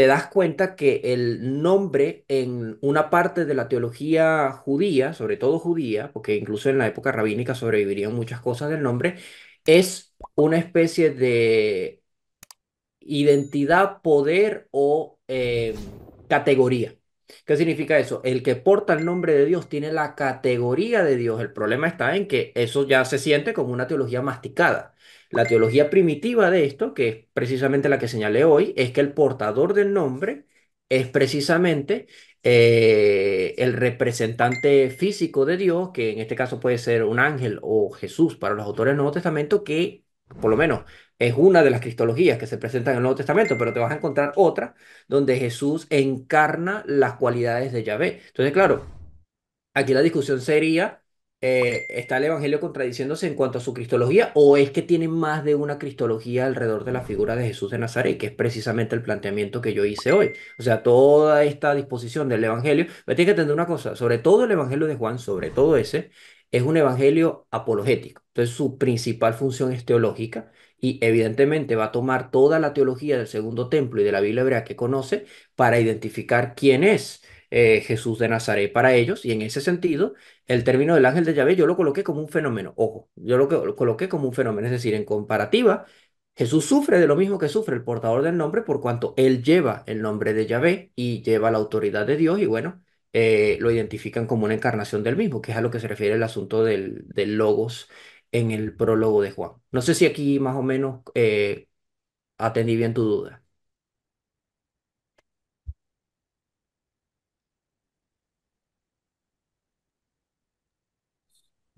te das cuenta que el nombre en una parte de la teología judía, sobre todo judía, porque incluso en la época rabínica sobrevivirían muchas cosas del nombre, es una especie de identidad, poder o eh, categoría. ¿Qué significa eso? El que porta el nombre de Dios tiene la categoría de Dios. El problema está en que eso ya se siente como una teología masticada. La teología primitiva de esto, que es precisamente la que señalé hoy, es que el portador del nombre es precisamente eh, el representante físico de Dios, que en este caso puede ser un ángel o Jesús para los autores del Nuevo Testamento, que por lo menos es una de las cristologías que se presentan en el Nuevo Testamento, pero te vas a encontrar otra donde Jesús encarna las cualidades de Yahvé. Entonces, claro, aquí la discusión sería eh, está el Evangelio contradiciéndose en cuanto a su cristología o es que tiene más de una cristología alrededor de la figura de Jesús de Nazaret, que es precisamente el planteamiento que yo hice hoy. O sea, toda esta disposición del Evangelio, me tiene que entender una cosa, sobre todo el Evangelio de Juan, sobre todo ese, es un Evangelio apologético. Entonces su principal función es teológica y evidentemente va a tomar toda la teología del Segundo Templo y de la Biblia hebrea que conoce para identificar quién es eh, Jesús de Nazaret para ellos. Y en ese sentido, el término del ángel de Yahvé yo lo coloqué como un fenómeno. Ojo, yo lo, coloqué como un fenómeno. Es decir, en comparativa, Jesús sufre de lo mismo que sufre el portador del nombre por cuanto él lleva el nombre de Yahvé y lleva la autoridad de Dios y bueno, eh, lo identifican como una encarnación del mismo, que es a lo que se refiere el asunto del, logos en el prólogo de Juan. No sé si aquí más o menos eh, atendí bien tu duda.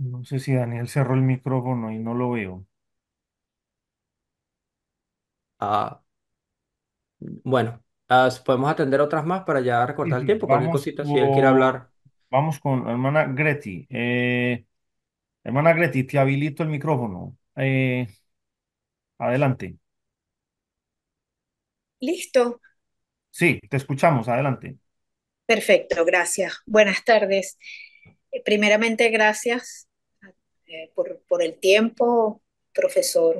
No sé si Daniel cerró el micrófono y no lo veo. Ah, bueno, podemos atender otras más para ya recortar el tiempo. Cualquier vamos cosita, si él quiere con, hablar. vamos con hermana Greti. Eh, hermana Greti, te habilito el micrófono. Eh, adelante. Listo, Sí, te escuchamos, adelante. perfecto, gracias. Buenas tardes. Eh, primeramente, gracias eh, por, el tiempo, profesor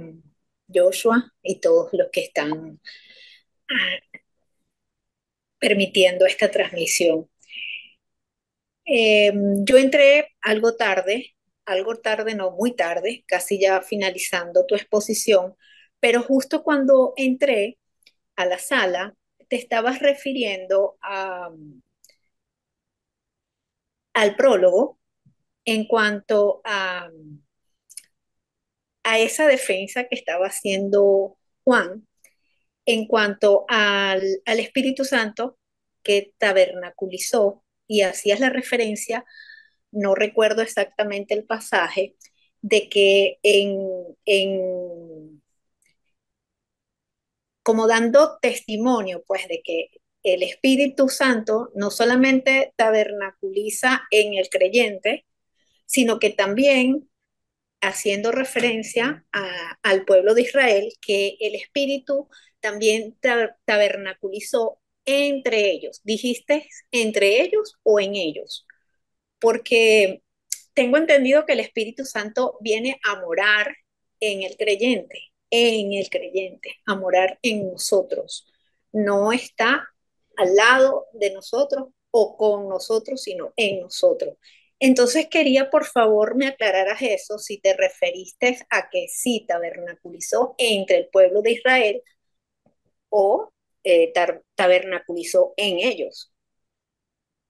Joshua y todos los que están ah, permitiendo esta transmisión. Eh, yo entré algo tarde, algo tarde, no muy tarde, casi ya finalizando tu exposición, pero justo cuando entré a la sala, te estabas refiriendo mm, al prólogo en cuanto a, a esa defensa que estaba haciendo Juan, en cuanto al, Espíritu Santo que tabernaculizó y hacías la referencia, no recuerdo exactamente el pasaje, de que en, en como dando testimonio, pues, de que el Espíritu Santo no solamente tabernaculiza en el creyente, sino que también haciendo referencia al pueblo de Israel, que el Espíritu también tabernaculizó entre ellos. ¿Dijiste entre ellos o en ellos? Porque tengo entendido que el Espíritu Santo viene a morar en el creyente, en el creyente, a morar en nosotros. No está al lado de nosotros o con nosotros, sino en nosotros. Entonces quería, por favor, me aclararas eso, si te referiste a que sí tabernaculizó entre el pueblo de Israel o eh, tabernaculizó en ellos.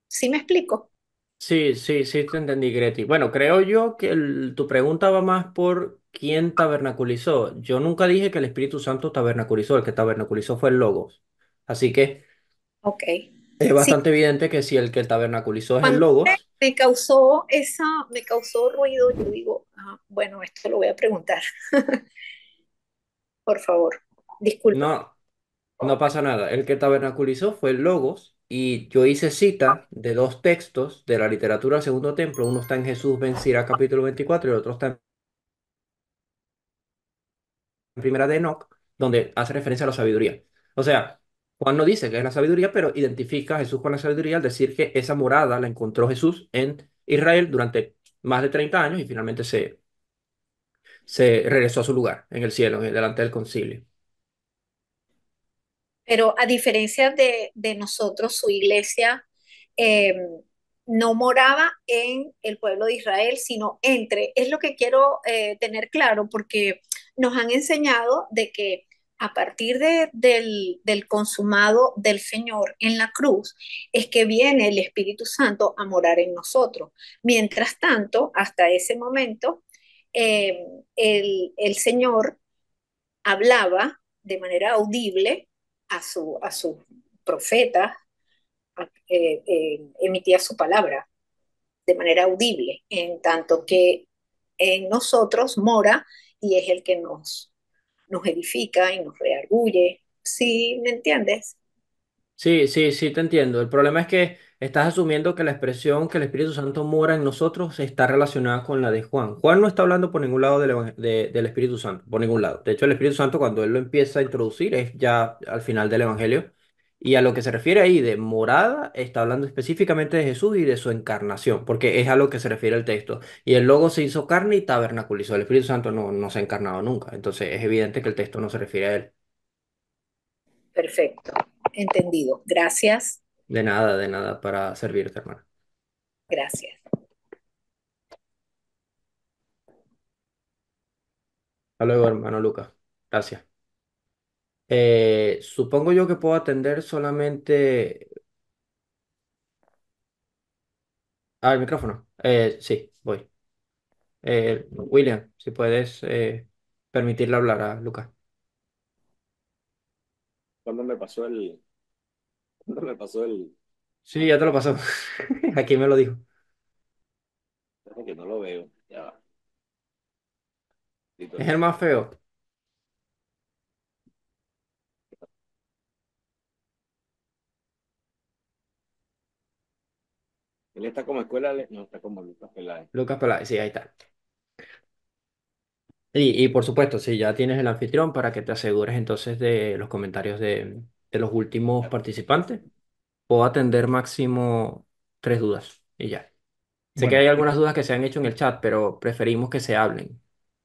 ¿Sí me explico? Sí, sí, sí, te entendí, Greti. Bueno, creo yo que tu pregunta va más por quién tabernaculizó. Yo nunca dije que el Espíritu Santo tabernaculizó, el que tabernaculizó fue el Logos. Así que... Ok. Es bastante evidente que si el que el tabernaculizó es el Logos. Me causó esa, me causó ruido, yo digo, ah, bueno, esto lo voy a preguntar. *laughs* Por favor, disculpa. No, no pasa nada. El que tabernaculizó fue el Logos y yo hice cita de dos textos de la literatura del Segundo Templo. Uno está en Jesús Vencirá, capítulo 24, y el otro está en en primera de Enoch, donde hace referencia a la sabiduría. O sea, Juan no dice que es la sabiduría, pero identifica a Jesús con la sabiduría al decir que esa morada la encontró Jesús en Israel durante más de 30 años y finalmente se, se regresó a su lugar en el cielo, delante del concilio. Pero a diferencia de, nosotros, su iglesia em, no moraba en el pueblo de Israel, sino entre. Es lo que quiero eh, tener claro porque nos han enseñado de que a partir del, consumado del Señor en la cruz, es que viene el Espíritu Santo a morar en nosotros. Mientras tanto, hasta ese momento, eh, el, Señor hablaba de manera audible a, su, a sus profetas, eh, eh, emitía su palabra de manera audible, en tanto que en nosotros mora y es el que nos nos edifica y nos reargulle. ¿Sí me entiendes? Sí, sí, sí, te entiendo. El problema es que estás asumiendo que la expresión que el Espíritu Santo mora en nosotros está relacionada con la de Juan. Juan no está hablando por ningún lado del, del Espíritu Santo, por ningún lado. De hecho, el Espíritu Santo cuando él lo empieza a introducir es ya al final del Evangelio y a lo que se refiere ahí de morada, está hablando específicamente de Jesús y de su encarnación, porque es a lo que se refiere el texto. Y el logo se hizo carne y tabernaculizó. El Espíritu Santo no, no se ha encarnado nunca. Entonces es evidente que el texto no se refiere a él. Perfecto. Entendido. Gracias. De nada, de nada, para servirte, hermano. Gracias. Hasta luego, hermano Lucas. Gracias. Eh, supongo yo que puedo atender solamente al ah, micrófono. Eh, sí, voy. Eh, William, si puedes permitirle hablar a Lucas. Cuando me pasó el, cuando me pasó el, Sí, ya te lo pasó. *laughs* Aquí me lo dijo. es que no lo veo. Es el más feo. está como escuela, no, está como Lucas Peláez. Lucas Peláez, sí, ahí está. Y, y por supuesto, si ya tienes el anfitrión para que te asegures entonces de los comentarios de, de los últimos participantes, puedo atender máximo tres dudas y ya. Sé que hay eh, algunas dudas que se han hecho en el chat, pero preferimos que se hablen.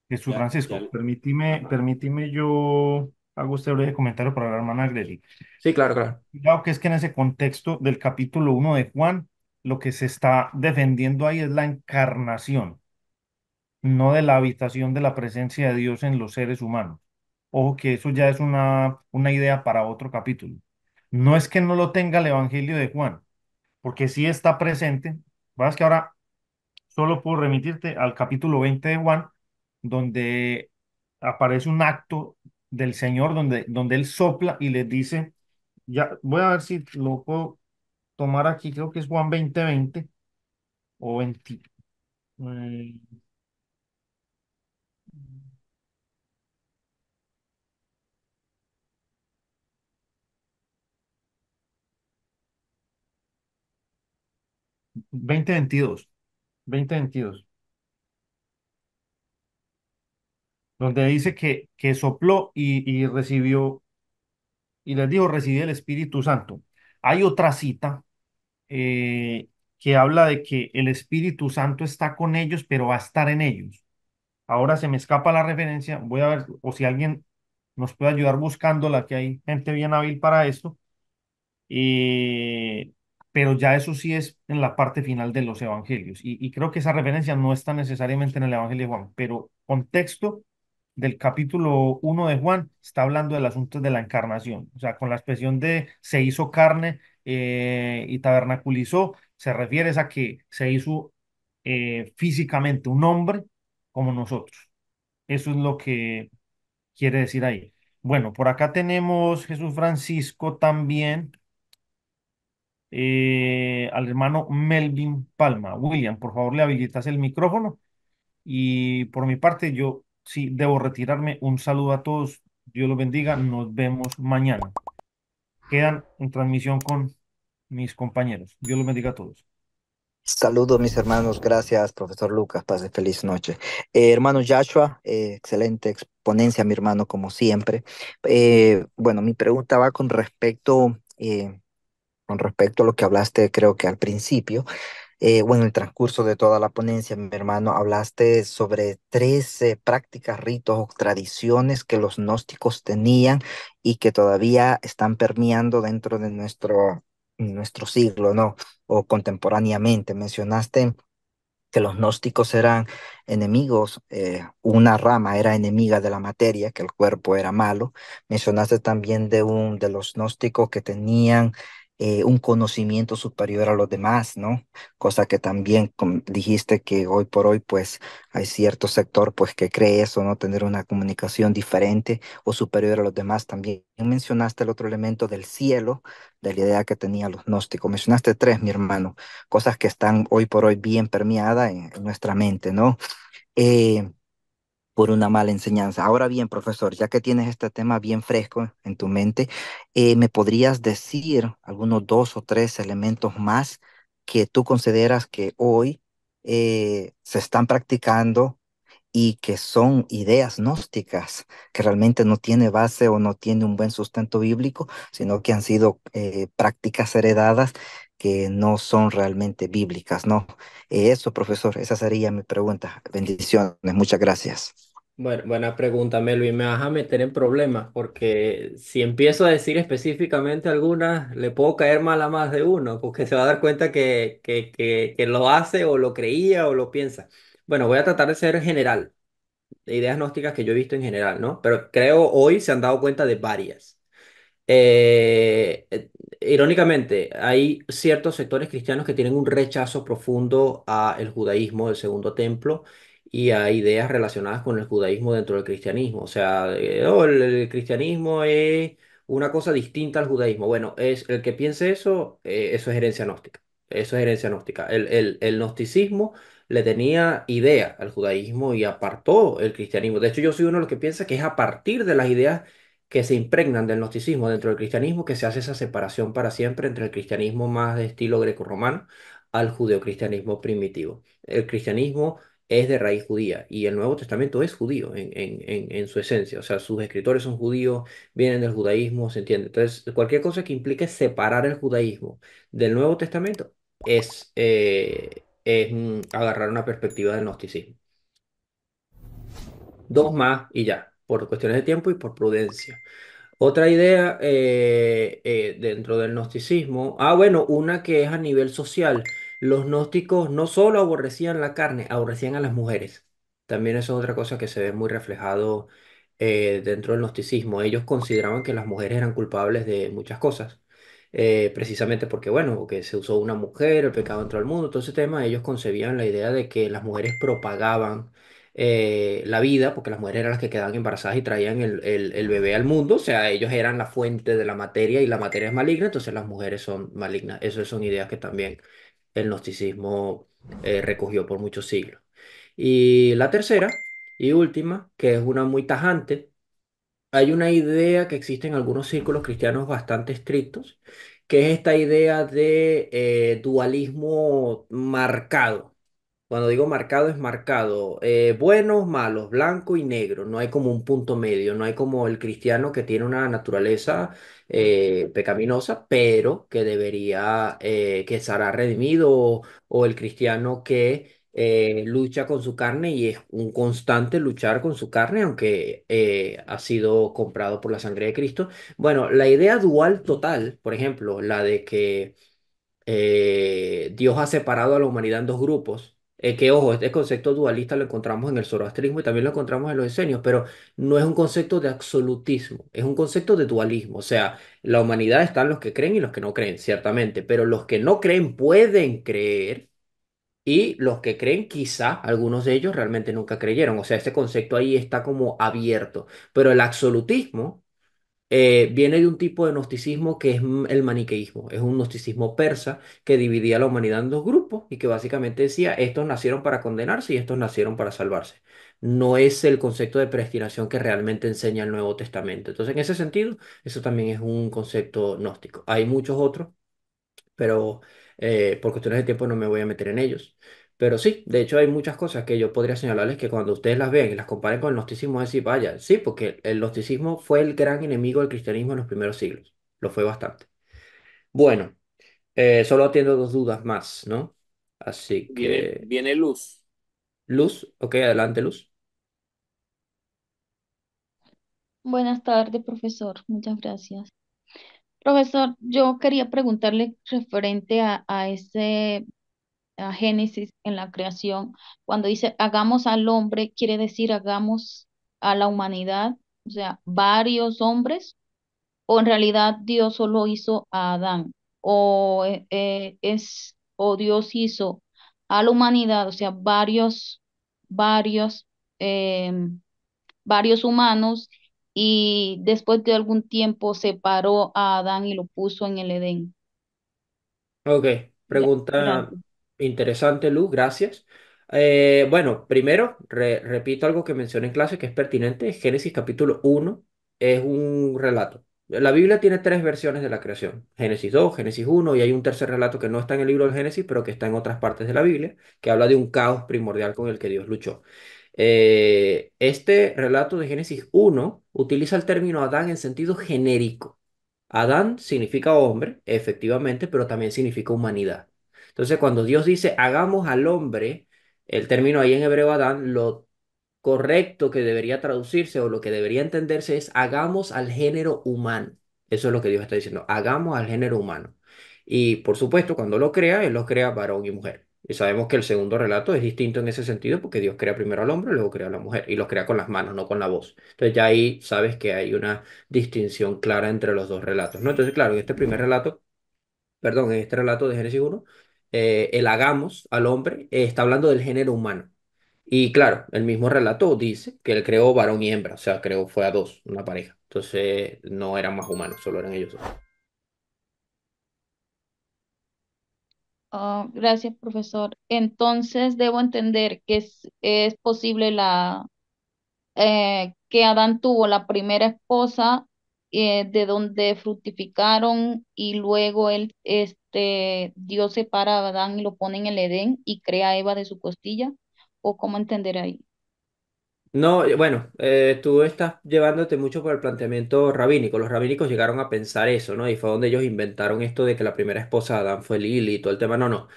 Jesús Francisco, permíteme, yo hago usted breve comentario para la hermana Greli. Sí, claro, claro. Claro que es que en ese contexto del capítulo 1 de Juan, lo que se está defendiendo ahí es la encarnación, no de la habitación de la presencia de Dios en los seres humanos. Ojo que eso ya es una, una idea para otro capítulo. No es que no lo tenga el Evangelio de Juan, porque sí está presente. Vas que ahora solo puedo remitirte al capítulo 20 de Juan, donde aparece un acto del Señor, donde, donde Él sopla y le dice, ya voy a ver si lo puedo tomar aquí, creo que es Juan veinte o 20. Mm, veinte veintidós, veintidós. donde dice que, que sopló y, y recibió, y les dijo, recibí el Espíritu Santo. Hay otra cita eh, que habla de que el Espíritu Santo está con ellos, pero va a estar en ellos. Ahora se me escapa la referencia, voy a ver o si alguien nos puede ayudar buscándola, que hay gente bien hábil para esto. Eh, pero ya eso sí es en la parte final de los evangelios. Y, creo que esa referencia no está necesariamente en el Evangelio de Juan, pero contexto del capítulo 1 de Juan está hablando del asunto de la encarnación, o sea, con la expresión de se hizo carne, eh, y tabernaculizó, se refiere a que se hizo eh, físicamente un hombre como nosotros. Eso es lo que quiere decir ahí. Bueno, por acá tenemos Jesús Francisco también, eh, al hermano Melvin Palma. William, por favor, le habilitas el micrófono. Y por mi parte, yo sí debo retirarme. Un saludo a todos. Dios los bendiga. Nos vemos mañana. Quedan en transmisión con mis compañeros. Dios los bendiga a todos. Saludos mis hermanos, gracias profesor Lucas, paz feliz noche. Eh, hermano Joshua, eh, excelente exponencia mi hermano como siempre. Eh, bueno, mi pregunta va con respecto, con respecto a lo que hablaste creo que al principio, o en el transcurso de toda la ponencia mi hermano, hablaste sobre tres prácticas, ritos o tradiciones que los gnósticos tenían y que todavía están permeando dentro de nuestro nuestro siglo, ¿no? O contemporáneamente. Mencionaste que los gnósticos eran enemigos, eh, una rama era enemiga de la materia, que el cuerpo era malo. Mencionaste también de, un, de los gnósticos que tenían eh, un conocimiento superior a los demás, ¿no? Cosa que también dijiste que hoy por hoy, pues hay cierto sector, pues que cree eso, ¿no? Tener una comunicación diferente o superior a los demás. También mencionaste el otro elemento del cielo, de la idea que tenía los gnósticos. Mencionaste tres, mi hermano, cosas que están hoy por hoy bien permeadas en, nuestra mente, ¿no? Eh, por una mala enseñanza. Ahora bien, profesor, ya que tienes este tema bien fresco en tu mente, eh, ¿me podrías decir algunos dos o tres elementos más que tú consideras que hoy eh, se están practicando y que son ideas gnósticas, que realmente no tiene base o no tiene un buen sustento bíblico, sino que han sido eh, prácticas heredadas que no son realmente bíblicas, ¿no? eso, profesor, esa sería mi pregunta. Bendiciones, muchas gracias. Bueno, buena pregunta, Melvin, me vas a meter en problemas, porque si empiezo a decir específicamente algunas, le puedo caer mal a más de uno, porque se va a dar cuenta que, que, que, que lo hace o lo creía o lo piensa. Bueno, voy a tratar de ser general, de ideas gnósticas que yo he visto en general, ¿no? Pero creo hoy se han dado cuenta de varias. Eh, eh, irónicamente, hay ciertos sectores cristianos que tienen un rechazo profundo al judaísmo del segundo templo y a ideas relacionadas con el judaísmo dentro del cristianismo. O sea, eh, oh, el, cristianismo es una cosa distinta al judaísmo. Bueno, es, el que piense eso, eh, eso es herencia gnóstica. Eso es herencia gnóstica. El, el, gnosticismo le tenía idea al judaísmo y apartó el cristianismo. De hecho, yo soy uno de los que piensa que es a partir de las ideas que se impregnan del gnosticismo dentro del cristianismo que se hace esa separación para siempre entre el cristianismo más de estilo grecorromano al judeocristianismo primitivo. El cristianismo es de raíz judía y el Nuevo Testamento es judío en, su esencia, o sea, sus escritores son judíos, vienen del judaísmo, ¿se entiende? Entonces, cualquier cosa que implique separar el judaísmo del Nuevo Testamento es, eh, es agarrar una perspectiva del gnosticismo. Dos más y ya, por cuestiones de tiempo y por prudencia. Otra idea eh, eh, dentro del gnosticismo, ah, bueno, una que es a nivel social los gnósticos no solo aborrecían la carne, aborrecían a las mujeres. También eso es otra cosa que se ve muy reflejado eh, dentro del gnosticismo. Ellos consideraban que las mujeres eran culpables de muchas cosas, eh, precisamente porque, bueno, que se usó una mujer, el pecado entró al mundo, todo ese tema, ellos concebían la idea de que las mujeres propagaban eh, la vida, porque las mujeres eran las que quedaban embarazadas y traían el, el, bebé al mundo, o sea, ellos eran la fuente de la materia y la materia es maligna, entonces las mujeres son malignas. Esas son ideas que también el gnosticismo eh, recogió por muchos siglos. Y la tercera y última, que es una muy tajante, hay una idea que existe en algunos círculos cristianos bastante estrictos, que es esta idea de eh, dualismo marcado. Cuando digo marcado, es marcado. Eh, buenos, malos, blanco y negro. No hay como un punto medio. No hay como el cristiano que tiene una naturaleza eh, pecaminosa, pero que debería, eh, que será redimido, o, el cristiano que lucha con su carne y es un constante luchar con su carne, aunque ha sido comprado por la sangre de Cristo. Bueno, la idea dual total, por ejemplo, la de que Dios ha separado a la humanidad en dos grupos que ojo, este concepto dualista lo encontramos en el zoroastrismo y también lo encontramos en los esenios, pero no es un concepto de absolutismo, es un concepto de dualismo. O sea, la humanidad están los que creen y los que no creen, ciertamente, pero los que no creen pueden creer y los que creen quizá algunos de ellos realmente nunca creyeron. O sea, este concepto ahí está como abierto, pero el absolutismo eh, viene de un tipo de gnosticismo que es el maniqueísmo. Es un gnosticismo persa que dividía la humanidad en dos grupos y que básicamente decía, estos nacieron para condenarse y estos nacieron para salvarse. No es el concepto de predestinación que realmente enseña el Nuevo Testamento. Entonces, en ese sentido, eso también es un concepto gnóstico. Hay muchos otros, pero eh, por cuestiones de tiempo no me voy a meter en ellos. Pero sí, de hecho hay muchas cosas que yo podría señalarles que cuando ustedes las vean y las comparen con el gnosticismo, decir, vaya, sí, porque el gnosticismo fue el gran enemigo del cristianismo en los primeros siglos. Lo fue bastante. Bueno, eh, solo atiendo dos dudas más, ¿no? Así que... Viene, Luz. Luz, ok, adelante Luz. Buenas tardes, profesor. Muchas gracias. Profesor, yo quería preguntarle referente a, a ese Génesis, en la creación, cuando dice hagamos al hombre, quiere decir hagamos a la humanidad, o sea, varios hombres, o en realidad Dios solo hizo a Adán, o eh, eh, es, o Dios hizo a la humanidad, o sea, varios, varios, em, varios humanos, y después de algún tiempo separó a Adán y lo puso en el Edén. Ok, pregunta, Interesante, Luz, gracias. Eh, bueno, primero, repito algo que mencioné en clase que es pertinente. Génesis capítulo 1 es un relato. La Biblia tiene tres versiones de la creación, Génesis 2, Génesis 1, y hay un tercer relato que no está en el libro del Génesis, pero que está en otras partes de la Biblia, que habla de un caos primordial con el que Dios luchó. Eh, este relato de Génesis 1 utiliza el término Adán en sentido genérico. Adán significa hombre, efectivamente, pero también significa humanidad. Entonces, cuando Dios dice, hagamos al hombre, el término ahí en hebreo Adán, lo correcto que debería traducirse o lo que debería entenderse es, hagamos al género humano. Eso es lo que Dios está diciendo, hagamos al género humano. Y por supuesto, cuando lo crea, Él los crea varón y mujer. Y sabemos que el segundo relato es distinto en ese sentido porque Dios crea primero al hombre luego crea a la mujer y los crea con las manos, no con la voz. Entonces ya ahí sabes que hay una distinción clara entre los dos relatos. ¿no? Entonces, claro, en este primer relato, perdón, en este relato de Génesis 1, eh, el hagamos al hombre, eh, está hablando del género humano. Y claro, el mismo relato dice que él creó varón y hembra, o sea, creó fue a dos, una pareja. Entonces no eran más humanos, solo eran ellos dos. Oh, gracias, profesor. Entonces debo entender que es, es posible la eh, que Adán tuvo la primera esposa eh, de donde fructificaron y luego él, este, Dios separa a Adán y lo pone en el Edén y crea a Eva de su costilla? ¿O cómo entender ahí? No, eh, bueno, eh, tú estás llevándote mucho por el planteamiento rabínico. Los rabínicos llegaron a pensar eso, ¿no? Y fue donde ellos inventaron esto de que la primera esposa de Adán fue Lili y todo el tema. No, no.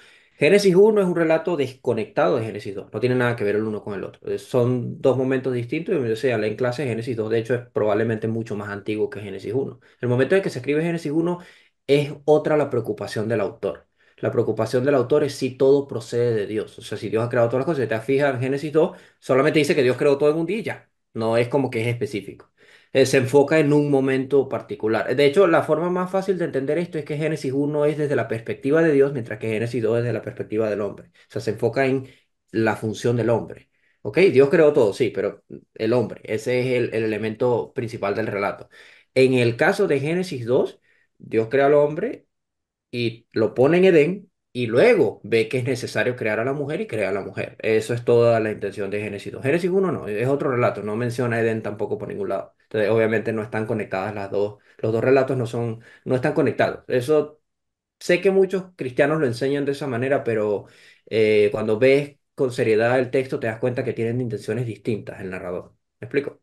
Génesis 1 es un relato desconectado de Génesis 2, no tiene nada que ver el uno con el otro. Son dos momentos distintos y yo se en clase Génesis 2, de hecho es probablemente mucho más antiguo que Génesis 1. El momento en que se escribe Génesis 1 es otra la preocupación del autor. La preocupación del autor es si todo procede de Dios. O sea, si Dios ha creado todas las cosas, si te fijas en Génesis 2, solamente dice que Dios creó todo en un día y ya. No es como que es específico. Eh, se enfoca en un momento particular. De hecho, la forma más fácil de entender esto es que Génesis 1 es desde la perspectiva de Dios, mientras que Génesis 2 es desde la perspectiva del hombre. O sea, se enfoca en la función del hombre. ¿Ok? Dios creó todo, sí, pero el hombre, ese es el, elemento principal del relato. En el caso de Génesis 2, Dios crea al hombre y lo pone en Edén y luego ve que es necesario crear a la mujer y crea a la mujer. Eso es toda la intención de Génesis 2. Génesis 1 no, es otro relato, no menciona Edén tampoco por ningún lado obviamente no están conectadas las dos, los dos relatos no son, no están conectados. Eso sé que muchos cristianos lo enseñan de esa manera, pero eh, cuando ves con seriedad el texto te das cuenta que tienen intenciones distintas el narrador. ¿Me explico?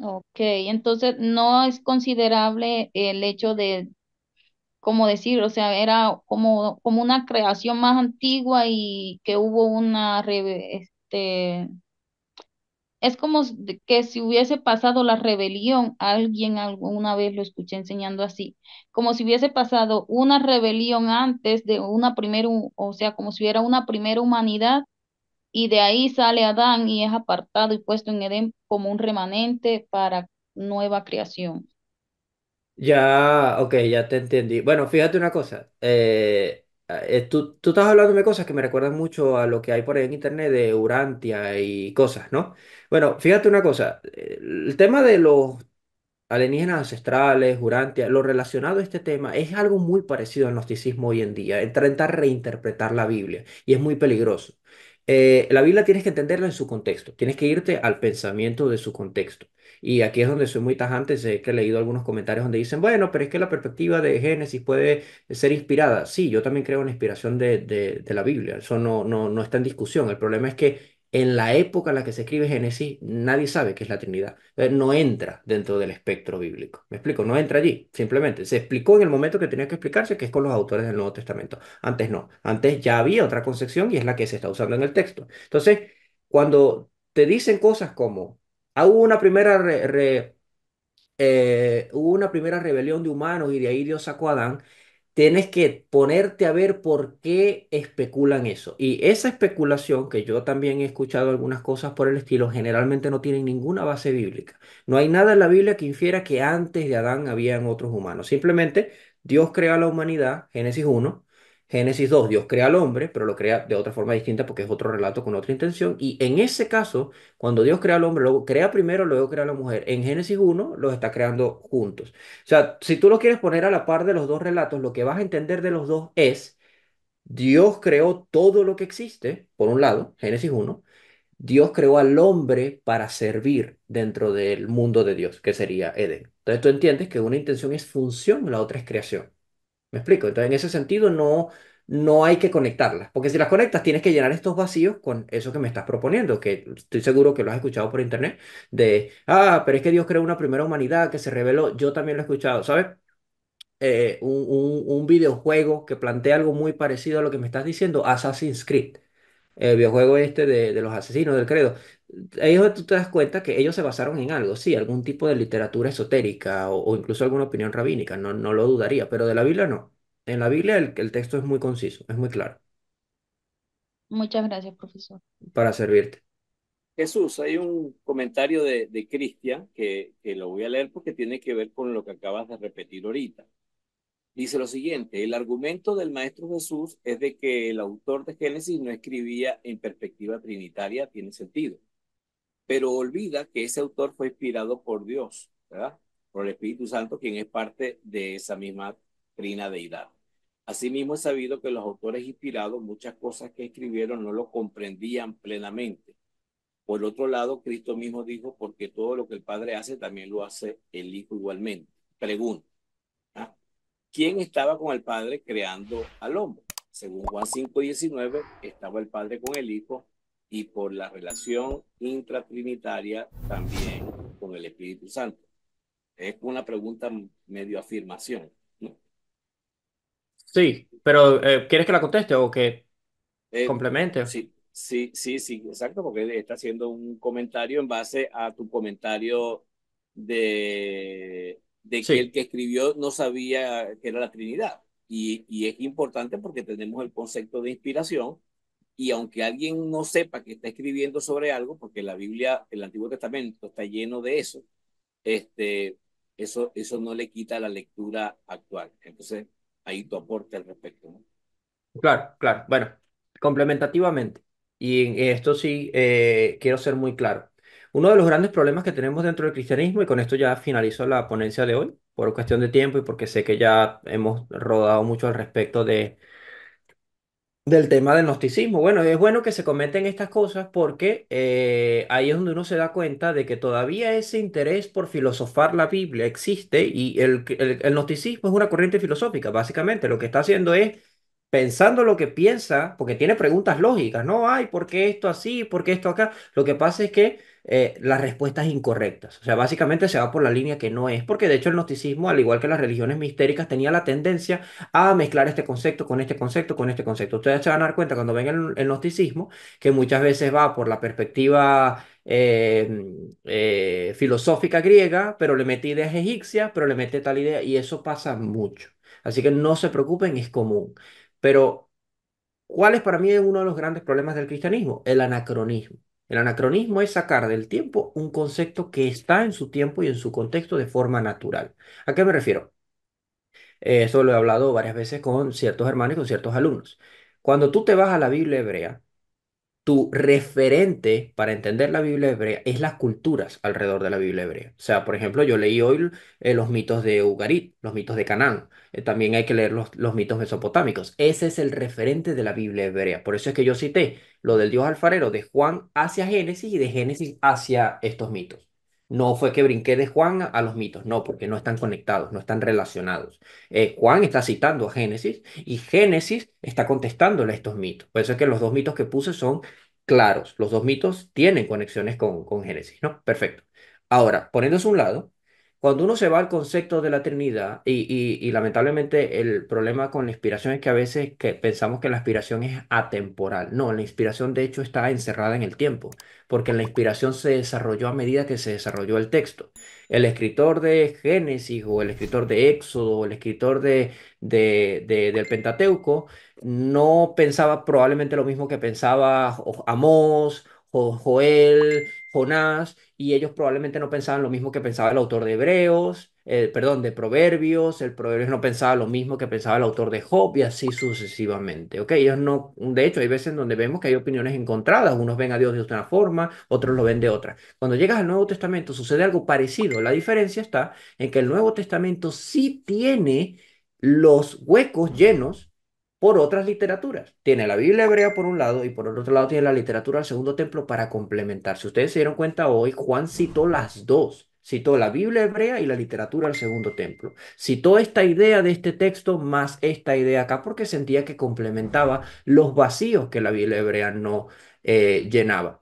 Ok, entonces no es considerable el hecho de, como decir, o sea, era como, como una creación más antigua y que hubo una, este, es como que si hubiese pasado la rebelión, alguien alguna vez lo escuché enseñando así, como si hubiese pasado una rebelión antes de una primera, o sea, como si hubiera una primera humanidad y de ahí sale Adán y es apartado y puesto en Edén como un remanente para nueva creación. Ya, ok, ya te entendí. Bueno, fíjate una cosa. Eh, Ah, eh, tú, estás hablándome de cosas que me recuerdan mucho a lo que hay por ahí en internet de Urantia y cosas, ¿no? Bueno, fíjate una cosa, el tema de los alienígenas ancestrales, Urantia, lo relacionado a este tema es algo muy parecido al gnosticismo hoy en día, intentar reinterpretar la Biblia y es muy peligroso. Eh, la Biblia tienes que entenderla en su contexto, tienes que irte al pensamiento de su contexto. Y aquí es donde soy muy tajante, sé que he leído algunos comentarios donde dicen, bueno, pero es que la perspectiva de Génesis puede ser inspirada. Sí, yo también creo en la inspiración de, la Biblia, eso no, no, no está en discusión. El problema es que en la época en la que se escribe Génesis, nadie sabe qué es la Trinidad. Eh, no entra dentro del espectro bíblico. ¿Me explico? No entra allí, simplemente. Se explicó en el momento que tenía que explicarse, que es con los autores del Nuevo Testamento. Antes no. Antes ya había otra concepción y es la que se está usando en el texto. Entonces, cuando te dicen cosas como Ah, hubo una primera eh, hubo una primera rebelión de humanos y de ahí Dios sacó a Adán. Tienes que ponerte a ver por qué especulan eso. Y esa especulación, que yo también he escuchado algunas cosas por el estilo, generalmente no tienen ninguna base bíblica. No hay nada en la Biblia que infiera que antes de Adán habían otros humanos. Simplemente Dios creó a la humanidad, Génesis 1, Génesis 2, Dios crea al hombre, pero lo crea de otra forma distinta porque es otro relato con otra intención. Y en ese caso, cuando Dios crea al hombre, luego crea primero, luego crea a la mujer. En Génesis 1 los está creando juntos. O sea, si tú lo quieres poner a la par de los dos relatos, lo que vas a entender de los dos es, Dios creó todo lo que existe, por un lado, Génesis 1. Dios creó al hombre para servir dentro del mundo de Dios, que sería Eden Entonces tú entiendes que una intención es función, la otra es creación. ¿Me explico? Entonces, en ese sentido, no, no hay que conectarlas, porque si las conectas tienes que llenar estos vacíos con eso que me estás proponiendo, que estoy seguro que lo has escuchado por internet, de, ah, pero es que Dios creó una primera humanidad que se reveló, yo también lo he escuchado, ¿sabes? Eh, un, un videojuego que plantea algo muy parecido a lo que me estás diciendo, Assassin's Creed el videojuego este de, de los asesinos del credo. Ahí es donde tú te das cuenta que ellos se basaron en algo, sí, algún tipo de literatura esotérica o, incluso alguna opinión rabínica, no, no lo dudaría, pero de la Biblia no. En la Biblia el, el texto es muy conciso, es muy claro, Muchas gracias, profesor. para servirte. Jesús, hay un comentario de, de Cristian que, que lo voy a leer porque tiene que ver con lo que acabas de repetir ahorita dice lo siguiente, el argumento del Maestro Jesús es de que el autor de Génesis no escribía en perspectiva trinitaria, tiene sentido, pero olvida que ese autor fue inspirado por Dios, ¿verdad? Por el Espíritu Santo, quien es parte de esa misma trina deidad. Asimismo, es sabido que los autores inspirados muchas cosas que escribieron no lo comprendían plenamente. Por otro lado, Cristo mismo dijo, porque todo lo que el Padre hace también lo hace el Hijo igualmente. Pregunta, ¿Quién estaba con el Padre creando al hombre? Según Juan 5.19, estaba el Padre con el Hijo y por la relación intratrinitaria también con el Espíritu Santo. Es una pregunta medio afirmación. Sí, pero eh, ¿quieres que la conteste o que eh, complemente? Sí, sí, sí, sí, exacto, porque está haciendo un comentario en base a tu comentario de de que el que escribió no sabía que era la Trinidad. Y, es importante porque tenemos el concepto de inspiración y aunque alguien no sepa que está escribiendo sobre algo, porque la Biblia, el Antiguo Testamento está lleno de eso, este, eso, eso no le quita la lectura actual. Entonces, ahí tu aporte al respecto. Claro, claro. Bueno, complementativamente. Y en esto sí eh, quiero ser muy claro. Uno de los grandes problemas que tenemos dentro del cristianismo, y con esto ya finalizo la ponencia de hoy, por cuestión de tiempo y porque sé que ya hemos rodado mucho al respecto de, del tema del gnosticismo. Bueno, es bueno que se comenten estas cosas porque eh, ahí es donde uno se da cuenta de que todavía ese interés por filosofar la Biblia existe y el, el, el gnosticismo es una corriente filosófica, básicamente. Lo que está haciendo es pensando lo que piensa, porque tiene preguntas lógicas, ¿no? Ay, ¿por qué esto así? ¿Por qué esto acá? Lo que pasa es que eh, las respuestas incorrectas. O sea, básicamente se va por la línea que no es, porque de hecho el gnosticismo, al igual que las religiones mistéricas, tenía la tendencia a mezclar este concepto con este concepto, con este concepto. Ustedes se van a dar cuenta cuando ven el, gnosticismo, que muchas veces va por la perspectiva... Em, eh, filosófica griega, pero le mete ideas egipcias, pero le mete tal idea, y eso pasa mucho. Así que no se preocupen, es común. Pero, ¿cuál es para mí uno de los grandes problemas del cristianismo? El anacronismo. El anacronismo es sacar del tiempo un concepto que está en su tiempo y en su contexto de forma natural. ¿A qué me refiero? Eh, eso lo he hablado varias veces con ciertos hermanos y con ciertos alumnos. Cuando tú te vas a la Biblia hebrea, tu referente para entender la Biblia hebrea es las culturas alrededor de la Biblia hebrea. O sea, por ejemplo, yo leí hoy eh, los mitos de Ugarit, los mitos de Canaán. Eh, también hay que leer los, los mitos mesopotámicos. Ese es el referente de la Biblia hebrea. Por eso es que yo cité lo del dios alfarero de Juan hacia Génesis y de Génesis hacia estos mitos. No fue que brinqué de Juan a, los mitos, no, porque no están conectados, no están relacionados. Eh, Juan está citando a Génesis y Génesis está contestándole a estos mitos. Por eso es que los dos mitos que puse son claros. Los dos mitos tienen conexiones con, con Génesis, ¿no? Perfecto. Ahora, poniéndose a un lado, cuando uno se va al concepto de la Trinidad, y, lamentablemente el problema con la inspiración es que a veces que pensamos que la inspiración es atemporal. No, la inspiración de hecho está encerrada en el tiempo, porque la inspiración se desarrolló a medida que se desarrolló el texto. El escritor de Génesis o el escritor de Éxodo o el escritor de, del Pentateuco no pensaba probablemente lo mismo que pensaba Amós o Joel, Jonás y ellos probablemente no pensaban lo mismo que pensaba el autor de Hebreos, eh, perdón, de Proverbios, el Proverbios no pensaba lo mismo que pensaba el autor de Job y así sucesivamente. ¿ok? Ellos no, de hecho, hay veces donde vemos que hay opiniones encontradas, unos ven a Dios de otra forma, otros lo ven de otra. Cuando llegas al Nuevo Testamento sucede algo parecido, la diferencia está en que el Nuevo Testamento sí tiene los huecos llenos por otras literaturas. Tiene la Biblia hebrea por un lado y por el otro lado tiene la literatura del Segundo Templo para complementar. Si ustedes se dieron cuenta hoy, Juan citó las dos. Citó la Biblia hebrea y la literatura del Segundo Templo. Citó esta idea de este texto más esta idea acá porque sentía que complementaba los vacíos que la Biblia hebrea no eh, llenaba.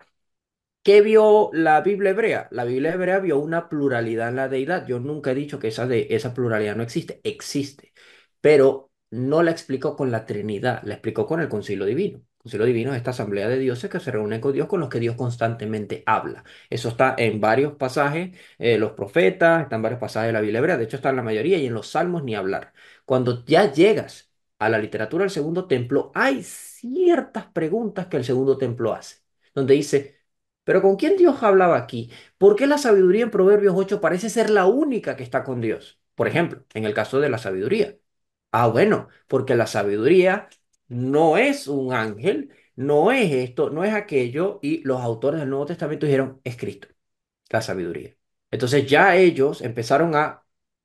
¿Qué vio la Biblia hebrea? La Biblia hebrea vio una pluralidad en la deidad. Yo nunca he dicho que esa, esa pluralidad no existe, existe. Pero no la explicó con la Trinidad, la explicó con el Concilio Divino. Concilio Divino es esta asamblea de dioses que se reúne con Dios, con los que Dios constantemente habla. Eso está en varios pasajes, eh, los profetas, están varios pasajes de la Biblia hebrea, de hecho está en la mayoría y en los salmos ni hablar. Cuando ya llegas a la literatura del segundo templo, hay ciertas preguntas que el segundo templo hace, donde dice, pero ¿con quién Dios hablaba aquí? ¿Por qué la sabiduría en Proverbios 8 parece ser la única que está con Dios? Por ejemplo, en el caso de la sabiduría. Ah, bueno, porque la sabiduría no es un ángel, no es esto, no es aquello, y los autores del Nuevo Testamento dijeron, es Cristo, la sabiduría. Entonces ya ellos empezaron a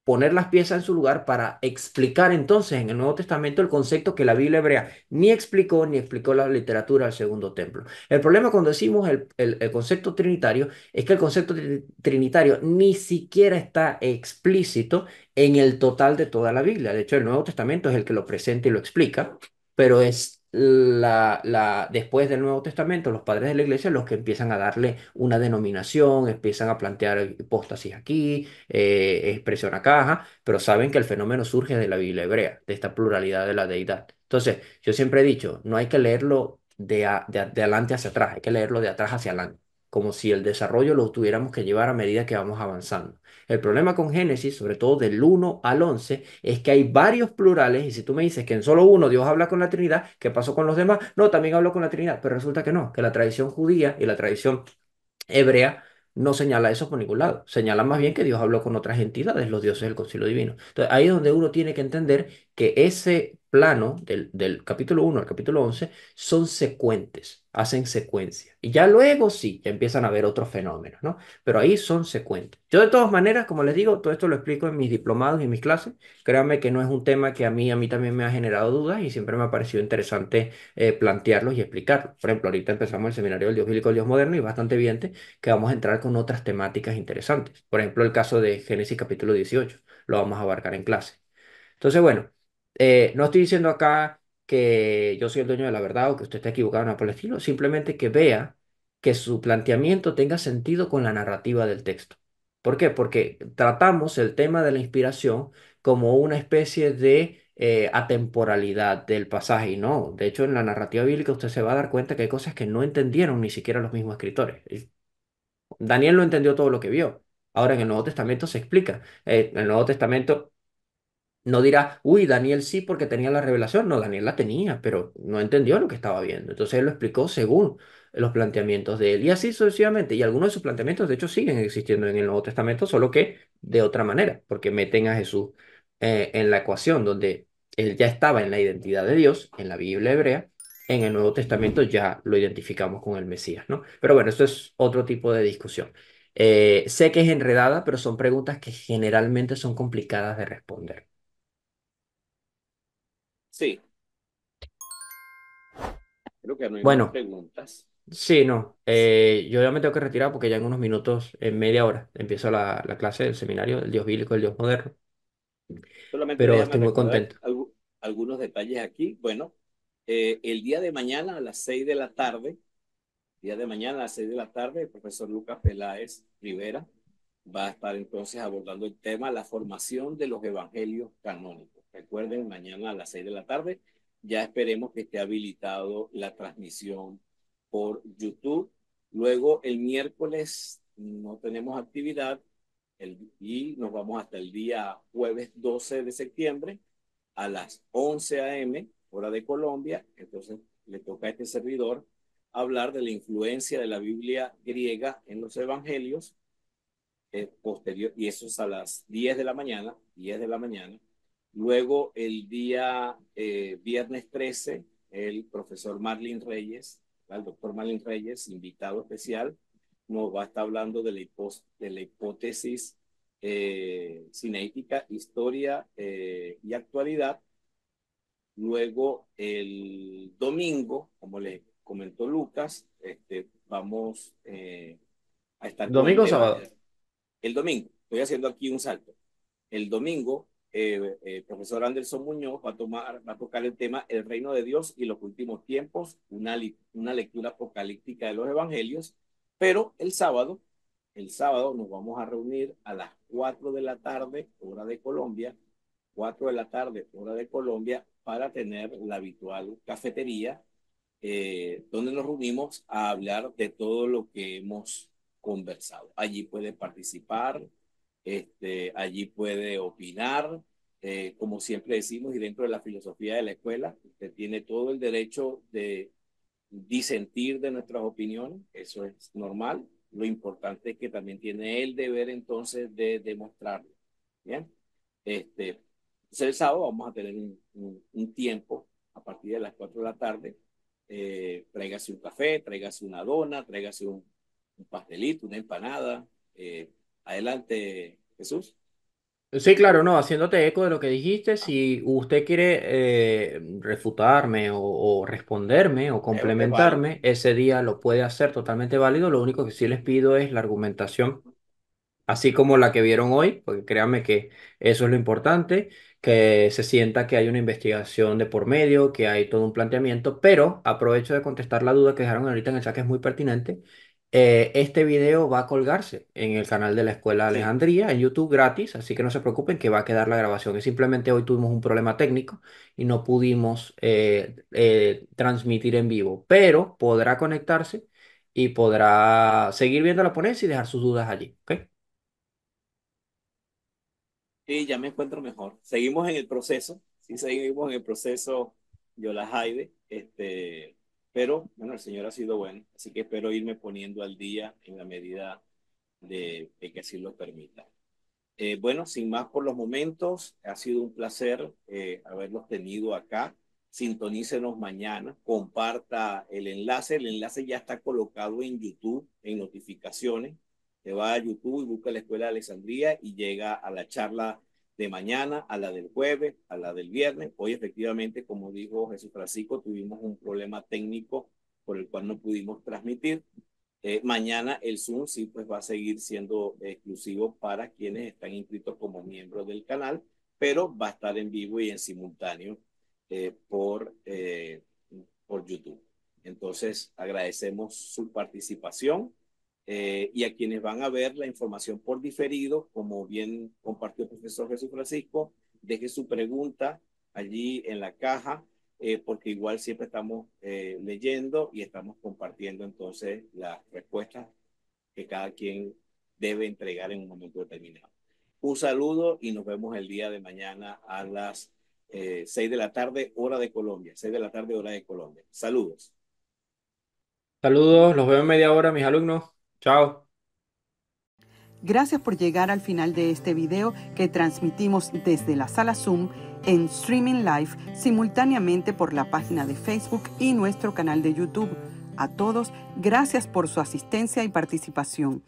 poner las piezas en su lugar para explicar entonces en el Nuevo Testamento el concepto que la Biblia hebrea ni explicó ni explicó la literatura del Segundo Templo. El problema cuando decimos el, concepto trinitario es que el concepto trinitario ni siquiera está explícito en el total de toda la Biblia. De hecho, el Nuevo Testamento es el que lo presenta y lo explica, pero es la, la, después del Nuevo Testamento, los padres de la iglesia los que empiezan a darle una denominación, empiezan a plantear hipóstasis aquí, eh, expresión expresión acá, pero saben que el fenómeno surge de la Biblia hebrea, de esta pluralidad de la deidad. Entonces, yo siempre he dicho, no hay que leerlo de, de adelante hacia atrás, hay que leerlo de atrás hacia adelante, como si el desarrollo lo tuviéramos que llevar a medida que vamos avanzando. El problema con Génesis, sobre todo del 1 al 11, es que hay varios plurales y si tú me dices que en solo uno Dios habla con la Trinidad, ¿qué pasó con los demás? No, también habló con la Trinidad, pero resulta que no, que la tradición judía y la tradición hebrea no señala eso por ningún lado. Señala más bien que Dios habló con otras entidades, los dioses del concilio divino. Entonces ahí es donde uno tiene que entender que ese plano del, del capítulo 1 al capítulo 11 son secuentes, hacen secuencia. Y ya luego sí, ya empiezan a ver otros fenómenos, ¿no? Pero ahí son secuentes. Yo de todas maneras, como les digo, todo esto lo explico en mis diplomados y en mis clases. Créanme que no es un tema que a mí, a mí también me ha generado dudas y siempre me ha parecido interesante eh, plantearlos y explicarlos. Por ejemplo, ahorita empezamos el seminario del Dios bíblico, el Dios moderno y bastante evidente que vamos a entrar con otras temáticas interesantes. Por ejemplo, el caso de Génesis capítulo 18, lo vamos a abarcar en clase. Entonces, bueno. Eh, no estoy diciendo acá que yo soy el dueño de la verdad o que usted está equivocado, en por el estilo, simplemente que vea que su planteamiento tenga sentido con la narrativa del texto. ¿Por qué? Porque tratamos el tema de la inspiración como una especie de eh, atemporalidad del pasaje y no, de hecho en la narrativa bíblica usted se va a dar cuenta que hay cosas que no entendieron ni siquiera los mismos escritores. Daniel no entendió todo lo que vio. Ahora en el Nuevo Testamento se explica. Eh, en el Nuevo Testamento no dirá, uy, Daniel sí porque tenía la revelación. No, Daniel la tenía, pero no entendió lo que estaba viendo. Entonces él lo explicó según los planteamientos de él. Y así sucesivamente. Y algunos de sus planteamientos, de hecho, siguen existiendo en el Nuevo Testamento, solo que de otra manera, porque meten a Jesús eh, en la ecuación donde él ya estaba en la identidad de Dios, en la Biblia hebrea. En el Nuevo Testamento ya lo identificamos con el Mesías, ¿no? Pero bueno, eso es otro tipo de discusión. Eh, sé que es enredada, pero son preguntas que generalmente son complicadas de responder. Sí. Creo que no hay preguntas. Sí, no. Eh, yo ya me tengo que retirar porque ya en unos minutos, en media hora, empiezo la, clase del seminario del Dios bíblico, el Dios moderno. Solamente Pero estoy muy contento. algunos detalles aquí. Bueno, eh, el día de mañana a las seis de la tarde, día de mañana a las seis de la tarde, el profesor Lucas Peláez Rivera va a estar entonces abordando el tema la formación de los evangelios canónicos. Recuerden, mañana a las 6 de la tarde ya esperemos que esté habilitado la transmisión por YouTube. Luego el miércoles no tenemos actividad y nos vamos hasta el día jueves 12 de septiembre a las 11 a.m., hora de Colombia. Entonces le toca a este servidor hablar de la influencia de la Biblia griega en los evangelios. Eh, posterior, y eso es a las 10 de la mañana, 10 de la mañana. Luego, el día eh, viernes 13, el profesor Marlin Reyes, el doctor Marlin Reyes, invitado especial, nos va a estar hablando de la, hipótesis eh, cinética, historia eh, y actualidad. Luego, el domingo, como le comentó Lucas, este, vamos a estar... ¿Domingo sábado? El domingo. Estoy haciendo aquí un salto. El domingo eh, eh, profesor Anderson Muñoz va a, tomar, va a tocar el tema El reino de Dios y los últimos tiempos, una, una lectura apocalíptica de los evangelios, pero el sábado, el sábado nos vamos a reunir a las 4 de la tarde, hora de Colombia, 4 de la tarde, hora de Colombia, para tener la habitual cafetería, eh, donde nos reunimos a hablar de todo lo que hemos conversado. Allí puede participar este, allí puede opinar, eh, como siempre decimos, y dentro de la filosofía de la escuela, usted tiene todo el derecho de disentir de nuestras opiniones, eso es normal. Lo importante es que también tiene el deber entonces de demostrarlo. Bien, este, el sábado vamos a tener un, tiempo a partir de las 4 de la tarde. Eh, tráigase un café, tráigase una dona, tráigase un, un pastelito, una empanada. Eh, adelante, Jesús. Sí, claro, no, haciéndote eco de lo que dijiste, si usted quiere eh, refutarme o, o, responderme o complementarme, ese día lo puede hacer totalmente válido. Lo único que sí les pido es la argumentación, así como la que vieron hoy, porque créanme que eso es lo importante, que se sienta que hay una investigación de por medio, que hay todo un planteamiento, pero aprovecho de contestar la duda que dejaron ahorita en el chat, que es muy pertinente, eh, este video va a colgarse en el canal de la Escuela Alejandría, en YouTube gratis, así que no se preocupen que va a quedar la grabación. Es simplemente hoy tuvimos un problema técnico y no pudimos eh, eh, transmitir en vivo, pero podrá conectarse y podrá seguir viendo la ponencia y dejar sus dudas allí, Sí, ya me encuentro mejor. Seguimos en el proceso. Sí, seguimos en el proceso, Yola Jaide. Este, pero bueno, el Señor ha sido bueno, así que espero irme poniendo al día en la medida de, que así lo permita. Eh, bueno, sin más por los momentos, ha sido un placer eh, haberlos tenido acá. Sintonícenos mañana, comparta el enlace. El enlace ya está colocado en YouTube, en notificaciones. Te va a YouTube y busca la Escuela de Alejandría y llega a la charla de mañana a la del jueves, a la del viernes. Hoy efectivamente, como dijo Jesús Francisco, tuvimos un problema técnico por el cual no pudimos transmitir. Eh, mañana el Zoom sí pues va a seguir siendo exclusivo para quienes están inscritos como miembros del canal, pero va a estar en vivo y en simultáneo eh, por, eh, por YouTube. Entonces agradecemos su participación eh, y a quienes van a ver la información por diferido, como bien compartió el profesor Jesús Francisco, deje su pregunta allí en la caja, eh, porque igual siempre estamos eh, leyendo y estamos compartiendo entonces las respuestas que cada quien debe entregar en un momento determinado. Un saludo y nos vemos el día de mañana a las seis de la tarde, hora de Colombia. Seis de la tarde, hora de Colombia. Saludos. Saludos, los veo en media hora, mis alumnos. Chao. Gracias por llegar al final de este video que transmitimos desde la sala Zoom en streaming live simultáneamente por la página de Facebook y nuestro canal de YouTube. A todos, gracias por su asistencia y participación.